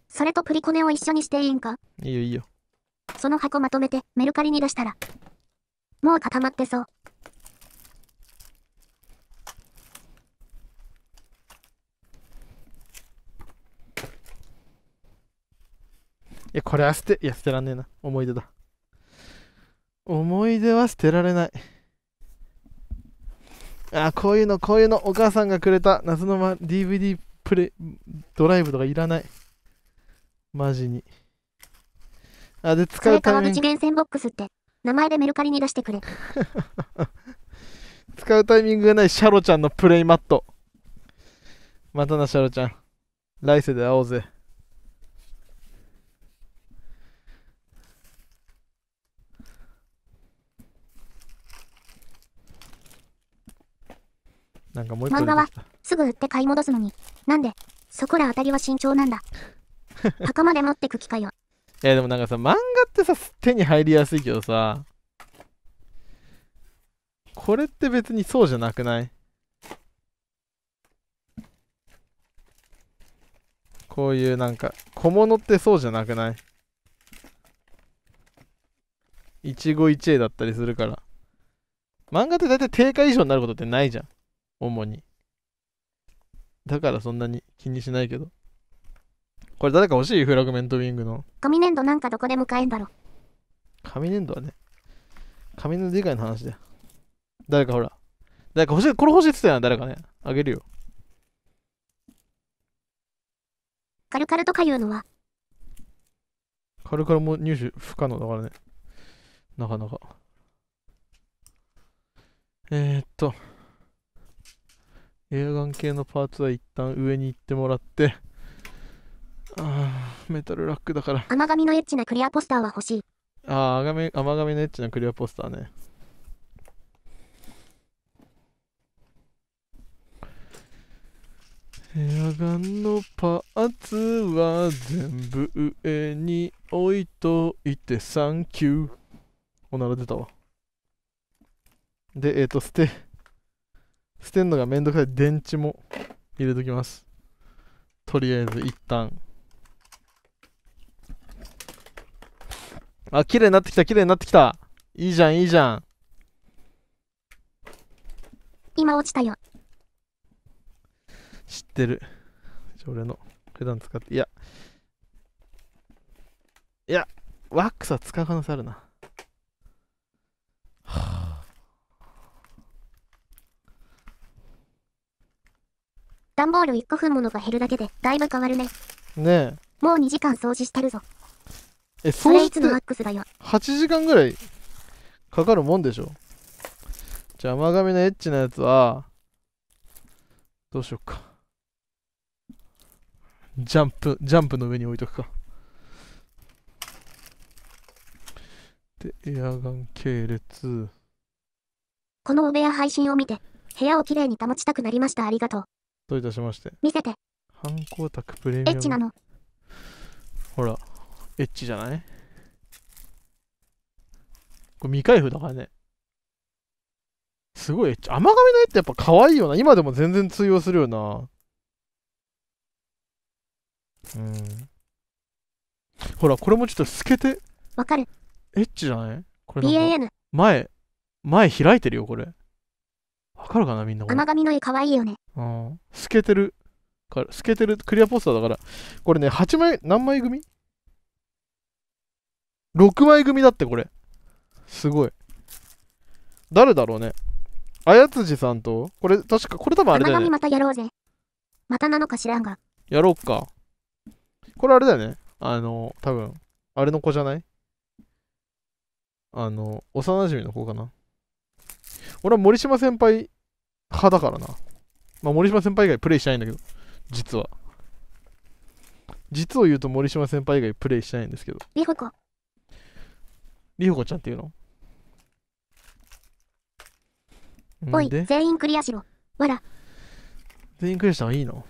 それとプリコネを一緒にしていいんかいいよいいよ。その箱まとめてメルカリに出したら。もう固まってそう。いや、これは捨て、いや、捨てらんねえな。思い出だ。思い出は捨てられない。あ、こういうの、こういうの、お母さんがくれた謎の、ま、DVD プレ、ドライブとかいらない。マジに。あ、で、使うために。源泉ボックスって、名前でメルカリに出してくれ。[laughs] 使うタイミングがないシャロちゃんのプレイマット。またな、シャロちゃん。来世で会おうぜ。なんかもう一漫画はすぐ売って買い戻すのに、なんで、そこら当たりは慎重なんだ。墓 [laughs] まで持ってく機会を。いやでもなんかさ、漫画ってさ、手に入りやすいけどさ、これって別にそうじゃなくないこういうなんか、小物ってそうじゃなくない一期一会だったりするから。漫画って大体定価以上になることってないじゃん。主に。だからそんなに気にしないけど。これ誰か欲しいフラグメントウィングの。紙粘土なんかどこでも買えんだろ。紙粘土はね、紙粘土以外の話だよ。誰かほら。誰か欲しい、これ欲しいって言ったやん、誰かね。あげるよ。カルカルとかいうのはカルカルも入手不可能だからね。なかなか。えー、っと。エアガン系のパーツは一旦上に行ってもらって、ああ、メタルラックだから。甘髪のエッチなクリアポスターは欲しい。ああ、甘髪のエッチなクリアポスターね。エアガンのパーツは全部上に置いといて、サンキュー。おなら出たわ。で、えっ、ー、と、ステ。捨てるのがめんどくさい電池も入れときますとりあえず一旦あ綺麗になってきた綺麗になってきたいいじゃんいいじゃん今落ちたよ知ってる俺の普段使っていやいやワックスは使う可能性あるな段ボール1個分ものが減るだけで、だいぶ変わるね。ねえ。もう2時間掃除してるぞ。え、掃除それいつのマックスだよ。8時間ぐらいかかるもんでしょ。じゃあ、甘髪のエッチなやつは、どうしよっか。ジャンプ、ジャンプの上に置いとくか。で、エアガン系列。このお部屋配信を見て、部屋をきれいに保ちたくなりました。ありがとう。どういたしまして。見せて。反光沢プレミアム。エッチなの。ほら、エッチじゃないこれ未開封だからね。すごいエッチ。甘髪の絵ってやっぱ可愛いよな。今でも全然通用するよな。うん。ほら、これもちょっと透けて。わかる。エッチじゃないこれな前、前開いてるよ、これ。わかるかな、みんなこれ。甘髪の絵可愛いよね。うん。透けてる。透けてるクリアポスターだから、これね、8枚、何枚組 ?6 枚組だって、これ。すごい。誰だろうね。あやつじさんと、これ、確か、これ多分あれだよね。またやろうぜ。またなのか知らんが。やろうか。これあれだよね。あの、多分あれの子じゃないあの、幼馴染の子かな。俺は森島先輩派だからな。まあ、森島先輩以外プレイしないんだけど、実は。実を言うと森島先輩以外プレイしないんですけど。りほこ。りほこちゃんっていうのおい、全員クリアしろ。わら。全員クリアした方がいいの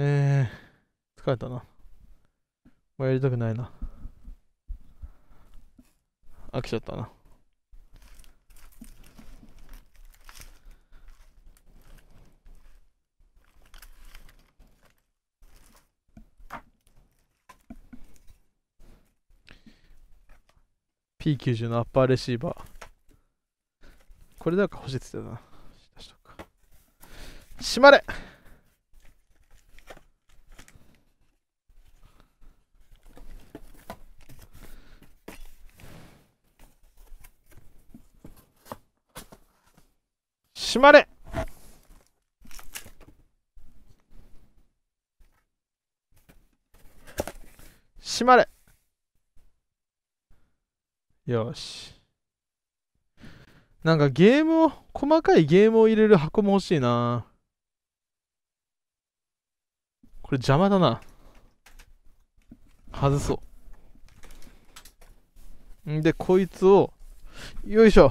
えー、疲れたな。もうやりたくないな。飽きちゃったな。P90 のアッパーレシーバー。これだか欲しいって言ってたな。しとか。閉まれしまれしまれよし。なんかゲームを、細かいゲームを入れる箱も欲しいな。これ邪魔だな。外そう。んで、こいつを、よいしょ。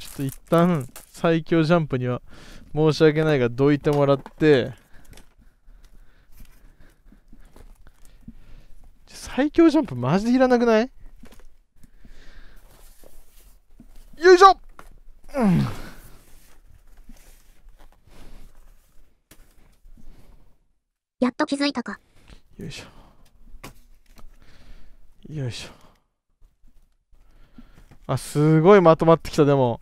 ちょっと一旦、最強ジャンプには申し訳ないが、どいてもらって、最強ジャンプマジでいらなくないよいしょ、うん、やっと気づいたかよいしょよいしょあすごいまとまってきたでも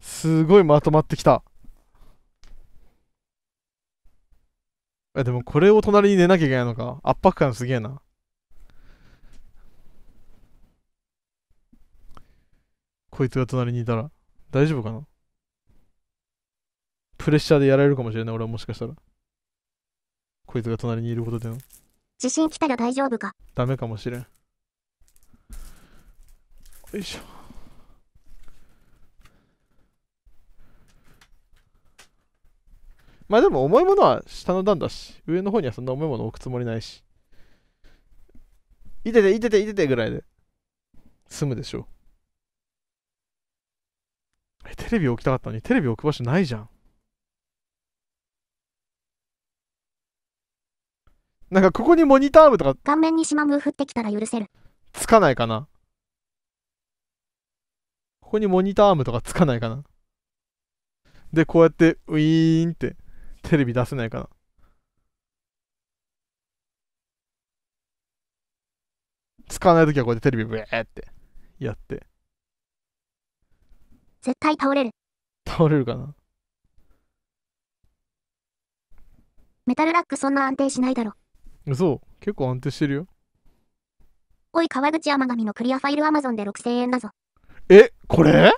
すごいまとまってきたえでもこれを隣に寝なきゃいけないのか圧迫感すげえなこいつが隣にいたら。大丈夫かなプレッシャーでやられるかもしれない、俺はもしかしたら。こいつが隣にいることでの。地震来たら大丈夫かダメかもしれん。よいしょ。まあでも重いものは下の段だし、上の方にはそんな重いもの置くつもりないし。いてて、いてて、いててぐらいで済むでしょう。テレビ置きたかったのにテレビ置く場所ないじゃんなんかここにモニターアームとか顔面にしまむ降ってきたら許せるつかないかなここにモニターアームとかつかないかなでこうやってウィーンってテレビ出せないかな使わない時はこうやってテレビブエーってやって絶対倒れる。倒れるかな。メタルラックそんな安定しないだろ。嘘結構安定してるよ。おい、川口天神のクリアファイルアマゾンで6000円だぞ。え、これ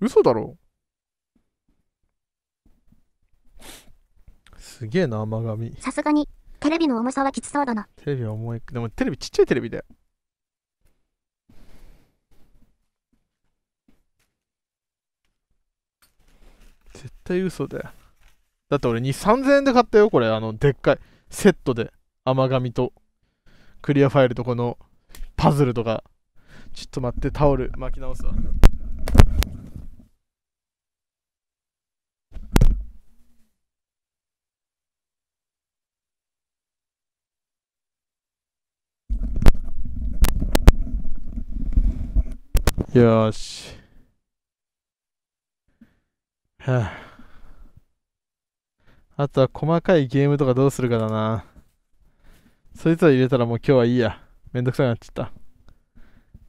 嘘だろすげえな、甘神。さすがに、テレビの重さはきつそうだな。テレビは重い。でもテレビちっちゃいテレビだよ。絶対嘘だよ。だって俺2、3000円で買ったよ、これ。あの、でっかい。セットで。甘紙と、クリアファイルとこの、パズルとか。ちょっと待って、タオル巻き直すわ。よし。はあ、あとは細かいゲームとかどうするかだな。そいつを入れたらもう今日はいいや。めんどくさくなっちゃった。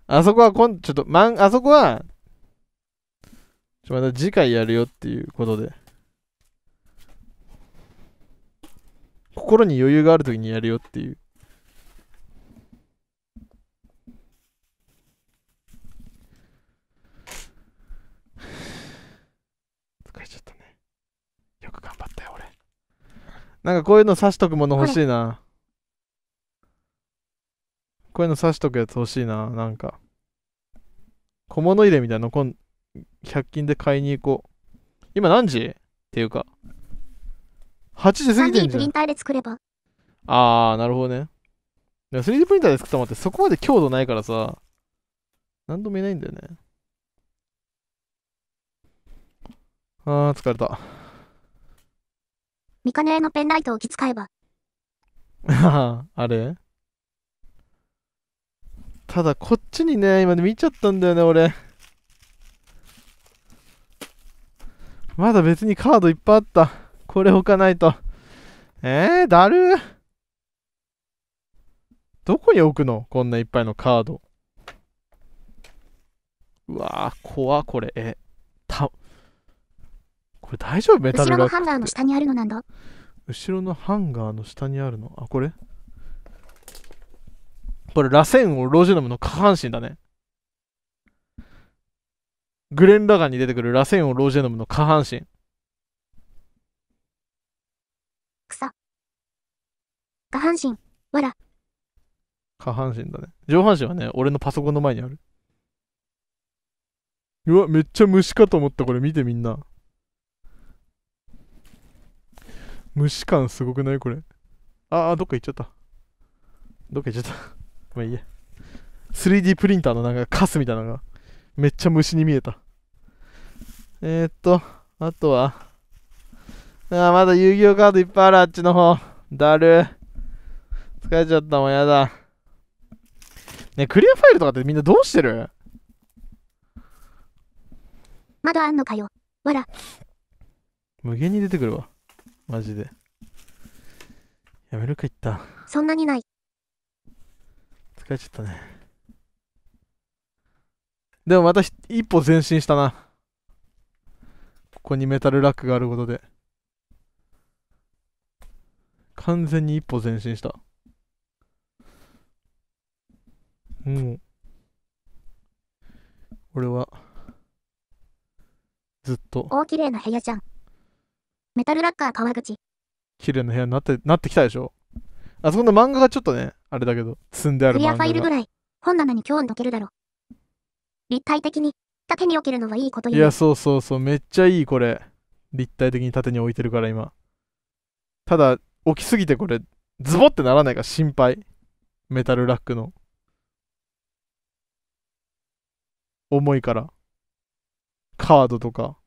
あそこはこん、ちょっと、まん、あそこは、ちょ、また次回やるよっていうことで。心に余裕があるときにやるよっていう。なんかこういうの刺しとくもの欲しいな。こういうの刺しとくやつ欲しいな。なんか。小物入れみたいなの今、100均で買いに行こう。今何時っていうか。8時過ぎてんじゃん。3D プリンターで作れば。あー、なるほどね。でも 3D プリンターで作ったもってそこまで強度ないからさ、何度も言ないんだよね。あー、疲れた。ミカネのペンライトをき使えば。[laughs] ああ、れただこっちにね、今見ちゃったんだよね、俺。まだ別にカードいっぱいあった。これ置かないと。えー、だるどこに置くのこんないっぱいのカード。うわぁ、怖これ。え、これ大丈夫メタルラ後ろのハンガーの下にあるのなんだ後ろのハンガーの下にあるのあこれこれ螺旋をロジノムの下半身だねグレン・ラガンに出てくる螺旋をロジェノムの下半身草下半身わら下半身だね上半身はね俺のパソコンの前にあるうわめっちゃ虫かと思ったこれ見てみんな虫感すごくないこれ。ああ、どっか行っちゃった。どっか行っちゃった。[laughs] まあいいや。3D プリンターのなんかカスみたいなのが、めっちゃ虫に見えた。えー、っと、あとは、あまだ遊戯王カードいっぱいある、あっちの方。だる。疲れちゃったもん、やだ。ねクリアファイルとかってみんなどうしてるまだあんのかよ。わら。無限に出てくるわ。マジで。やめるか、いった。そんなにない。疲れちゃったね。でもまた一歩前進したな。ここにメタルラックがあることで。完全に一歩前進した。もう、俺は、ずっと。お、綺麗な部屋じゃん。メタルラッカー川口。綺麗な部屋になって、なってきたでしょあそこの漫画がちょっとね、あれだけど、積んである漫画が。クリアファイルぐらい、本棚に今日どけるだろ。立体的に、縦に置けるのはいいこと言う。いや、そうそうそう、めっちゃいいこれ。立体的に縦に置いてるから今。ただ、置きすぎてこれ、ズボってならないか心配。メタルラックの。重いから。カードとか。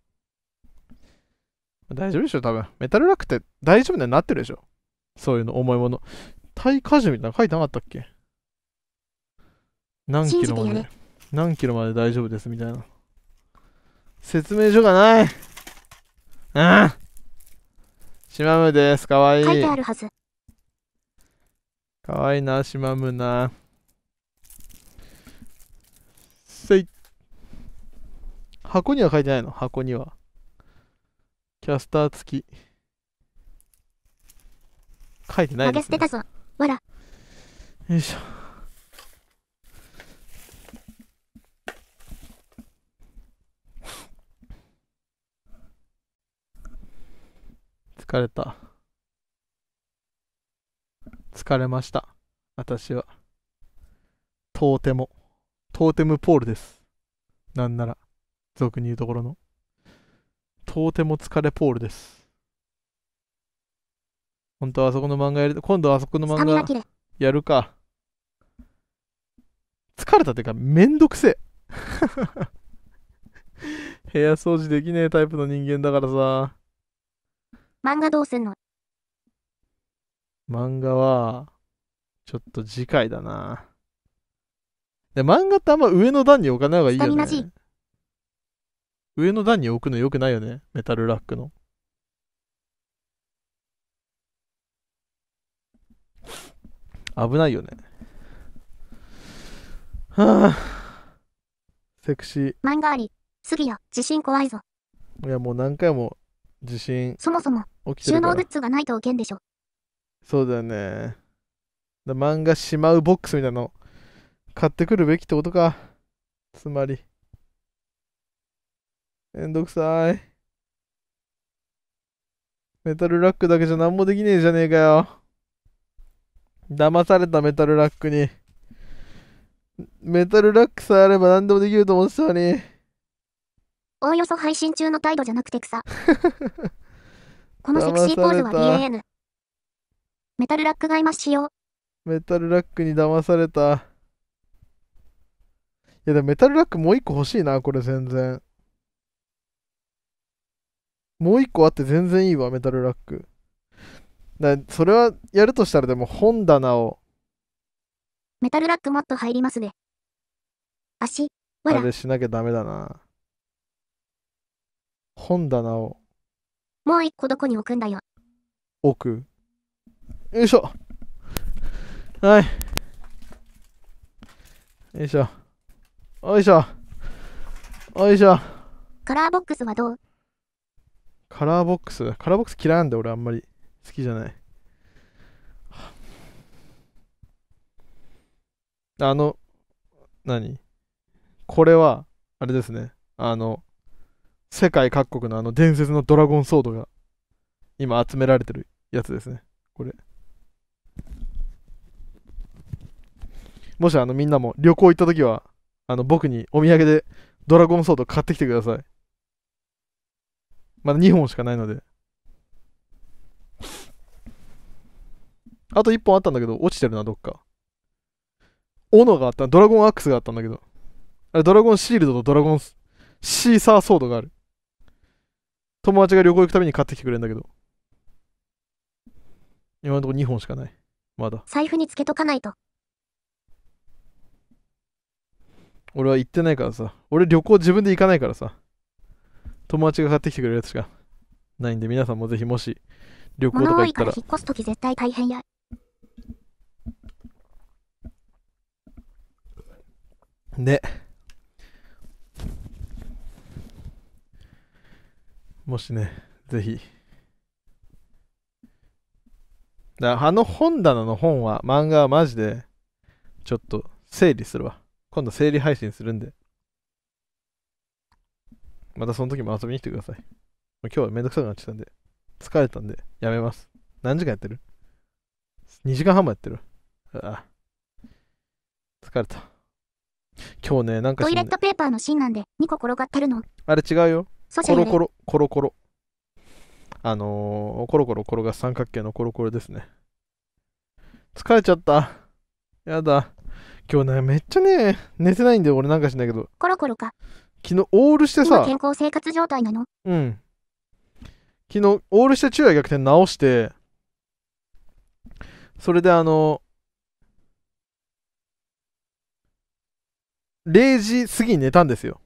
大丈夫でしょ、多分。メタルラックって大丈夫になってるでしょ。そういうの、重いもの。耐荷重みたいなの書いてなかったっけ何キロまで、何キロまで大丈夫ですみたいな。説明書がないああしまむです。かわいい。書いてあるはず。かわいいな、しまむな。せい。箱には書いてないの箱には。キャスター付き。書いてないです、ね。よいしょ。疲れた。疲れました。私は。トーテも。トーテムポールです。なんなら、俗に言うところの。とても疲れポールです。本当あそこの漫画やる今度あそこの漫画やるか。疲れたっていうか、めんどくせえ。[laughs] 部屋掃除できねえタイプの人間だからさ。漫画どうすんの漫画は、ちょっと次回だな。で、漫画ってあんま上の段に置かない方がいいよね。上の段に置くの良くないよね。メタルラックの。危ないよね。はあ。セクシー。漫画あり。すぎや、地震怖いぞ。いや、もう何回も地震。そもそも、収納グッズがないとけんでしょ。そうだよね。だ漫画しまうボックスみたいなの買ってくるべきってことか。つまり。めんどくさい。メタルラックだけじゃ何もできねえじゃねえかよ。騙されたメタルラックに。メタルラックさえあれば何でもできると思ってたのに。おおよそ配信中の態度じゃなくて草。[laughs] このセクシーポーズは d a n メタルラックがいますしよメタルラックに騙された。いやでもメタルラックもう一個欲しいな、これ全然。もう一個あって全然いいわ、メタルラック。だそれはやるとしたらでも本棚を。メタルラックもっと入りますね。足、わら。あれしなきゃダメだな。本棚を。もう一個どこに置くんだよ。置く。よいしょ。はい。よいしょ。よいしょ。よいしょ。カラーボックスはどうカラーボックス。カラーボックス嫌いなんだ俺あんまり。好きじゃない。あの、何これは、あれですね。あの、世界各国のあの伝説のドラゴンソードが今集められてるやつですね。これ。もしあのみんなも旅行行った時は、あの僕にお土産でドラゴンソード買ってきてください。まだ2本しかないので。あと1本あったんだけど、落ちてるな、どっか。斧があった、ドラゴンアックスがあったんだけど。あれ、ドラゴンシールドとドラゴンシーサーソードがある。友達が旅行行くために買ってきてくれるんだけど。今のところ2本しかない。まだ。財布につけとかないと。俺は行ってないからさ。俺旅行自分で行かないからさ。友達が買ってきてくれるやつしかないんで、皆さんもぜひもし旅行とか行ったら。引っ越す時絶対大変や。で、もしね、ぜひ。だあの本棚の本は、漫画はマジで、ちょっと整理するわ。今度整理配信するんで。またその時も遊びに来てください。もう今日はめんどくさくなっちゃったんで、疲れたんで、やめます。何時間やってる ?2 時間半もやってる。ああ。疲れた。今日ね、なんか、ね、トイレットペーパーの芯なんで2個転がってるの。あれ違うよ。コロコロ、コロコロ。あのー、コロコロ転がす三角形のコロコロですね。疲れちゃった。やだ。今日ね、めっちゃね、寝てないんだよ、俺なんかしないけど。コロコロか。昨日オールしてさ健康生活状態なのうん昨日オールして昼夜逆転直してそれであの0時過ぎに寝たんですよ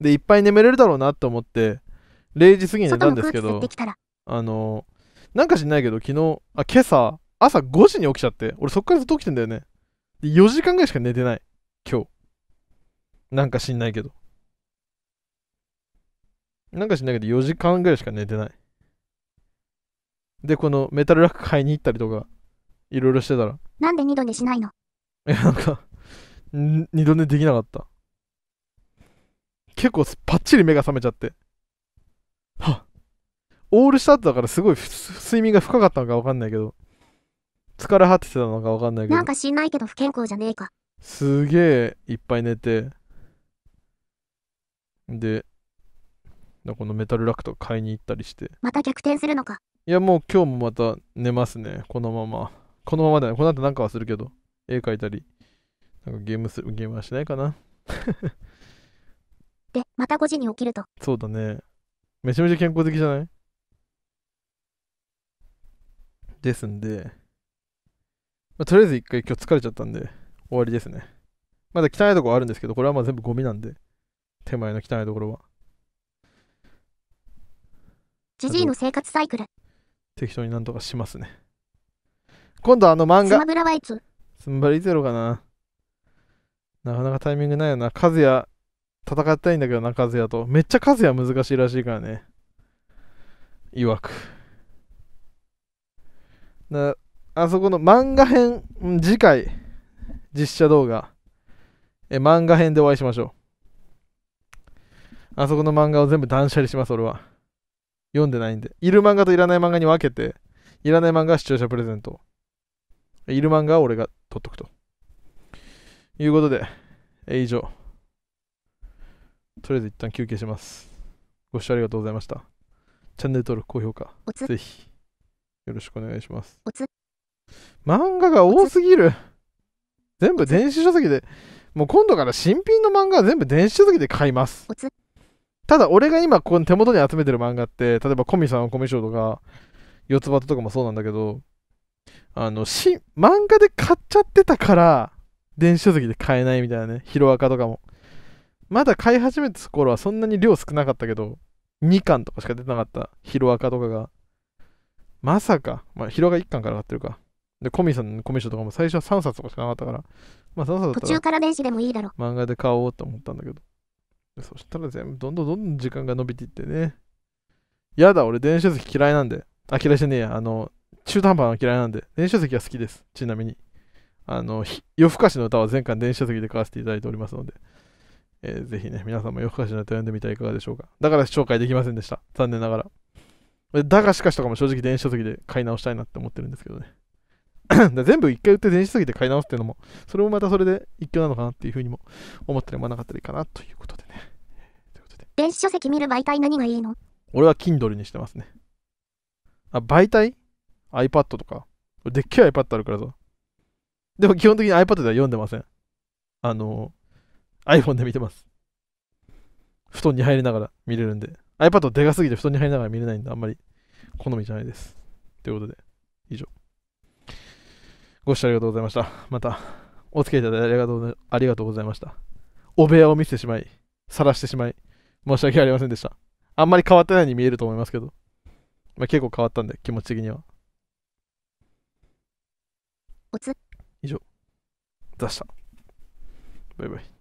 でいっぱい眠れるだろうなと思って0時過ぎに寝たんですけどあのなんか知んないけど昨日あ今朝朝5時に起きちゃって俺そっからずっと起きてんだよねで4時間ぐらいしか寝てない今日なんか知んないけどなんかしないけど4時間ぐらいしか寝てない。で、このメタルラック買いに行ったりとか、いろいろしてたら。なんで二度寝しないのいや、なんか、二度寝できなかった。結構パッチリ目が覚めちゃって。はオールした後だからすごい睡眠が深かったのかわかんないけど、疲れ果ててたのかわかんないけど。なんか知んないけど不健康じゃねえか。すげえいっぱい寝て、で、このメタルラクト買いに行ったりして。また逆転するのか。いや、もう今日もまた寝ますね。このまま。このままだね。この後なんかはするけど。絵描いたり。なんかゲームする、ゲームはしないかな。[laughs] で、また5時に起きると。そうだね。めちゃめちゃ健康的じゃないですんで、まあ、とりあえず一回今日疲れちゃったんで、終わりですね。まだ汚いとこあるんですけど、これはまあ全部ゴミなんで、手前の汚いところは。ジジイの生活サイクル。適当になんとかしますね。今度あの漫ス画マ、ブラはいつスンバゼロかな。なかなかタイミングないよな。カズヤ、戦いたいんだけどな、カズヤと。めっちゃカズヤ難しいらしいからね。いわく。な、あそこの漫画編、次回、実写動画、え、漫画編でお会いしましょう。あそこの漫画を全部断捨離します、俺は。読んでないんで。いる漫画といらない漫画に分けて、いらない漫画は視聴者プレゼント。いる漫画は俺が取っとくと。いうことで、え以上。とりあえず一旦休憩します。ご視聴ありがとうございました。チャンネル登録、高評価、ぜひよろしくお願いします。漫画が多すぎる。全部電子書籍で、もう今度から新品の漫画は全部電子書籍で買います。ただ俺が今この手元に集めてる漫画って例えばコミさんコミショーとか四つ葉とかもそうなんだけどあのし漫画で買っちゃってたから電子書籍で買えないみたいなねヒロアカとかもまだ買い始めた頃はそんなに量少なかったけど2巻とかしか出てなかったヒロアカとかがまさか、まあ、ヒロアカ1巻から買ってるかで、コミさんのコミ書とかも最初は3冊とかしかなかったから、まあ3冊途中から電子でもいいだろ。漫画で買おうと思ったんだけど。そしたら全部どんどんどんどん時間が伸びていってね。やだ、俺電子書籍嫌いなんで。あ、嫌いじゃねえや。あの、中途半端な嫌いなんで。電子書籍は好きです。ちなみに。あの、夜更かしの歌は全巻電子書籍で買わせていただいておりますので。えー、ぜひね、皆さんも夜更かしの歌を読んでみてはいかがでしょうか。だから紹介できませんでした。残念ながら。だがしかしとかも正直電子書籍で買い直したいなって思ってるんですけどね。[coughs] 全部一回売って電子すぎて買い直すっていうのも、それもまたそれで一挙なのかなっていうふうにも思っり思わなかったりかなということでね。ということで電子書籍見る媒体何がいいの俺は Kindle にしてますね。あ、媒体 ?iPad とか。でっけえ iPad あるからさ。でも基本的に iPad では読んでません。あの、iPhone で見てます。布団に入りながら見れるんで。iPad でかすぎて布団に入りながら見れないんで、あんまり好みじゃないです。ということで、以上。ご視聴ありがとうございました。また、お付き合いいただいてありがとうありがとうございました。お部屋を見せてしまい、晒してしまい、申し訳ありませんでした。あんまり変わってないように見えると思いますけど、まあ、結構変わったんで、気持ち的には。おつ以上、出した。バイバイ。